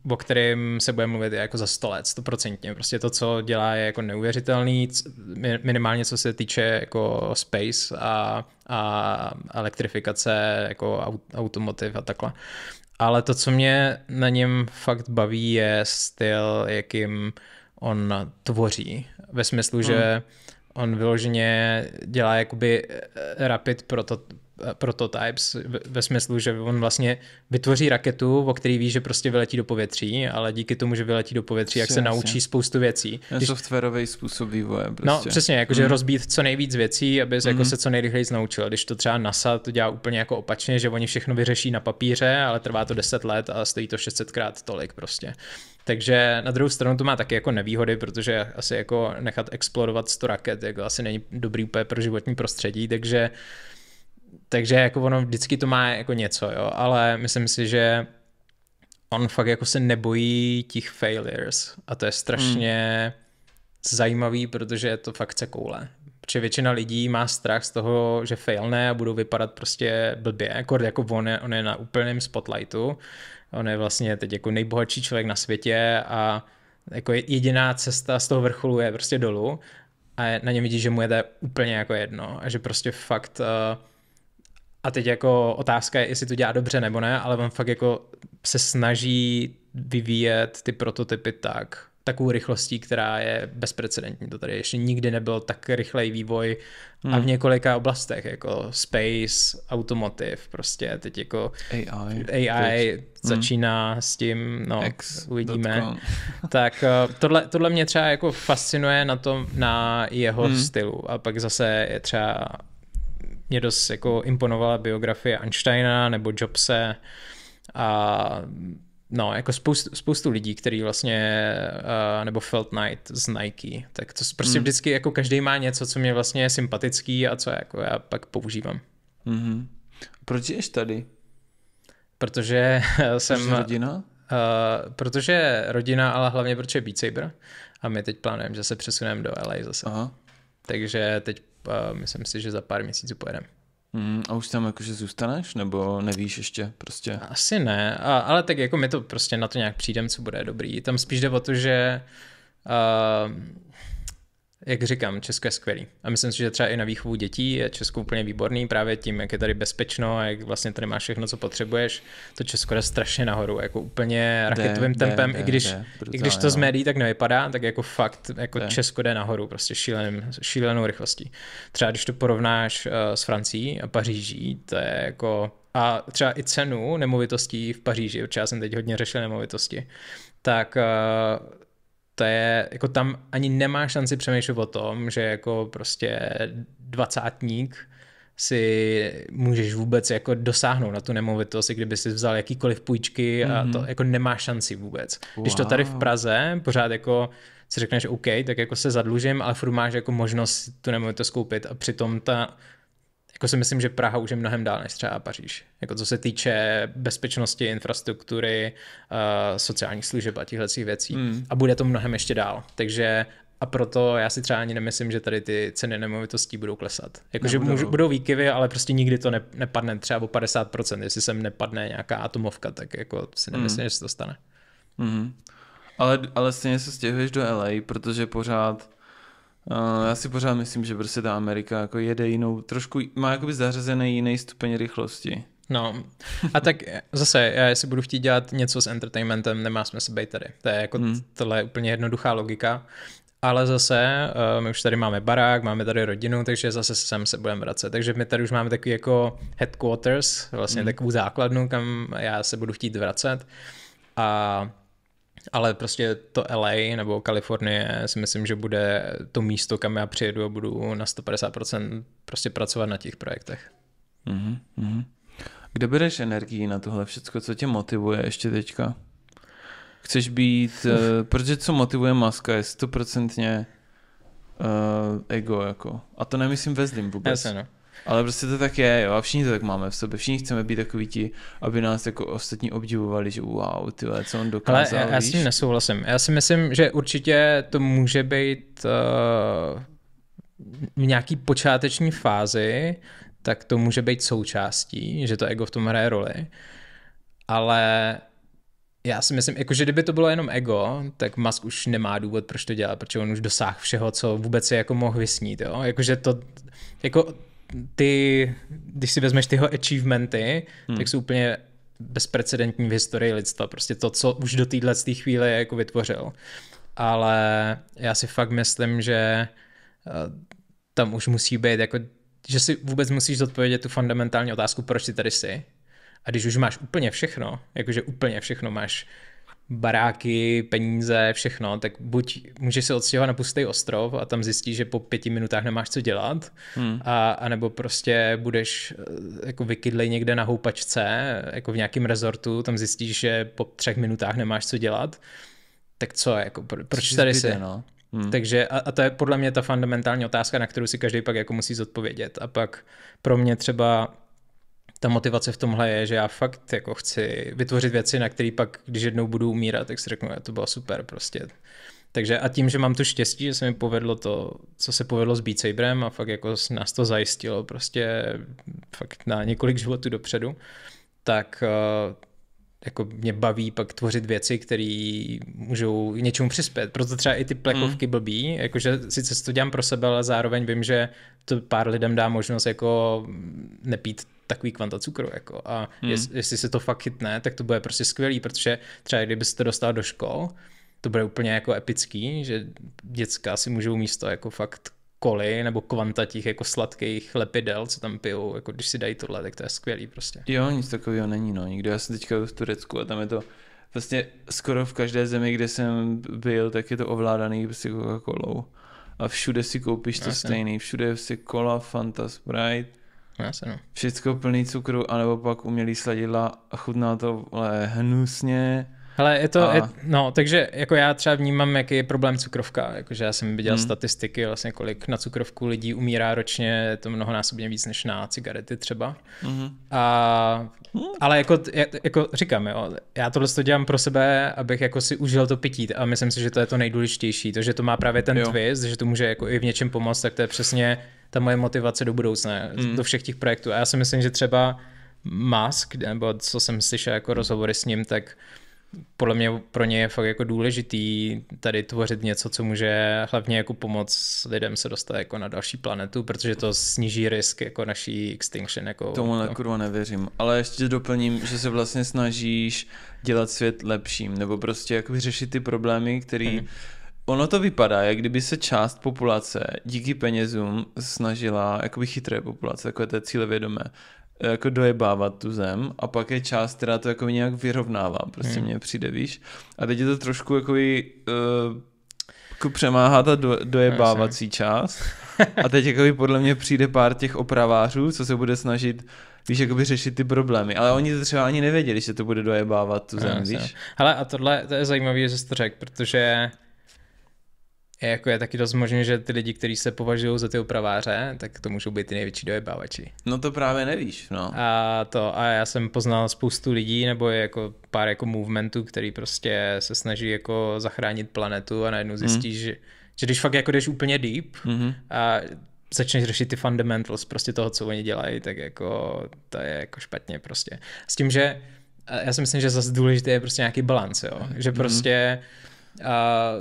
o kterém se bude mluvit jako za 100 let, stoprocentně. Prostě to, co dělá, je jako neuvěřitelný, minimálně co se týče jako space a, a elektrifikace, jako automotiv a takhle. Ale to, co mě na něm fakt baví, je styl, jakým on tvoří. Ve smyslu, hmm. že on vyloženě dělá jakoby eh, rapid proto, eh, prototypes ve smyslu, že on vlastně vytvoří raketu, o který ví, že prostě vyletí do povětří, ale díky tomu, že vyletí do povětří, jak se jasně. naučí spoustu věcí. Když... Softwarový způsob vývoje. No, prostě. No přesně, jakože mm. rozbít co nejvíc věcí, aby se, mm. jako mhm. se co nejrychleji naučil. Když to třeba NASA to dělá úplně jako opačně, že oni všechno vyřeší na papíře, ale trvá to 10 let a stojí to 600krát tolik prostě. Takže na druhou stranu to má taky jako nevýhody, protože asi jako nechat explodovat 100 raket jako asi není dobrý úplně pro životní prostředí, takže takže jako ono vždycky to má jako něco, jo, ale myslím si, že on fakt jako se nebojí těch failures a to je strašně hmm. zajímavý, protože je to fakt se koule. Protože většina lidí má strach z toho, že failne a budou vypadat prostě blbě, jako, jako on, je, on je na úplném spotlightu On je vlastně teď jako nejbohatší člověk na světě a jako jediná cesta z toho vrcholu je prostě dolů a na něm vidí, že mu je to úplně jako jedno a že prostě fakt eh, a teď jako otázka je, jestli to dělá dobře nebo ne, ale on fakt jako se snaží vyvíjet ty prototypy tak, takovou rychlostí, která je bezprecedentní. To tady ještě nikdy nebyl tak rychlej vývoj hmm. a v hmm. několika oblastech, jako space, automotive, prostě teď jako AI, AI teď. začíná hmm. s tím, no, X. uvidíme. [LAUGHS] tak eh, tohle, tohle mě třeba jako fascinuje na tom, na jeho hmm. stylu a pak zase je třeba mě dost jako imponovala biografie Einsteina nebo Jobse a no, jako spoustu, spoustu lidí, který vlastně, uh, nebo Felt Knight z Nike, tak to prostě mm. vždycky, jako každý má něco, co mě vlastně je sympatický a co jako já pak používám. Mm-hmm. Proč jsi tady? Protože [LAUGHS] jsem... rodina? Uh, protože rodina, ale hlavně je Beat Saber a my teď plánujeme, že se přesuneme do LA zase. Aha. Takže teď uh, myslím si, že za pár měsíců pojedeme. Mm, a už tam jakože zůstaneš, nebo nevíš ještě prostě? Asi ne, a, ale tak jako my to prostě na to nějak přijdem, co bude dobrý. Tam spíš jde o to, že uh, jak říkám, Česko je skvělý. A myslím si, že třeba i na výchovu dětí je Česko úplně výborný právě tím, jak je tady bezpečno a jak vlastně tady máš všechno, co potřebuješ. To Česko jde strašně nahoru, jako úplně raketovým de, tempem, de, de, i když, de, brutálně, i když to z no. médií tak nevypadá, tak jako fakt, jako de. Česko jde nahoru prostě šíleným, šílenou rychlostí. Třeba když to porovnáš eh, s Francií a Paříží, to je jako a třeba i cenu nemovitostí v Paříži, protože já jsem teď hodně řešil nemovitosti, tak eh, to je, jako tam ani nemá šanci přemýšlet o tom, že jako prostě dvacátník si můžeš vůbec jako dosáhnout na tu nemovitost, kdyby si vzal jakýkoliv půjčky mm-hmm. a to mhm. jako nemá šanci vůbec. Wow. Když to tady v Praze pořád jako si řekneš OK, tak jako se zadlužím, ale furt máš jako možnost tu nemovitost koupit a přitom ta jako si myslím, že Praha už je mnohem dál než třeba Paříž. Jako co se týče bezpečnosti, infrastruktury, uh, sociálních služeb a těchto věcí. Mm. A bude to mnohem ještě dál. Takže a proto já si třeba ani nemyslím, že tady ty ceny nemovitostí budou klesat. Jakože budou. budou výkyvy, ale prostě nikdy to ne, nepadne třeba o 50%. Jestli sem nepadne nějaká atomovka, tak jako si hmm. nemyslím, mm. že se to stane. Mm. Ale, ale stejně se stěhuješ do LA, protože pořád Eh, já si pořád myslím, že prostě ta Amerika jako jede jinou, trošku má jakoby zařazený jiný stupeň rychlosti. No, a tak eh, zase, já jestli budu chtít dělat něco s entertainmentem, nemá smysl být tady. To je jako hmm. tohle je úplně jednoduchá logika. Ale zase, uh, my už tady máme barák, máme tady rodinu, takže zase sem se budeme vracet. Takže my tady už máme takový jako headquarters, vlastně hmm. takovou základnu, kam já se budu chtít vracet. A ale prostě to LA nebo Kalifornie si myslím, že bude to místo, kam já přijedu a budu na 150% prostě pracovat na těch projektech. Mm-hmm. Kde bereš energii na tohle všechno, Co tě motivuje ještě teďka? Chceš být, uh, protože co motivuje maska je stoprocentně uh, ego jako. A to nemyslím ve zlým vůbec. Jasně, no. Ale prostě to tak je, jo, a všichni to tak máme v sobě, všichni chceme být takový ti, aby nás jako ostatní obdivovali, že wow, ty co on dokázal. Ale já, já s tím nesouhlasím. Já si myslím, že určitě to může být uh, v nějaký počáteční fázi, tak to může být součástí, že to ego v tom hraje roli. Ale já si myslím, jako, že kdyby to bylo jenom ego, tak Musk už nemá důvod, proč to dělat, protože on už dosáhl všeho, co vůbec si jako mohl vysnít. Jo? Jakože to, jako ty, když si vezmeš tyho achievementy, hmm. tak jsou úplně bezprecedentní v historii lidstva. Prostě to, co už do téhle chvíle jako vytvořil. Ale já si fakt myslím, že eh, tam už musí být jako, že si vůbec musíš zodpovědět tu fundamentální otázku, proč ty tady jsi. A když už máš úplně všechno, jakože úplně všechno máš baráky, peníze, všechno, tak buď můžeš se odstěhovat na pustý ostrov a tam zjistíš, že po pěti minutách nemáš co dělat, hmm. a, a nebo prostě budeš eh, jako vykydlej někde na houpačce, jako v nějakém rezortu, tam zjistíš, že po třech minutách nemáš co dělat, tak co, jako pro, proč tady zbyde, si? No? Hmm. Takže a, a to je podle mě ta fundamentální otázka, na kterou si každý pak jako musí zodpovědět. A pak pro mě třeba ta motivace v tomhle je, že já fakt jako chci vytvořit věci, na které pak, když jednou budu umírat, tak si řeknu, to bylo super prostě. Takže a tím, že mám tu štěstí, že se mi povedlo to, co se povedlo s Beat Saberem a fakt jako nás to zajistilo prostě fakt na několik životů dopředu, tak eh, jako mě baví pak tvořit věci, které můžou něčemu přispět. Proto třeba i ty plekovky mm. blbý, jakože sice to dělám pro sebe, ale zároveň vím, že to pár lidem dá možnost jako nepít takový kvanta cukru. Jako. A hmm. jest, jestli se to fakt chytne, tak to bude prostě skvělý, protože třeba kdybyste dostal do škol, to bude úplně jako epický, že děcka si můžou místo jako fakt koly nebo kvanta těch jako sladkých lepidel, co tam pijou, jako když si dají tohle, tak to je skvělý prostě. Jo, nic takového není, no. Nikdo, já jsem teďka v Turecku a tam je to vlastně skoro v každé zemi, kde jsem byl, tak je to ovládaný prostě Coca-Colou. A všude si koupíš to Jasně. stejný, všude si prostě kola, Fanta, Sprite, No, já se no. Všecko plný cukru, anebo pak umělý sladidla a chutná to ale hnusně. Ale je to, a... je, no, takže jako já třeba vnímám, jaký je problém cukrovka, jakože já jsem viděl hmm. statistiky, vlastně kolik na cukrovku lidí umírá ročně, je to mnohonásobně víc než na cigarety třeba. Mhm. Hmm. A, ale jako, jako říkám, jo, já tohle to dělám pro sebe, abych jako si užil to pití a myslím si, že to je to nejdůležitější, to, že to má právě ten jo. twist, že to může jako i v něčem pomoct, tak to je přesně ta moje motivace do budoucna, mm. do všech těch projektů. A já si myslím, že třeba Musk, nebo co jsem slyšel jako rozhovory s ním, tak podle mě pro ně je fakt jako důležitý tady tvořit něco, co může hlavně jako pomoc lidem se dostat jako na další planetu, protože to sníží risk jako naší extinction. Jako Tomu to. kurva nevěřím, ale ještě doplním, že se vlastně snažíš dělat svět lepším, nebo prostě jako řešit ty problémy, které hmm Ono to vypadá, jak kdyby se část populace díky penězům snažila, jakoby chytré populace, takové té cílevědomé, eh, jako dojebávat tu zem a pak je část, která to jako nějak vyrovnává, prostě hmm. mě přijde, víš. A teď je to trošku jako by, uh, eh, jako přemáhá ta do, dojebávací část [LAUGHS] a teď jako by podle mě přijde pár těch opravářů, co se bude snažit víš, jakoby řešit ty problémy. Ale oni to třeba ani nevěděli, že to bude dojebávat tu zem, no, víš? Hele, a tohle to je zajímavé, že jsi to řekl, protože je, jako je taky dost možné, že ty lidi, kteří se považují za ty opraváře, tak to můžou být ty největší dojebávači. No to právě nevíš, no. A to, a já jsem poznal spoustu lidí, nebo je jako pár jako movementů, který prostě se snaží jako zachránit planetu a najednou mhm. zjistí, mm. že, že když fakt jako jdeš úplně deep mm-hmm. a začneš řešit ty fundamentals prostě toho, co oni dělají, tak jako to je jako špatně prostě. S tím, že já si myslím, že zase důležité je prostě nějaký balans, jo. Že mhm. prostě mm-hmm. a,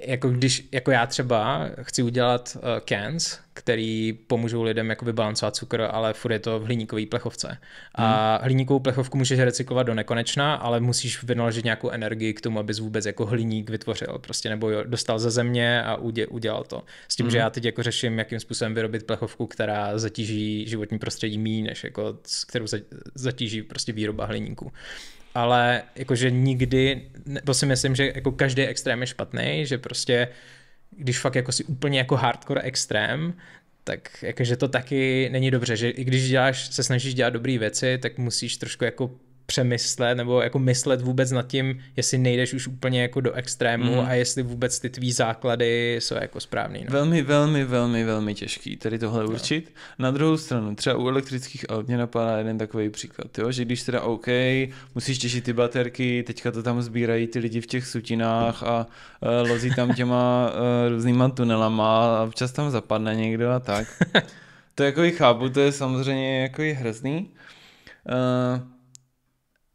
jako když, jako já třeba chci udělat uh, cans, který pomůžou lidem jako vybalancovat cukr, ale furt je to v hliníkové plechovce. Hmm. A hliníkovou plechovku můžeš recyklovat do nekonečna, ale musíš vynaložit nějakou energii k tomu, abys vůbec jako hliník vytvořil, prostě nebo jo, dostal ze země a udě, udělal to. S tím, hmm. že já teď jako řeším, jakým způsobem vyrobit plechovku, která zatíží životní prostředí méně, než jako, kterou zatíží prostě výroba hliníku ale jakože nikdy, nebo si myslím, že jako každý extrém je špatný, že prostě když fakt jako si úplně jako hardcore extrém, tak jakože to taky není dobře, že i když děláš, se snažíš dělat dobré věci, tak musíš trošku jako přemyslet nebo jako myslet vůbec nad tím, jestli nejdeš už úplně jako do extrému mm. a jestli vůbec ty tvý základy jsou jako správný. No. Velmi, velmi, velmi, velmi těžký tady tohle no. určit. Na druhou stranu, třeba u elektrických aut mě napadá jeden takový příklad, jo? že když teda OK, musíš těšit ty baterky, teďka to tam sbírají ty lidi v těch sutinách a uh, lozí tam těma uh, různýma tunelama a občas tam zapadne někdo a tak. [LAUGHS] to jako i chápu, to je samozřejmě jako i hrozný. Uh,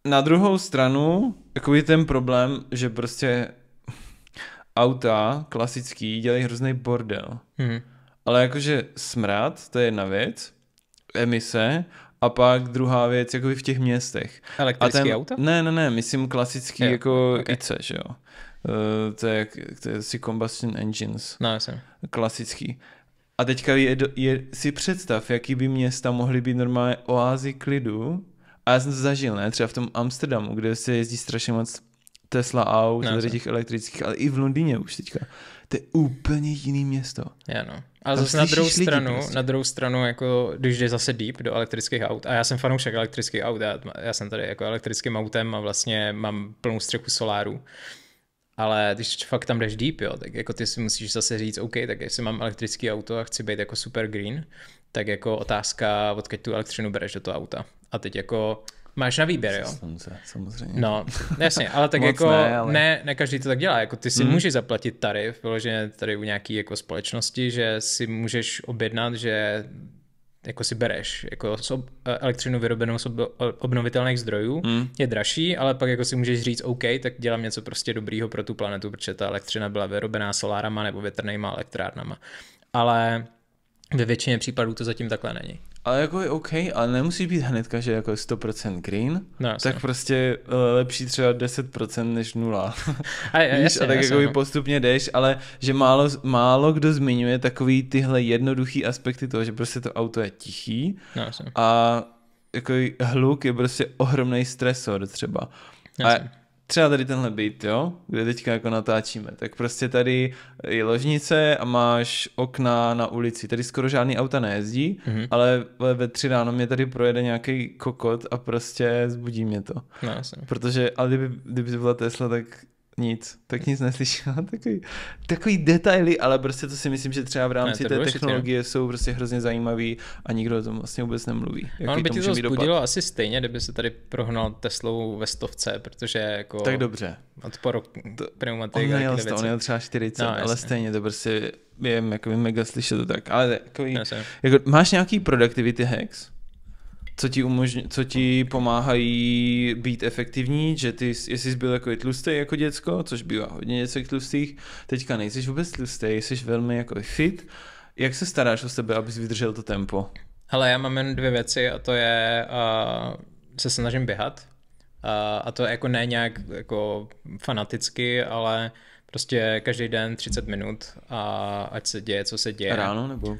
na druhou stranu, takový ten problém, že prostě auta klasický dělají hrozný bordel. Hmm. Ale jakože smrad, to je jedna věc, emise, a pak druhá věc, jako v těch městech. Elektrické ten, auta? Ne, ne, ne, myslím klasický jo, jako okay. ICE, že jo. Uh, to je, to je si combustion engines. No, jsem. Klasický. A teďka je, je, si představ, jaký by města mohly být normálně oázy klidu, a já jsem to zažil, ne? Třeba v tom Amsterdamu, kde se jezdí strašně moc Tesla aut, no, tady těch elektrických, ale i v Londýně už teďka. To je úplně jiný město. Já no. Ale zase na druhou stranu, prostě. na druhou stranu, jako když jde zase deep do elektrických aut, a já jsem fanoušek elektrických aut, já, já jsem tady jako elektrickým autem a vlastně mám plnou střechu soláru. Ale když fakt tam jdeš deep, jo, tak jako ty si musíš zase říct, OK, tak jestli mám elektrický auto a chci být jako super green, tak jako otázka, odkud tu elektřinu bereš do toho auta. A teď jako máš na výběr, jo? Samozřejmě, samozřejmě. No, jasně, ale tak jako ne, ale... ne, ne, každý to tak dělá, jako ty si hmm. můžeš zaplatit tarif, vyloženě tady u nějaký jako společnosti, že si můžeš objednat, že jako si bereš jako sob, elektřinu vyrobenou z ob, obnovitelných zdrojů, hmm. je dražší, ale pak jako si můžeš říct, OK, tak dělám něco prostě dobrýho pro tu planetu, protože ta elektřina byla vyrobená solárama nebo větrnýma elektrárnama. Ale ve většině případů to zatím takhle není ale jako je OK, ale nemusí být hnedka, že jako 100% green, no, jasný. tak prostě eh, lepší třeba 10% než nula. [LAUGHS] A, je, [LAUGHS] jasný, a tak jako no. postupně jdeš, ale že málo, málo kdo zmiňuje takový tyhle jednoduchý aspekty toho, že prostě to auto je tichý no, a jako hluk je prostě ohromný stresor třeba. Jasný. A třeba tady tenhle byt, jo, kde teďka jako natáčíme, tak prostě tady je ložnice a máš okna na ulici, tady skoro žádný auta nejezdí, mm-hmm. ale ve tři ráno mě tady projede nějaký kokot a prostě zbudí mě to. No, jasně. Protože, ale kdyby, kdyby to byla Tesla, tak nic, tak nic neslyšela. [LAUGHS] Takový, takový detaily, ale prostě to si myslím, že třeba v rámci ne, té no. technologie jsou prostě hrozně zajímavý a nikdo o tom vlastně vůbec nemluví. Jaký no, by to ti to vzbudilo asi stejně, kdyby se tady prohnal Teslou ve stovce, protože jako... Tak dobře. Odpor pneumatik on měl, on měl třeba 40, no, ale jasně. stejně to prostě je jako mega slyšet to tak. Ale takový, jako, máš nějaký productivity hacks? co ti, umožň, co ti pomáhají být efektivní, že ty, jestli jsi byl jako tlustý jako děcko, což bývá hodně děcek tlustých, teďka nejsi vůbec tlustý, jsi velmi jako fit. Jak se staráš o sebe, abys vydržel to tempo? Hele, já mám jen dvě věci a to je, uh, se snažím běhat uh, a to je jako ne nějak jako fanaticky, ale prostě každý den 30 minut a ať se děje, co se děje. Ráno nebo?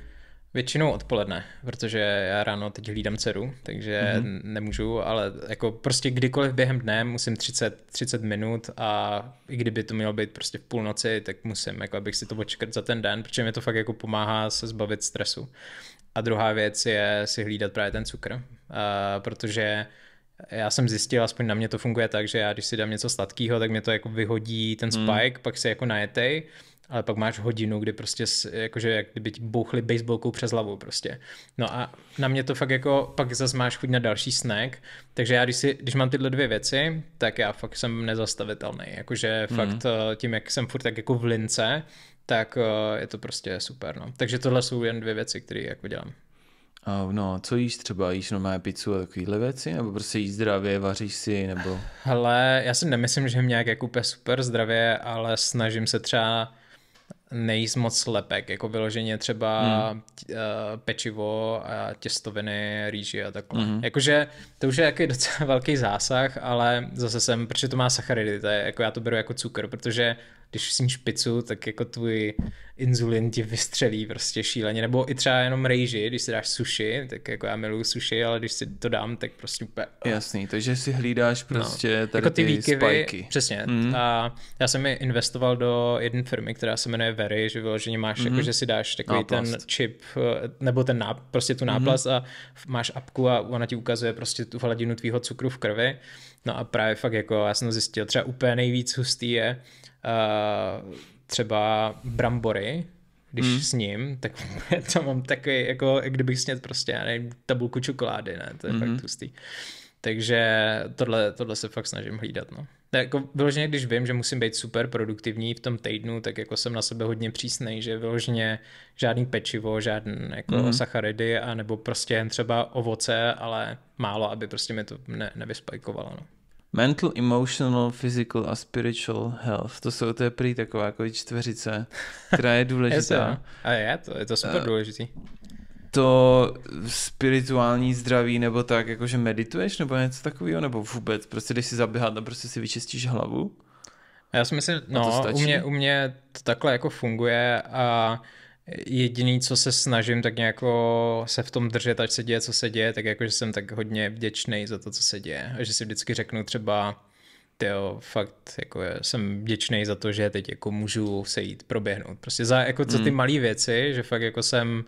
Většinou odpoledne, protože já ráno teď hlídám dceru, takže mm-hmm. nemůžu, ale jako prostě kdykoliv během dne musím 30, 30 minut a i kdyby to mělo být prostě v půlnoci, tak musím, jako abych si to počkat za ten den, protože mi to fakt jako pomáhá se zbavit stresu. A druhá věc je si hlídat právě ten cukr, a protože já jsem zjistil, aspoň na mě to funguje tak, že já když si dám něco sladkého, tak mě to jako vyhodí ten hmm. spike, mm. pak se jako najetej ale pak máš hodinu, kdy prostě jakože jak kdyby ti bouchli baseballkou přes hlavu prostě. No a na mě to fakt jako, pak zase máš chuť na další snack, takže já když, si, když mám tyhle dvě věci, tak já fakt jsem nezastavitelný, jakože mm. fakt eh, tím, jak jsem furt tak jako v lince, tak eh, je to prostě super, no. Takže tohle jsou jen dvě věci, které jako dělám. no, co jíš třeba? Jíš moje pizzu a takovýhle věci? Nebo prostě jíš zdravě, vaříš si? Nebo... Hele, já si nemyslím, že mě nějak jako úplně super zdravě, ale snažím se třeba nejíst moc lepek, jako vyloženě třeba hmm. uh, pečivo, a těstoviny, rýži a takhle. Hmm. Jakože to už je jaký docela velký zásah, ale zase jsem, protože to má sacharidy, to je, jako já to beru jako cukr, protože když sníš pizzu, tak jako tvůj inzulin ti vystřelí prostě šíleně. Nebo i třeba jenom rejži, když si dáš sushi, tak jako já miluju sushi, ale když si to dám, tak prostě úplně... Ah. Jasný, takže si hlídáš no. prostě no. tady jako ty, ty výkyvy, spajky. Přesně. Mm. A já jsem mi investoval do jedné firmy, která se jmenuje Very, že vyloženě máš, mm. jako, mhm. že si dáš takový náplast. ten chip, eh, nebo ten náp, prostě tu mhm. náplast mm. a máš apku a ona ti ukazuje prostě tu hladinu tvýho cukru v krvi. No a právě fakt jako já jsem zjistil, třeba úplně nejvíc hustý je, Eh, třeba brambory, když hmm. s ním, tak [LAUGHS] to mám takový, jako kdybych snědl prostě, já nevím, tabulku čokolády, ne, to je hmm. fakt hustý. Mhm. Takže tohle, tohle se fakt snažím hlídat, no. Tak jako vyloženě, když vím, že musím být super produktivní v tom týdnu, tak jako jsem na sebe hodně přísný, že vyloženě žádný pečivo, žádný jako mm-hmm. sacharidy, nebo prostě jen třeba ovoce, ale málo, aby prostě mi to ne, nevyspajkovalo. No. Mental, emotional, physical a spiritual health. To jsou, to je prý taková jako čtveřice, která je [LAUGHS] důležitá. a je to, je to super eh, důležitý. To spirituální zdraví nebo tak, jakože medituješ nebo něco takového, nebo vůbec, prostě když si zaběhat a prostě si vyčistíš hlavu? Já si myslím, no, u mě, u mě to takhle jako funguje a Jediný, co se snažím, tak nějak se v tom držet, ať se děje, co se děje, tak jakože jsem tak hodně vděčný za to, co se děje. A že si vždycky řeknu třeba, jo, fakt jako jsem vděčný za to, že teď jako můžu se jít proběhnout. Prostě za jako za ty mm. malé věci, že fakt jako jsem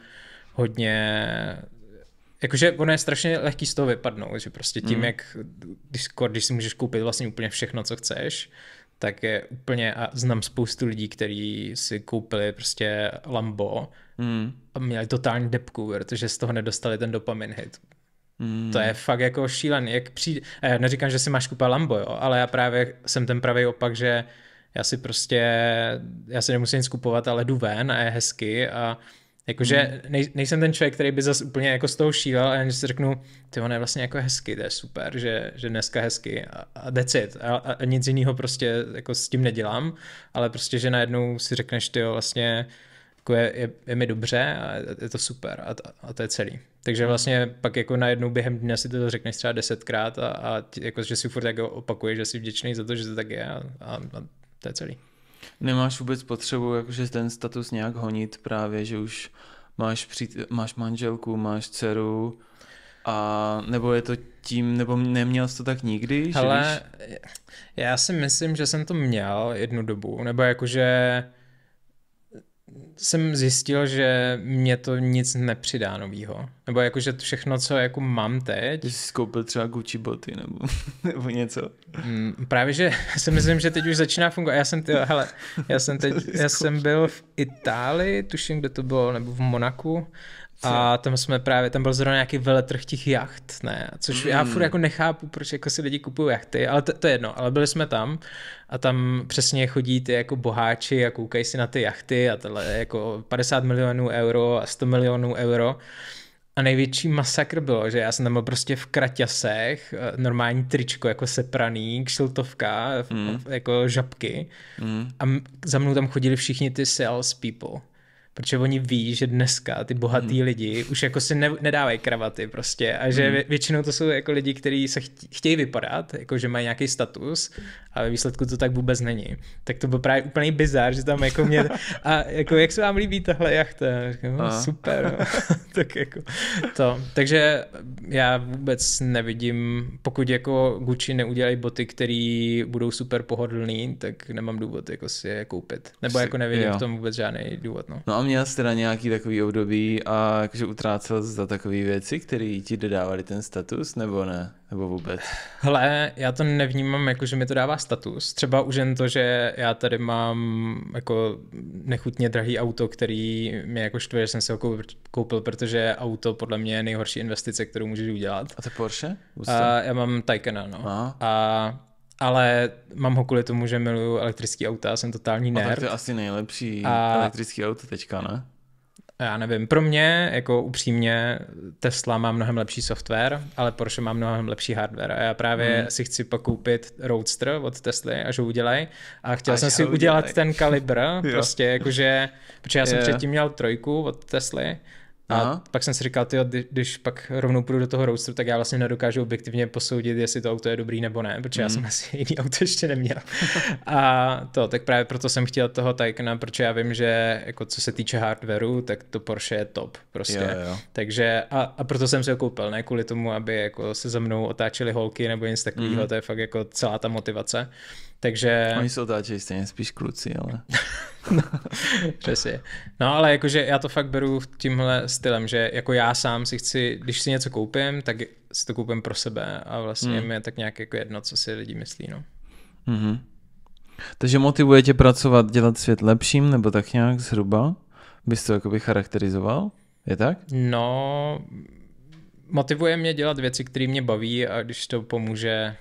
hodně Jakože ono je strašně lehký z toho vypadnout, že prostě tím, mm. jak když, když si můžeš koupit vlastně úplně všechno, co chceš, tak je úplně, a znám spoustu lidí, kteří si koupili prostě Lambo mm. a měli totální depku, protože z toho nedostali ten dopamin hit. Mm. To je fakt jako šílený. Jak přijde, já neříkám, že si máš koupit Lambo, jo, ale já právě jsem ten pravý opak, že já si prostě, já si nemusím nic kupovat, ale jdu ven a je hezky a Jakože hmm. nej, nejsem ten člověk, který by zase úplně jako z toho šílel, ale jen si řeknu, ty on je vlastně jako hezky, to je super, že, že dneska hezky a, a decit a, a, nic jiného prostě jako s tím nedělám, ale prostě, že najednou si řekneš, ty jo, vlastně jako je, je, je mi dobře a je to super a, a to je celý. Takže hmm. vlastně pak jako najednou během dne si to řekneš třeba desetkrát a, a jako, že si furt jako opakuješ, že jsi vděčný za to, že to tak je a, a, a to je celý. Nemáš vůbec potřebu jakože ten status nějak honit právě, že už máš, přít, máš manželku, máš dceru a nebo je to tím, nebo neměl jsi to tak nikdy? Ale když... já si myslím, že jsem to měl jednu dobu, nebo jakože jsem zjistil, že mě to nic nepřidá novýho. Nebo jakože všechno, co jako mám teď... jsi koupil třeba Gucci boty nebo, [LAUGHS] nebo něco. Mm, právě, že [LAUGHS] si myslím, že teď už začíná fungovat. Já jsem, ty, hele, já jsem [LAUGHS] teď, já jsem byl v Itálii, tuším, kde to bylo, nebo v Monaku a tam jsme právě, tam byl zrovna nějaký veletrh těch jacht, ne? Což mm. já hmm. furt jako nechápu, proč jako si lidi kupují jachty, ale to, to je jedno. Ale byli jsme tam a tam přesně chodí ty jako boháči a koukají si na ty jachty a tohle jako 50 milionů euro a 100 milionů euro. A největší masakr bylo, že já jsem tam byl prostě v kraťasech, eh, normální tričko, jako sepraný, kšiltovka, mm. jako žabky. Mm. A za mnou tam chodili všichni ty sales people protože oni ví, že dneska ty bohatý hmm. lidi už jako si ne, nedávají kravaty prostě a že hmm. většinou to jsou jako lidi, kteří se chtějí vypadat, jako že mají nějaký status, ale ve výsledku to tak vůbec není. Tak to byl právě úplný bizar, že tam jako mě, a jako jak se vám líbí tahle jachta? Říkám, no, super. No. [LAUGHS] tak jako to. Takže já vůbec nevidím, pokud jako Gucci neudělají boty, které budou super pohodlný, tak nemám důvod jako si je koupit. Nebo jako nevidím jo. v tom vůbec žádný důvod. No. no a měl jsi teda nějaký takový období a jakože utrácel za takové věci, které ti dodávaly ten status, nebo ne? Nebo vůbec? Hele, já to nevnímám jako, že mi to dává status. Třeba už jen to, že já tady mám jako nechutně drahý auto, který mě jako štve, že jsem si ho koupil, protože auto podle mě je nejhorší investice, kterou můžeš udělat. A to Porsche? A já mám Taycana, no. A ale mám ho kvůli tomu, že miluju elektrický auta, jsem totální nerd. A tak to je asi nejlepší a... elektrický auto teďka, ne? Já nevím, pro mě, jako upřímně, Tesla má mnohem lepší software, ale Porsche má mnohem lepší hardware. A já právě hmm. si chci pokoupit Roadster od Tesly, až ho udělají. A chtěl až jsem si udělat ten kalibr, [LAUGHS] prostě jakože, protože já jsem yeah. předtím měl trojku od Tesly a Aha. pak jsem si říkal, tyjo, když pak rovnou půjdu do toho roadstru, tak já vlastně nedokážu objektivně posoudit, jestli to auto je dobrý nebo ne, protože mm. já mhm. jsem [LAUGHS] asi jiný auto ještě neměl. a to, tak právě proto jsem chtěl toho Taycana, protože já vím, že jako co se týče hardwareu, tak to Porsche je top prostě. Jo, jo. Takže a, a, proto jsem si ho koupil, ne kvůli tomu, aby jako se za mnou otáčely holky nebo něco takového, mm. to je fakt jako celá ta motivace. Takže... Oni jsou otáčejí stejně, spíš kluci, ale... no, [LAUGHS] přesně. No ale jakože já to fakt beru tímhle stylem, že jako já sám si chci, když si něco koupím, tak si to koupím pro sebe a vlastně mm. mi je tak nějak jako jedno, co si lidi myslí, no. Mm-hmm. Takže motivuje tě pracovat, dělat svět lepším, nebo tak nějak zhruba? Bys to jakoby charakterizoval? Je tak? No, motivuje mě dělat věci, které mě baví a když to pomůže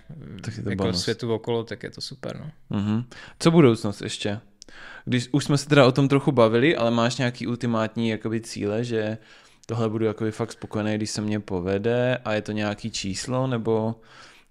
tak to jako bonus. světu okolo, tak je to super. No. Uh-huh. Co budoucnost ještě? Když už jsme se teda o tom trochu bavili, ale máš nějaký ultimátní jakoby cíle, že tohle budu jakoby fakt spokojený, když se mě povede a je to nějaký číslo, nebo,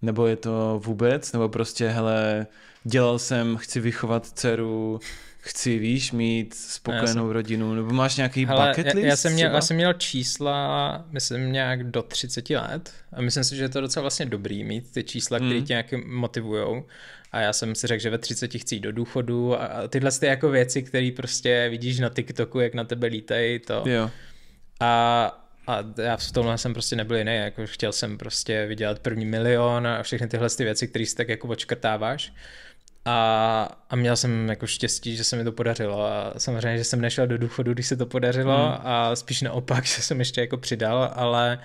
nebo je to vůbec, nebo prostě hele, dělal jsem, chci vychovat dceru, chci, víš, mít spokojenou jsem... rodinu, nebo máš nějaký Hele, bucket list? Já, já, jsem měl, já jsem měl čísla, myslím, nějak do 30 let a myslím si, že je to docela vlastně dobrý mít ty čísla, které hmm. tě nějak motivujou a já jsem si řekl, že ve 30 chci jít do důchodu a tyhle ty jako věci, které prostě vidíš na TikToku, jak na tebe lítají, to. Jo. A a já v tomhle jsem prostě nebyl jiný, jako chtěl jsem prostě vydělat první milion a všechny tyhle ty věci, které si tak jako očkrtáváš. A, a měl jsem jako štěstí, že se mi to podařilo a samozřejmě, že jsem nešel do důchodu, když se to podařilo mm. a spíš naopak, [LAUGHS] že jsem ještě jako přidal, ale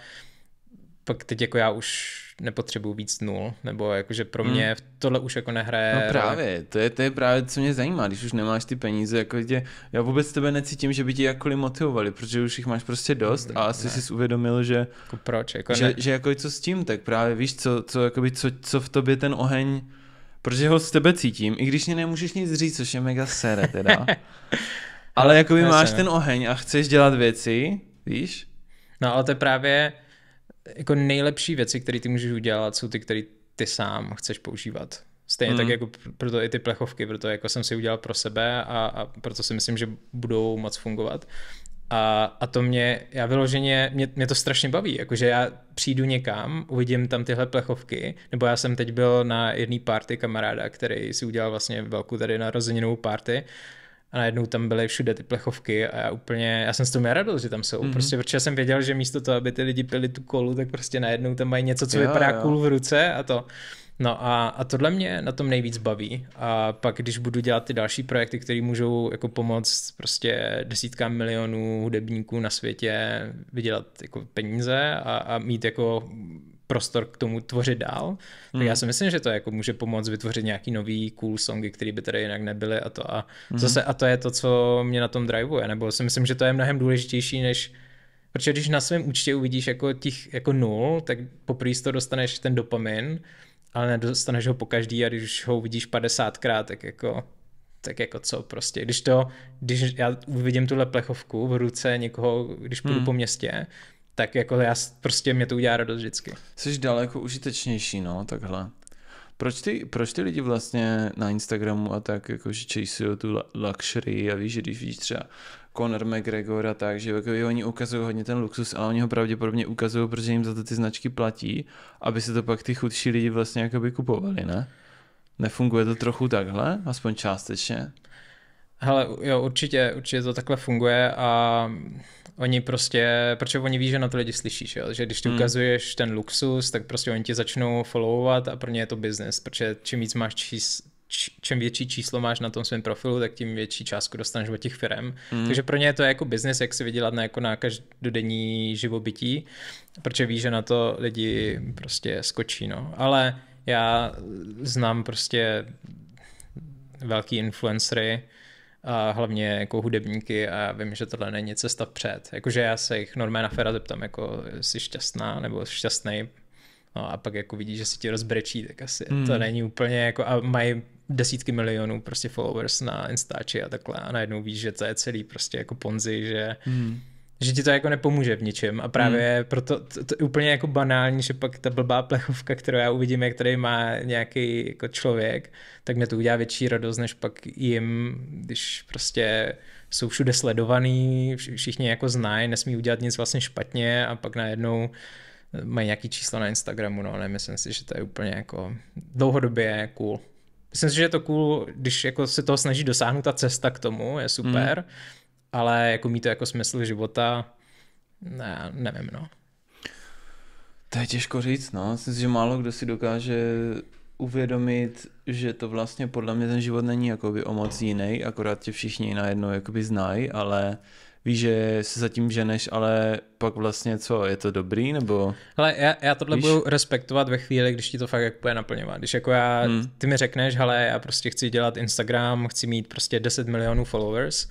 pak teď jako já už nepotřebuju víc nul, nebo jakože pro mě hmm. tohle už jako nehraje. No právě, to je, to je právě, co mě zajímá, když už nemáš ty peníze, jako tě, já vůbec tebe necítím, že by ti jakkoliv motivovali, protože už jich máš prostě dost hmm, a asi ne. jsi uvědomil, že... Jako proč? Jako že, ne. že, jako co s tím, tak právě víš, co, co, jakoby, co, co v tobě ten oheň protože ho z tebe cítím, i když mě nemůžeš nic říct, což je mega sere teda. [LAUGHS] ale jako by máš ten oheň a chceš dělat věci, víš? No ale to je právě jako nejlepší věci, které ty můžeš udělat, jsou ty, které ty sám chceš používat. Stejně mm. tak hmm. jako proto i ty plechovky, proto jako jsem si udělal pro sebe a, a proto si myslím, že budou moc fungovat. A, a to mě, já vyloženě, mě, mě to strašně baví, jakože já přijdu někam, uvidím tam tyhle plechovky, nebo já jsem teď byl na jedné party kamaráda, který si udělal vlastně velkou tady narozeninovou party a najednou tam byly všude ty plechovky a já úplně, já jsem s tom měl radost, že tam jsou, mm-hmm. prostě protože jsem věděl, že místo toho, aby ty lidi pili tu kolu, tak prostě najednou tam mají něco, co jo, vypadá jo. cool v ruce a to. No a, a tohle mě na tom nejvíc baví a pak když budu dělat ty další projekty, které můžou jako pomoct prostě desítkám milionů hudebníků na světě vydělat jako peníze a, a mít jako prostor k tomu tvořit dál, tak hmm. já si myslím, že to jako může pomoct vytvořit nějaký nový cool songy, které by tady jinak nebyly a to a hmm. zase a to je to, co mě na tom driveuje, nebo si myslím, že to je mnohem důležitější než protože když na svém účtě uvidíš jako těch jako nul, tak poprvé to dostaneš ten dopamin, ale nedostaneš ho po každý a když ho uvidíš 50krát, tak jako tak jako co prostě, když to, když já uvidím tuhle plechovku v ruce někoho, když půjdu hmm. po městě, tak jako já prostě mě to udělá radost vždycky. Jsi daleko užitečnější, no, takhle. Proč ty, proč ty lidi vlastně na Instagramu a tak jakože čejsí tu luxury a víš, že když vidíš třeba Conor McGregora, tak, že jako, oni ukazují hodně ten luxus, ale oni ho pravděpodobně ukazují, protože jim za to ty značky platí, aby se to pak ty chudší lidi vlastně jakoby kupovali, ne? Nefunguje to trochu takhle, aspoň částečně? Hele, jo, určitě, určitě to takhle funguje a oni prostě, protože oni ví, že na to lidi slyšíš, jo? že když ty hmm. ukazuješ ten luxus, tak prostě oni ti začnou followovat a pro ně je to business, protože čím víc máš čís, čím větší číslo máš na tom svém profilu, tak tím větší částku dostaneš od těch firm. Mm. Takže pro ně je to jako biznis, jak si vydělat na, jako na každodenní živobytí, protože ví, že na to lidi prostě skočí. No. Ale já znám prostě velký influencery, a hlavně jako hudebníky a já vím, že tohle není cesta před. Jakože já se jich normálně na Fera zeptám, jako jsi šťastná nebo šťastný, No a pak jako vidíš, že si ti rozbrečí, tak asi hmm. to není úplně jako, a mají desítky milionů prostě followers na Instači a takhle a najednou víš, že to je celý prostě jako ponzi, že hmm. že ti to jako nepomůže v ničem a právě hmm. proto to, to je úplně jako banální, že pak ta blbá plechovka, kterou já uvidím, jak tady má nějaký jako člověk, tak mě to udělá větší radost, než pak jim, když prostě jsou všude sledovaný, všichni jako znají, nesmí udělat nic vlastně špatně a pak najednou mají nějaký číslo na Instagramu, no ale myslím si, že to je úplně jako dlouhodobě cool. Myslím si, že je to cool, když jako se toho snaží dosáhnout ta cesta k tomu, je super, mm. ale jako mít to jako smysl života, ne, nevím, no. To je těžko říct, no. Myslím si, že málo kdo si dokáže uvědomit, že to vlastně podle mě ten život není jakoby o moc jiný, akorát tě všichni najednou jakoby znají, ale víš, že si zatím ženeš, ale pak vlastně co, je to dobrý, nebo... Ale já, já tohle víš? budu respektovat ve chvíli, když ti to fakt jak bude naplňovat. Když jako já, hmm. ty mi řekneš, hele, já prostě chci dělat Instagram, chci mít prostě 10 milionů followers,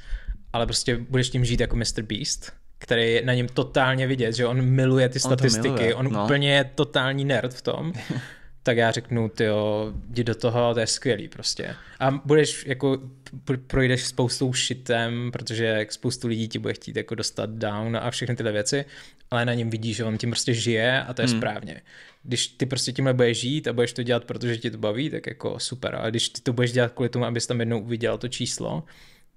ale prostě budeš tím žít jako Mr. Beast, který je na něm totálně vidět, že on miluje ty on statistiky, on, miluje, on no. úplně je totální nerd v tom. [LAUGHS] tak já řeknu, ty jo, jdi do toho, to je skvělý prostě. A budeš jako, projdeš spoustou šitem, protože spoustu lidí ti bude chtít jako dostat down a všechny tyhle věci, ale na něm vidíš, že on tím prostě žije a to je hmm. správně. Když ty prostě tímhle budeš žít a budeš to dělat, protože ti to baví, tak jako super. Ale když ty to budeš dělat kvůli tomu, abys tam jednou uviděl to číslo,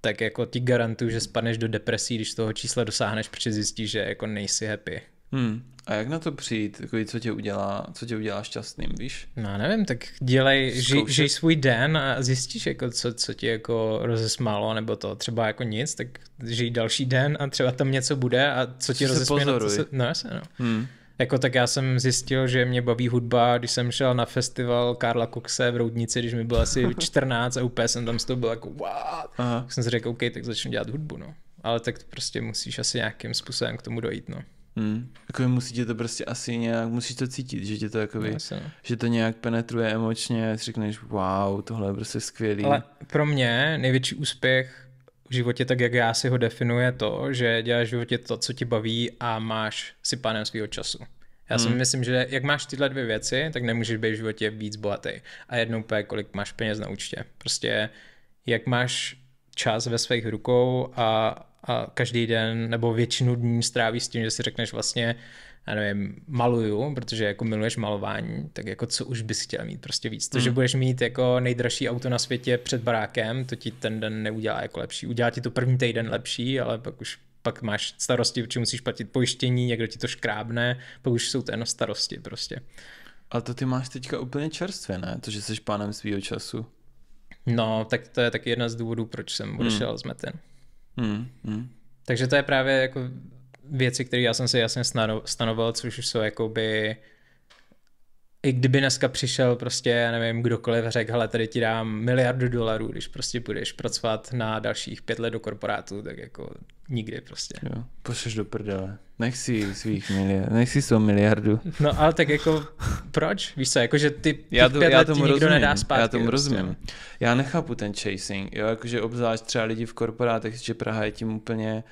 tak jako ti garantuju, že spadneš do depresí, když toho čísla dosáhneš, protože zjistíš, že jako nejsi happy. Hmm. A jak na to přijít? Takový, co tě udělá, co tě udělá šťastným, víš? No nevím, tak dělej, ži, žij svůj den a zjistíš, jako, co, co ti jako rozesmálo, nebo to třeba jako nic, tak žij další den a třeba tam něco bude a co ti rozesmálo? No, se, no jasně, no. Hmm. Jako tak já jsem zjistil, že mě baví hudba, když jsem šel na festival Karla Coxe v Roudnici, když mi bylo asi 14 [LAUGHS] a úplně jsem tam z toho byl jako wow. Aha. Tak jsem si řekl, OK, tak začnu dělat hudbu, no. Ale tak prostě musíš asi nějakým způsobem k tomu dojít, no. Hmm. Jakoby musíte to prostě asi nějak, musíš to cítit, že tě to jakoby, no, Jasně. No. že to nějak penetruje emočně a řekneš, wow, tohle je prostě skvělý. Ale pro mě největší úspěch v životě, tak jak já si ho definuje to, že děláš v životě to, co ti baví a máš si pánem svého času. Já si hmm. myslím, že jak máš tyhle dvě věci, tak nemůžeš být v životě víc bohatý. A jednou úplně, kolik máš peněz na účtě. Prostě jak máš čas ve svých rukou a a každý den nebo většinu dní stráví s tím, že si řekneš vlastně, já nevím, maluju, protože jako miluješ malování, tak jako co už bys chtěl mít prostě víc. To, hmm. že budeš mít jako nejdražší auto na světě před barákem, to ti ten den neudělá jako lepší. Udělá ti to první týden lepší, ale pak už pak máš starosti, protože musíš platit pojištění, někdo ti to škrábne, pak už jsou to jenom starosti prostě. Ale to ty máš teďka úplně čerstvě, ne? To, že jsi pánem svého času. No, tak to je taky jedna z důvodů, proč jsem hmm. odešel hmm. z Metin. Mm, mm. Takže to je právě jako věci, které já jsem si jasně stanovil, což jsou jakoby i kdyby dneska přišel prostě, já nevím, kdokoliv řekl, hele, tady ti dám miliardu dolarů, když prostě budeš pracovat na dalších pět let do korporátu, tak jako nikdy prostě. Jo, pošleš do prdele. Nech si svých miliard, nech si svou miliardu. No ale tak jako proč? Víš co, jakože ty já to, pět já let tomu nikdo rozumím, nedá zpátky. Já tomu prostě. rozumím. Já nechápu ten chasing, jo, jakože obzvlášť třeba lidi v korporátech, že Praha je tím úplně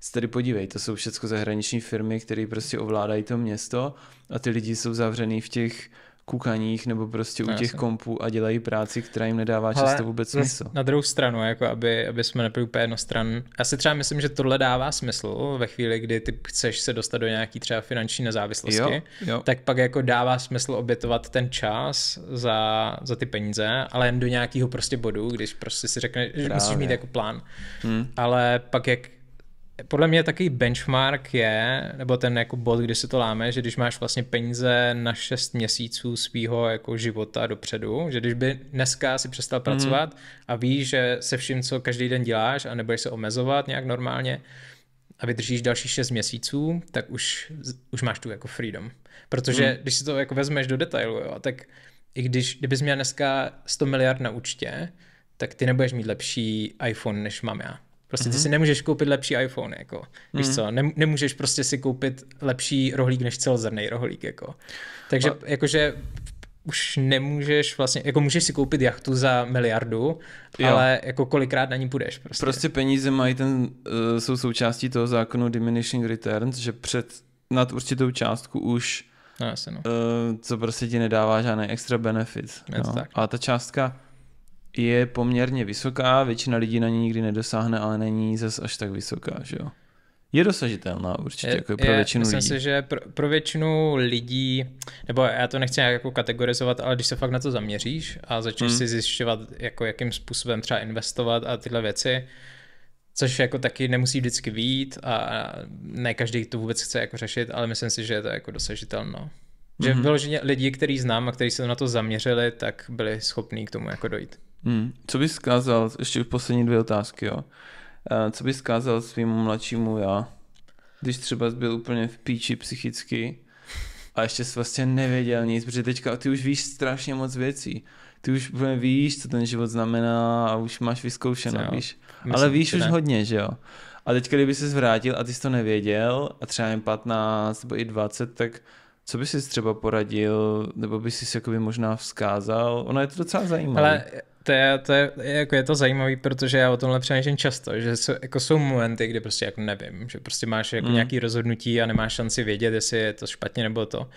se tady podívej, to jsou všechno zahraniční firmy, které prostě ovládají to město a ty lidi jsou zavřený v těch kukaních nebo prostě u no, těch kompů a dělají práci, která jim nedává Ale často vůbec smysl. Na druhou stranu, jako aby, aby jsme nebyli úplně jednostran. Já si třeba myslím, že tohle dává smysl ve chvíli, kdy ty chceš se dostat do nějaký třeba finanční nezávislosti, jo, jo. tak pak jako dává smysl obětovat ten čas za, za ty peníze, ale jen do nějakého prostě bodu, když prostě si řekneš, že musíš mít jako plán. Hmm. Ale pak jak podle mě takový benchmark je, nebo ten jako bod, kdy se to láme, že když máš vlastně peníze na 6 měsíců svého jako života dopředu, že když by dneska si přestal mhm. pracovat mm. a víš, že se vším, co každý den děláš a nebudeš se omezovat nějak normálně a vydržíš další 6 měsíců, tak už, už máš tu jako freedom. Protože mm. když si to jako vezmeš do detailu, jo, tak i když, kdybys měl dneska 100 miliard na účtě, tak ty nebudeš mít lepší iPhone, než mám já. Prostě mm-hmm. ty mhm. si nemůžeš koupit lepší iPhone, jako. Mm-hmm. Víš mhm. co, Nem, nemůžeš prostě si koupit lepší rohlík než celozrnej rohlík, jako. Takže A... jakože už nemůžeš vlastně, jako můžeš si koupit jachtu za miliardu, jo. ale jako kolikrát na ní půjdeš prostě. Prostě peníze mají ten, eh, jsou součástí toho zákonu diminishing returns, že před nad určitou částku už no, jasně, no. Eh, co prostě ti nedává žádný extra benefit. no. tak. A ta částka je poměrně vysoká, většina lidí na ní nikdy nedosáhne, ale není zas až tak vysoká, že jo? Je dosažitelná určitě, je, jako je pro je, většinu myslím lidí. Myslím si, že pro, pro většinu lidí, nebo já to nechci nějak jako kategorizovat, ale když se fakt na to zaměříš a začneš hmm. si zjišťovat, jako jakým způsobem třeba investovat a tyhle věci, což jako taky nemusí vždycky vít a ne každý to vůbec chce jako řešit, ale myslím si, že je to jako dosažitelné. Že mm-hmm. vyloženě lidi, který znám a kteří se na to zaměřili, tak byli schopní k tomu jako dojít. Hmm. Co bys zkázal, ještě poslední dvě otázky, jo. Eh, co bys zkázal svým mladšímu já, když třeba byl úplně v píči psychicky a ještě jsi vlastně nevěděl nic, protože teďka ty už víš strašně moc věcí. Ty už úplně víš, co ten život znamená a už máš vyzkoušeno, jo, víš. Myslím, Ale víš už ne. hodně, že jo. A teďka, kdyby se zvrátil a ty jsi to nevěděl a třeba jen 15 nebo i 20, tak co bys si třeba poradil, nebo bys si jakoby možná vzkázal? Ono je to docela zajímavé. Ale to je, to je, jako je to zajímavé, protože já o tomhle přemýšlím často, že jsou, jako jsou momenty, kdy prostě jako nevím, že prostě máš jako mm. nějaký rozhodnutí a nemáš šanci vědět, jestli je to špatně nebo to.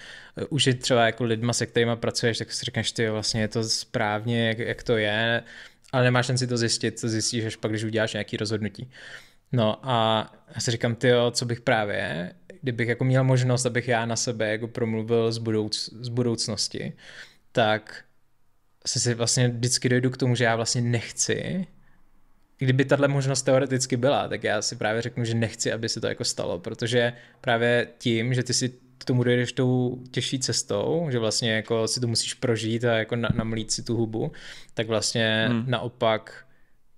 Už je třeba jako lidma, se kterými pracuješ, tak si říkáš, ty vlastně je to správně, jak, jak to je, ale nemáš šanci to zjistit, to zjistíš až pak, když uděláš nějaký rozhodnutí. No a já si říkám, ty co bych právě, kdybych jako měl možnost, abych já na sebe jako promluvil z, budouc, z budoucnosti, tak se si vlastně vždycky dojdu k tomu, že já vlastně nechci, kdyby tahle možnost teoreticky byla, tak já si právě řeknu, že nechci, aby se to jako stalo, protože právě tím, že ty si k tomu dojdeš tou těžší cestou, že vlastně jako si to musíš prožít a jako na, namlít si tu hubu, tak vlastně hmm. naopak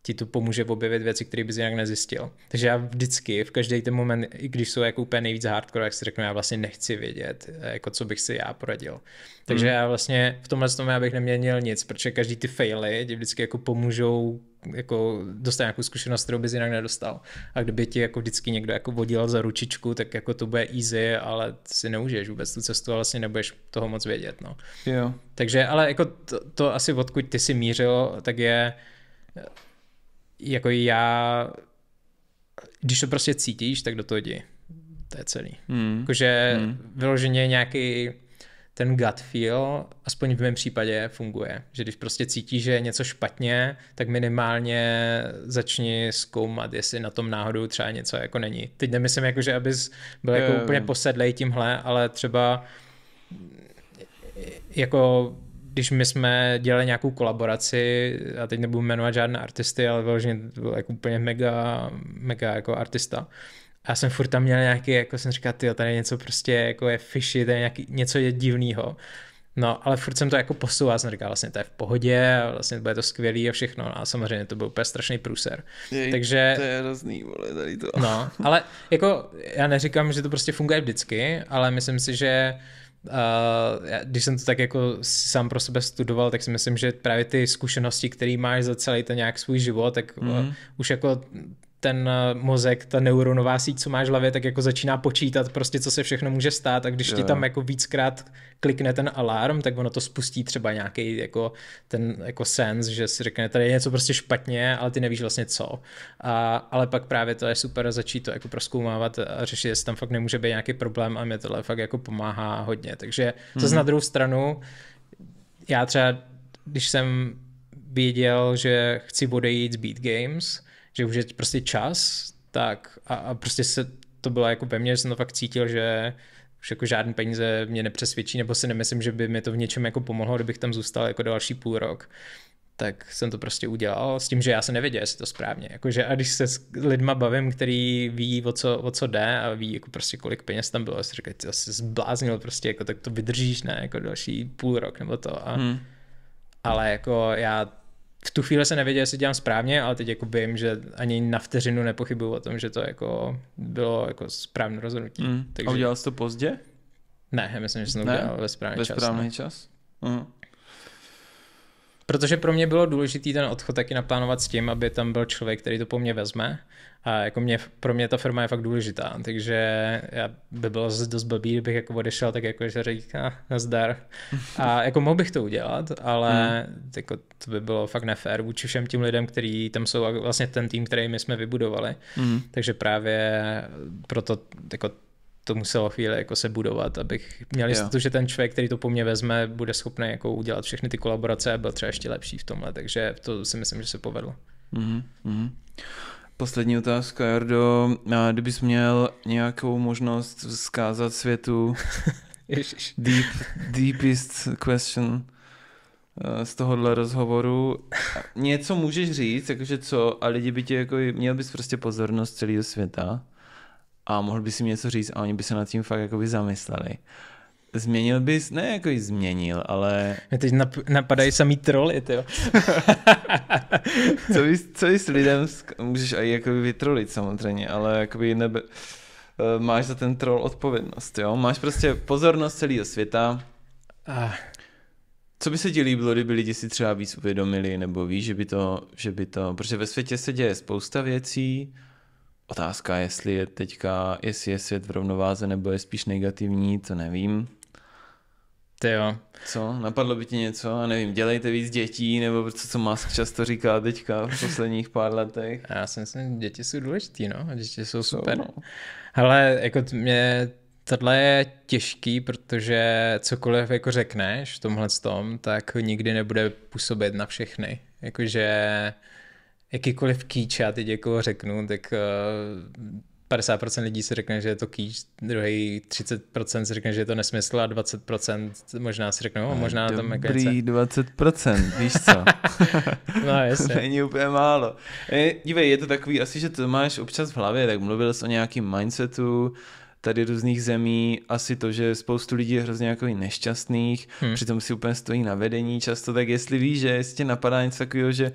ti to pomůže objevit věci, které bys jinak nezjistil. Takže já vždycky, v každý ten moment, i když jsou jako úplně nejvíc hardcore, jak si řeknu, já vlastně nechci vědět, eh, jako co bych si já poradil. Takže mm. já vlastně v tomhle tom já bych neměnil nic, protože každý ty faily ti vždycky jako pomůžou jako dostat nějakou zkušenost, kterou bys jinak nedostal. A kdyby ti jako vždycky někdo jako vodil za ručičku, tak jako to bude easy, ale si neužiješ vůbec tu cestu a vlastně nebudeš toho moc vědět. No. Jo. Takže ale jako to, to, asi odkud ty si mířil, tak je jako já, když to prostě cítíš, tak do toho jdi. To je celý. Hmm. Jakože hmm. vyloženě nějaký ten gut feel, aspoň v mém případě, funguje. Že když prostě cítíš, že je něco špatně, tak minimálně začni zkoumat, jestli na tom náhodou třeba něco jako není. Teď nemyslím, jako, že abys byl jako úplně posedlej tímhle, ale třeba jako když my jsme dělali nějakou kolaboraci, a teď nebudu jmenovat žádné artisty, ale vyloženě to byl jako úplně mega, mega jako artista. A já jsem furt tam měl nějaký, jako jsem říkal, ty, tady něco prostě jako je fishy, tady nějaký, něco je divného. No, ale furt jsem to jako posouval, jsem říkal, vlastně to je v pohodě, vlastně bude to skvělý a všechno, no, a samozřejmě to byl úplně strašný průser. Jej, Takže... To je hrozný, vole, tady to. No, ale jako já neříkám, že to prostě funguje vždycky, ale myslím si, že uh, Uh, když jsem to tak jako sám pro sebe studoval, tak si myslím, že právě ty zkušenosti, které máš za celý ten nějak svůj život, tak mm. uh, už jako ten eh, mozek, ta neuronová síť, co máš v hlavě, tak jako začíná počítat prostě, co se všechno může stát a když jo. ti tam jako víckrát klikne ten alarm, tak ono to spustí třeba nějaký jako ten jako sens, že si řekne, tady je něco prostě špatně, ale ty nevíš vlastně co. A, ale pak právě to je super začít to jako proskoumávat a řešit, jestli tam fakt nemůže být nějaký problém a mě tohle fakt jako pomáhá hodně. Takže to hmm. na druhou stranu, já třeba, když jsem věděl, že chci odejít z Beat Games, že už je prostě čas, tak a, a prostě se to bylo jako ve mně, že jsem to fakt cítil, že už jako žádný peníze mě nepřesvědčí, nebo si nemyslím, že by mi to v něčem jako pomohlo, kdybych tam zůstal jako další půl rok tak jsem to prostě udělal s tím, že já se nevěděl, jestli to správně. Jakože, a když se s lidma bavím, který ví, o co, o co jde a ví, jako prostě kolik peněz tam bylo, si říkají, ty jsi zbláznil, prostě jako tak to vydržíš, ne, jako další půl rok nebo to. A, hmm. Ale jako já v tu chvíli se nevěděl, jestli dělám správně, ale teď jako vím, že ani na vteřinu nepochybuju o tom, že to jako bylo jako správné rozhodnutí. Mm. Takže... A udělal jsi to pozdě? Ne, já myslím, že jsem to udělal ve správný čas. Ve správný čas? čas? Mm. Uh-huh. Protože pro mě bylo důležité ten odchod taky naplánovat s tím, aby tam byl člověk, který to po mně vezme. A jako mě, pro mě ta firma je fakt důležitá, takže já by bylo dost blbý, kdybych jako odešel tak jako, že říká nazdar. A [LAUGHS] jako mohl bych to udělat, ale hmm. jako to by bylo fakt nefér vůči všem tím lidem, kteří tam jsou a vlastně ten tým, který my jsme vybudovali. Hmm. Takže právě proto jako to muselo chvíli jako se budovat, abych měl jistotu, že ten člověk, který to po mně vezme, bude schopný jako udělat všechny ty kolaborace a byl třeba ještě lepší v tomhle, takže to si myslím, že se povedlo. Mm-hmm. Poslední otázka, Jardo. A kdybys měl nějakou možnost vzkázat světu [LAUGHS] deep, deepest question eh, z tohohle rozhovoru. Něco můžeš říct, jakože co, a lidi by tě jako, měl bys prostě pozornost celého světa a mohl by si něco říct a oni by se nad tím fakt jakoby zamysleli. Změnil bys, ne jako ji změnil, ale... Mě teď nap- napadají samý troly, ty [LAUGHS] co, jsi? co bys lidem, můžeš i jakoby vytrolit samozřejmě, ale jakoby nebe... Eh, máš za ten troll odpovědnost, jo? Máš prostě pozornost celého světa. Ah. Co by se ti líbilo, kdyby lidi si třeba víc uvědomili, nebo víš, že by to, že by to, protože ve světě se děje spousta věcí, Otázka, jestli je teďka, jestli je svět v rovnováze nebo je spíš negativní, to nevím. Ty jo. Co? Napadlo by ti něco? A nevím, dělejte víc dětí, nebo co, co Musk často říká teďka v posledních pár letech? Já si myslím, děti jsou důležitý, no. Děti jsou super. Jsou, no. Ale jako t- mě tohle je těžký, protože cokoliv jako řekneš v tomhle tom, tak nikdy nebude působit na všechny. Jakože jakýkoliv kýč, já teď jako řeknu, tak 50% eh, lidí si řekne, že je to kýč, druhý 30% si řekne, že je to nesmysl a 20% možná si řeknou, no, možná tam na tom jako 20%, víš co? [LAUGHS] no jasně. [LAUGHS] Není úplně málo. E, dívej, je to takový, asi, že to máš občas v hlavě, tak mluvil jsi o nějakým mindsetu, tady různých zemí, asi to, že spoustu lidí je hrozně jako nešťastných, hmm. přitom si úplně stojí na vedení často, tak jestli víš, že jestli tě napadá něco takového, že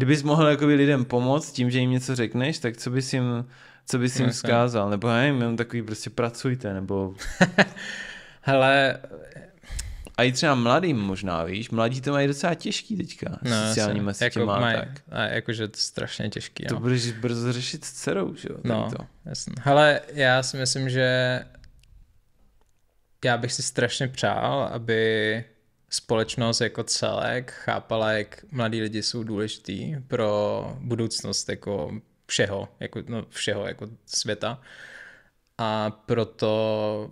kdybys mohl jakoby lidem pomoct tím, že jim něco řekneš, tak co bys jim, co bys jim vzkázal? Nebo jim jenom takový prostě pracujte, nebo... [LAUGHS] Hele, a i třeba mladým možná, víš, mladí to mají docela těžký teďka no, sociálníma jako sítěma jako tak. A jakože to strašně těžký. To no. budeš brzo řešit s dcerou, že jo? No, to. jasně. Hele, já si myslím, že já bych si strašně přál, aby společnost jako celek chápala, jak mladí lidi jsou důležitý pro budoucnost jako všeho, jako, no, všeho jako světa. A proto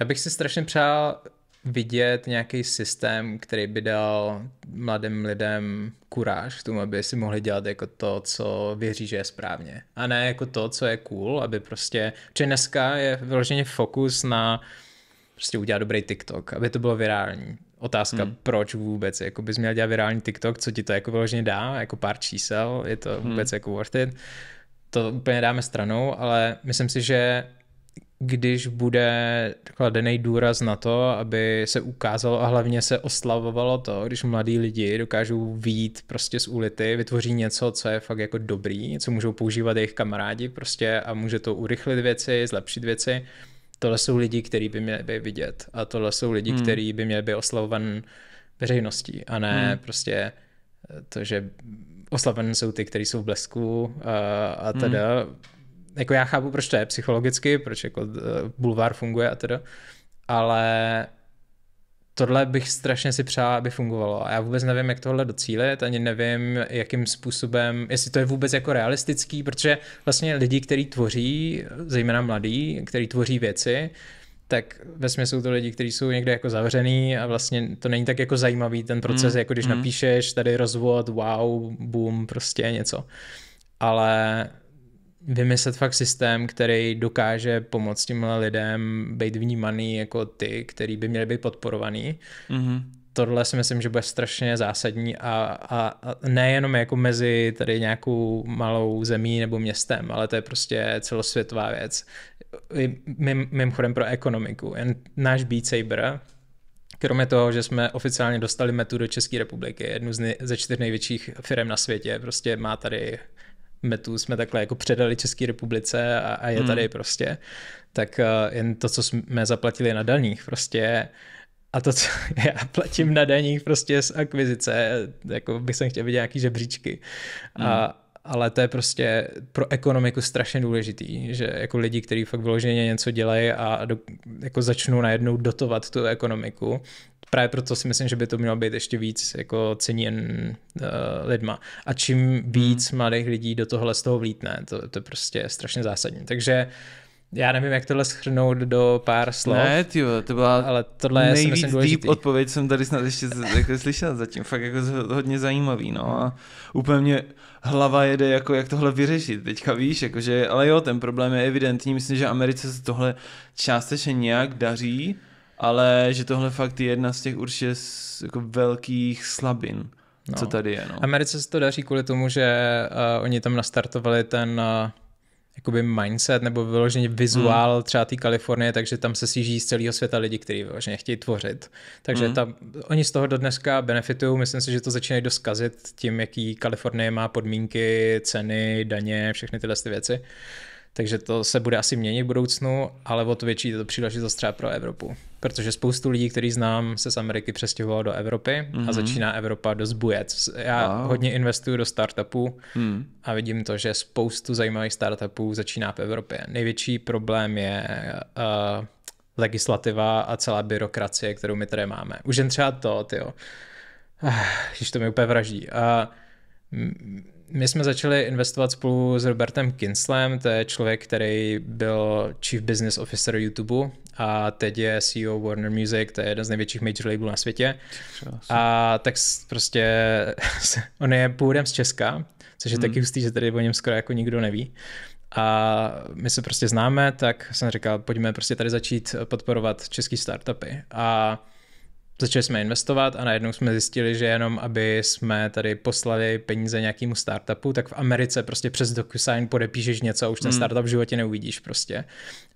já bych si strašně přál vidět nějaký systém, který by dal mladým lidem kuráž k tomu, aby si mohli dělat jako to, co věří, že je správně. A ne jako to, co je cool, aby prostě... Protože dneska je vyloženě fokus na uh, prostě udělat dobrý TikTok, aby to bylo virální. Otázka, hmm. proč vůbec, jako bys měl dělat virální TikTok, co ti to jako vyloženě dá, jako pár čísel, je to hmm. vůbec hmm. jako worth it. To úplně dáme stranou, ale myslím si, že když bude kladený důraz na to, aby se ukázalo a hlavně se oslavovalo to, když mladí lidi dokážou výjít prostě z ulity, vytvoří něco, co je fakt jako dobrý, co můžou používat jejich kamarádi prostě a může to urychlit věci, zlepšit věci, tohle jsou lidi, kteří by měli by vidět a tohle jsou lidi, hmm. kteří by měli by oslavovan veřejností a ne hmm. prostě eh, to, že oslaven jsou ty, kteří jsou v blesku eh, a, a hmm. teda. Hmm. Jako já chápu, proč to je psychologicky, proč jako eh, bulvár funguje a teda, ale tohle bych strašně si přála, aby fungovalo. A já vůbec nevím, jak tohle docílit, ani nevím, jakým způsobem, jestli to je vůbec jako realistický, protože vlastně lidi, kteří tvoří, zejména mladí, kteří tvoří věci, tak ve jsou to lidi, kteří jsou někde jako zavřený a vlastně to není tak jako zajímavý ten proces, mm. jako když mm. napíšeš tady rozvod, wow, boom, prostě něco. Ale vymyslet fakt systém, který dokáže pomoct těmhle lidem být vnímaný jako ty, který by měli být podporovaný. Mm-hmm. Tohle si myslím, že bude strašně zásadní a, a, a nejenom jako mezi tady nějakou malou zemí nebo městem, ale to je prostě celosvětová věc. Mým, mým chodem pro ekonomiku. Jen náš Beat Saber, Kromě toho, že jsme oficiálně dostali metu do České republiky, jednu z nej- ze čtyř největších firm na světě, prostě má tady metu jsme takhle jako předali České republice a, a je hmm. tady hmm. prostě, tak uh, jen to, co jsme zaplatili na daních prostě a to, co [LAUGHS] já platím na daních prostě z akvizice, jako bych jsem chtěl vidět nějaký žebříčky. Hmm. A, ale to je prostě pro ekonomiku strašně důležitý, že jako lidi, kteří fakt vyloženě něco dělají a do, jako začnou najednou dotovat tu ekonomiku, Právě proto si myslím, že by to mělo být ještě víc jako ceněn uh, eh, lidma. A čím víc hmm. mladých lidí do tohle z toho vlítne, to, to prostě strašně zásadní. Takže já nevím, jak tohle schrnout do pár slov. Ne, ty to byla ale tohle nejvíc si myslím deep odpověď jsem tady snad ještě jako slyšel zatím. Fakt jako hodně zajímavý, no. A úplně mě hlava jede, jako jak tohle vyřešit teďka, víš, jakože, ale jo, ten problém je evidentní. Myslím, že Americe se tohle částečně nějak daří, ale že tohle fakt je jedna z těch určitě jako velkých slabin. No. Co tady je, no. Americe se to daří kvůli tomu, že uh, oni tam nastartovali ten uh, jakoby mindset nebo vyloženě vizuál mm. třeba té Kalifornie, takže tam se síží z celého světa lidi, kteří vyloženě chtějí tvořit. Takže mm. tam, oni z toho do dneska benefitují, myslím si, že to začínají doskazit tím, jaký Kalifornie má podmínky, ceny, daně, všechny tyhle ty věci takže to se bude asi měnit v budoucnu, ale o to větší je to příležitost třeba pro Evropu. Protože spoustu lidí, který znám, se z Ameriky přestěhovalo do Evropy mm-hmm. a mhm. začíná Evropa dost bujet. Já wow. hodně investuju do startupů mm. a vidím to, že spoustu zajímavých startupů začíná v Evropě. Největší problém je uh, legislativa a celá byrokracie, kterou my tady máme. Už jen třeba to, tyjo. Ah, když to mi úplně vraždí. Uh, my jsme začali investovat spolu s Robertem Kinslem, to je člověk, který byl Chief Business Officer YouTube a teď je CEO Warner Music, to je jeden z největších major labelů na světě. A tak prostě [LAUGHS] on je původem z Česka, což je hmm. taky hustý, že tady o něm skoro jako nikdo neví. A my se prostě známe, tak jsem říkal, pojďme prostě tady začít podporovat český startupy. A začali jsme investovat a najednou jsme zjistili, že jenom aby jsme tady poslali peníze nějakému startupu, tak v Americe prostě přes DocuSign podepíšeš něco a už ten hmm. startup v životě neuvidíš prostě.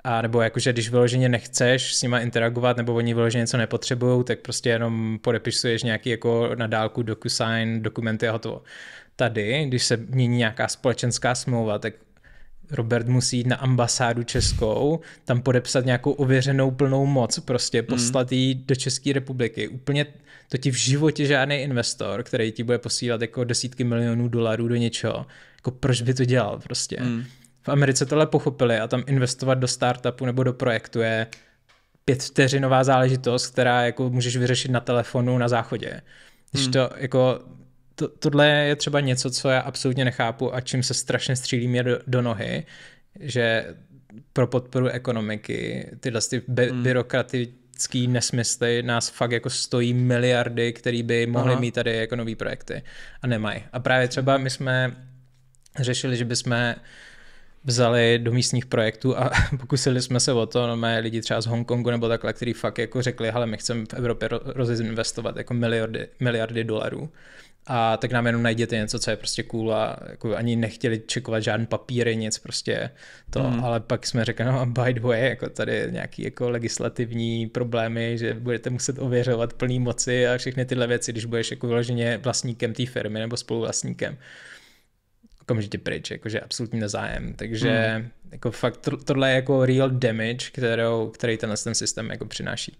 A nebo jakože když vyloženě nechceš s nima interagovat nebo oni vyloženě něco nepotřebují, tak prostě jenom podepisuješ nějaký jako na dálku DocuSign dokumenty a hotovo. Tady, když se mění nějaká společenská smlouva, tak Robert musí jít na ambasádu českou, tam podepsat nějakou ověřenou plnou moc, prostě mhm. poslat mm. ji do České republiky. Úplně to ti v životě žádný investor, který ti bude posílat jako desítky milionů dolarů do něčeho, jako proč by to dělal prostě. Mm. V Americe tohle pochopili a tam investovat do startupu nebo do projektu je pět vteřinová záležitost, která jako můžeš vyřešit na telefonu na záchodě. Když mhm. to jako to, tohle je třeba něco, co já absolutně nechápu a čím se strašně střílí mě do, do nohy, že pro podporu ekonomiky tyhle ty by, mm. byrokratický nesmysly nás fakt jako stojí miliardy, které by mohly Aha. mít tady jako nový projekty a nemají. A právě třeba my jsme řešili, že bychom vzali do místních projektů a [LAUGHS] pokusili jsme se o to, no mé lidi třeba z Hongkongu nebo takhle, kteří fakt jako řekli, hele, my chceme v Evropě rozinvestovat jako miliardy, miliardy dolarů a tak nám jenom najděte něco, co je prostě cool a jako ani nechtěli čekovat žádný papíry, nic prostě to, mm. ale pak jsme řekli, no a by the way, jako tady nějaký jako legislativní problémy, že budete muset ověřovat plný moci a všechny tyhle věci, když budeš jako vyloženě vlastníkem té firmy nebo spoluvlastníkem okamžitě pryč, jakože absolutní nezájem. Takže mm. jako fakt to, tohle je jako real damage, kterou, který ten, ten systém jako přináší.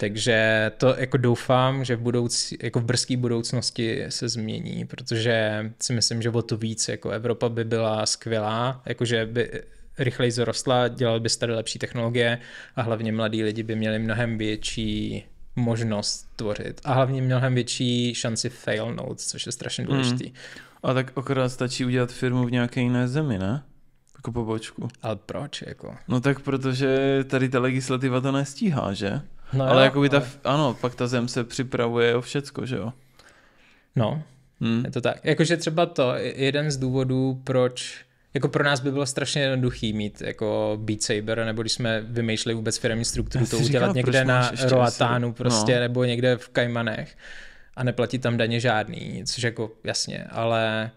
Takže to jako doufám, že v, budoucí, jako v brzké budoucnosti se změní, protože si myslím, že o to víc jako Evropa by byla skvělá, jakože by rychleji zrostla, dělali by tady lepší technologie a hlavně mladí lidi by měli mnohem větší možnost tvořit a hlavně mnohem větší šanci failnout, což je strašně hmm. důležité. Mm. A tak akorát stačí udělat firmu v nějaké jiné zemi, ne? Jako pobočku. Ale proč? Jako? No tak protože tady ta legislativa to nestíhá, že? No ale by ta, ale... ano, pak ta zem se připravuje o všecko, že jo? No, hmm. je to tak. Jakože třeba to, jeden z důvodů, proč jako pro nás by bylo strašně jednoduchý mít jako Beat Saber, nebo když jsme vymýšleli vůbec firmní strukturu, to udělat říkala, někde na Roatánu prostě, no. nebo někde v Kajmanech a neplatí tam daně žádný, což jako jasně, ale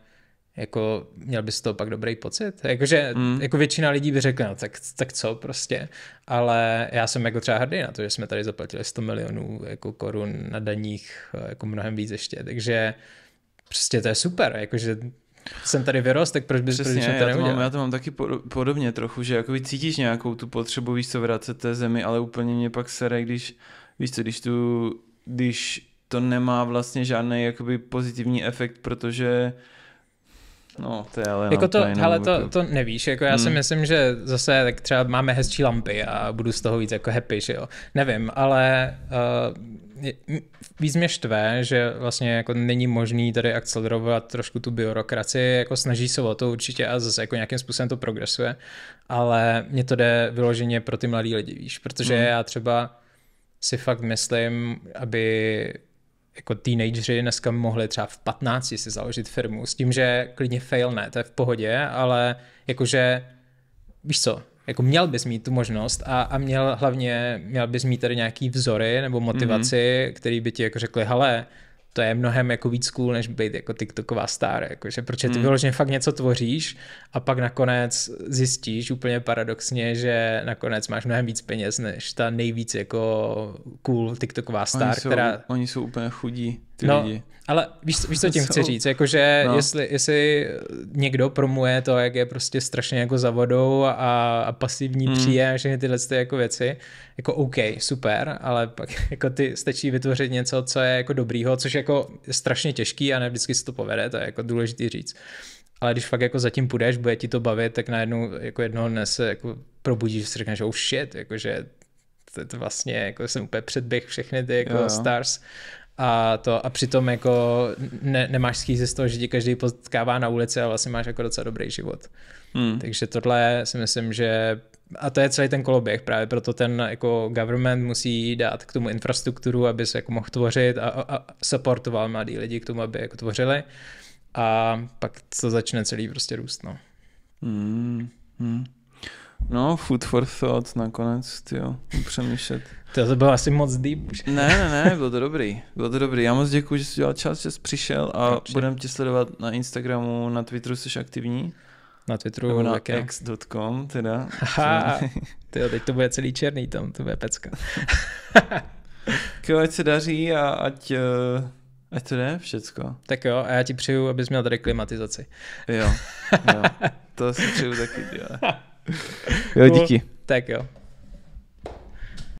jako měl bys to pak dobrý pocit. Jakože mm. jako většina lidí by řekla, no, tak, tak co prostě, ale já jsem jako třeba hrdý na to, že jsme tady zaplatili 100 milionů jako korun na daních jako mnohem víc ještě, takže prostě to je super, jakože jsem tady vyrost, tak proč bys Přesně, proč já, to mám, já to mám taky podobně trochu, že jako cítíš nějakou tu potřebu, víš co, vracet té zemi, ale úplně mě pak sere, když, víš co, když tu, když to nemá vlastně žádný jakoby pozitivní efekt, protože No, to je ale jako to, hele, to, to nevíš, jako já hmm. si myslím, že zase tak třeba máme hezčí lampy a budu z toho víc jako happy, že jo. Nevím, ale uh, víc mě štve, že vlastně jako není možný tady akcelerovat trošku tu byrokracii, jako snaží se o to určitě a zase jako nějakým způsobem to progresuje, ale mě to jde vyloženě pro ty mladý lidi, víš, protože hmm. já třeba si fakt myslím, aby jako teenageři dneska mohli třeba v 15 si založit firmu s tím, že klidně ne, to je v pohodě, ale jakože víš co, jako měl bys mít tu možnost a, a měl hlavně, měl bys mít tady nějaký vzory nebo motivaci, mm-hmm. který by ti jako řekli, hele, to je mnohem jako víc cool, než být jako TikToková star, jakože, protože ty hmm. fakt něco tvoříš a pak nakonec zjistíš úplně paradoxně, že nakonec máš mnohem víc peněz, než ta nejvíc jako cool TikToková star, oni jsou, která... Oni jsou úplně chudí, ty no, lidi. Ale víš, víš co tím chci říct, jakože no. jestli, jestli někdo promuje to, jak je prostě strašně jako za vodou a, a pasivní hmm. příjem všechny tyhle ty jako věci, jako OK, super, ale pak [LAUGHS] jako ty stačí vytvořit něco, co je jako dobrýho, což jako je strašně těžký a ne vždycky se to povede, to je jako důležitý říct. Ale když fakt jako zatím půjdeš, bude ti to bavit, tak najednou jako jednoho dne se jako probudíš, si řekneš, oh shit, jakože to, to vlastně jako jsem úplně předběh všechny ty jako jo. stars a to a přitom jako ne, nemáš schýzy z toho, že ti každý potkává na ulici a vlastně máš jako docela dobrý život. Hmm. Takže tohle si myslím, že a to je celý ten koloběh, právě proto ten jako government musí dát k tomu infrastrukturu, aby se jako mohl tvořit a, a supportoval mladí lidi k tomu, aby jako tvořili a pak to začne celý prostě růst, no. Hmm. Hmm. No, food for thought nakonec, jo, přemýšlet. To, to bylo asi moc deep Ne, ne, ne, bylo to dobrý. Bylo to dobrý. Já moc děkuji, že jsi udělal čas, že jsi přišel a budeme tě sledovat na Instagramu, na Twitteru jsi aktivní. Na Twitteru Nebo na také. x.com teda. Aha, jo, teď to bude celý černý tam, to bude pecka. Kdo, [LAUGHS] ať se daří a ať, eh, ať to jde všecko. Tak jo, a já ti přeju, abys měl tady klimatizaci. jo, jo, [LAUGHS] to si přeju taky, dělat. Eu de aqui. Até que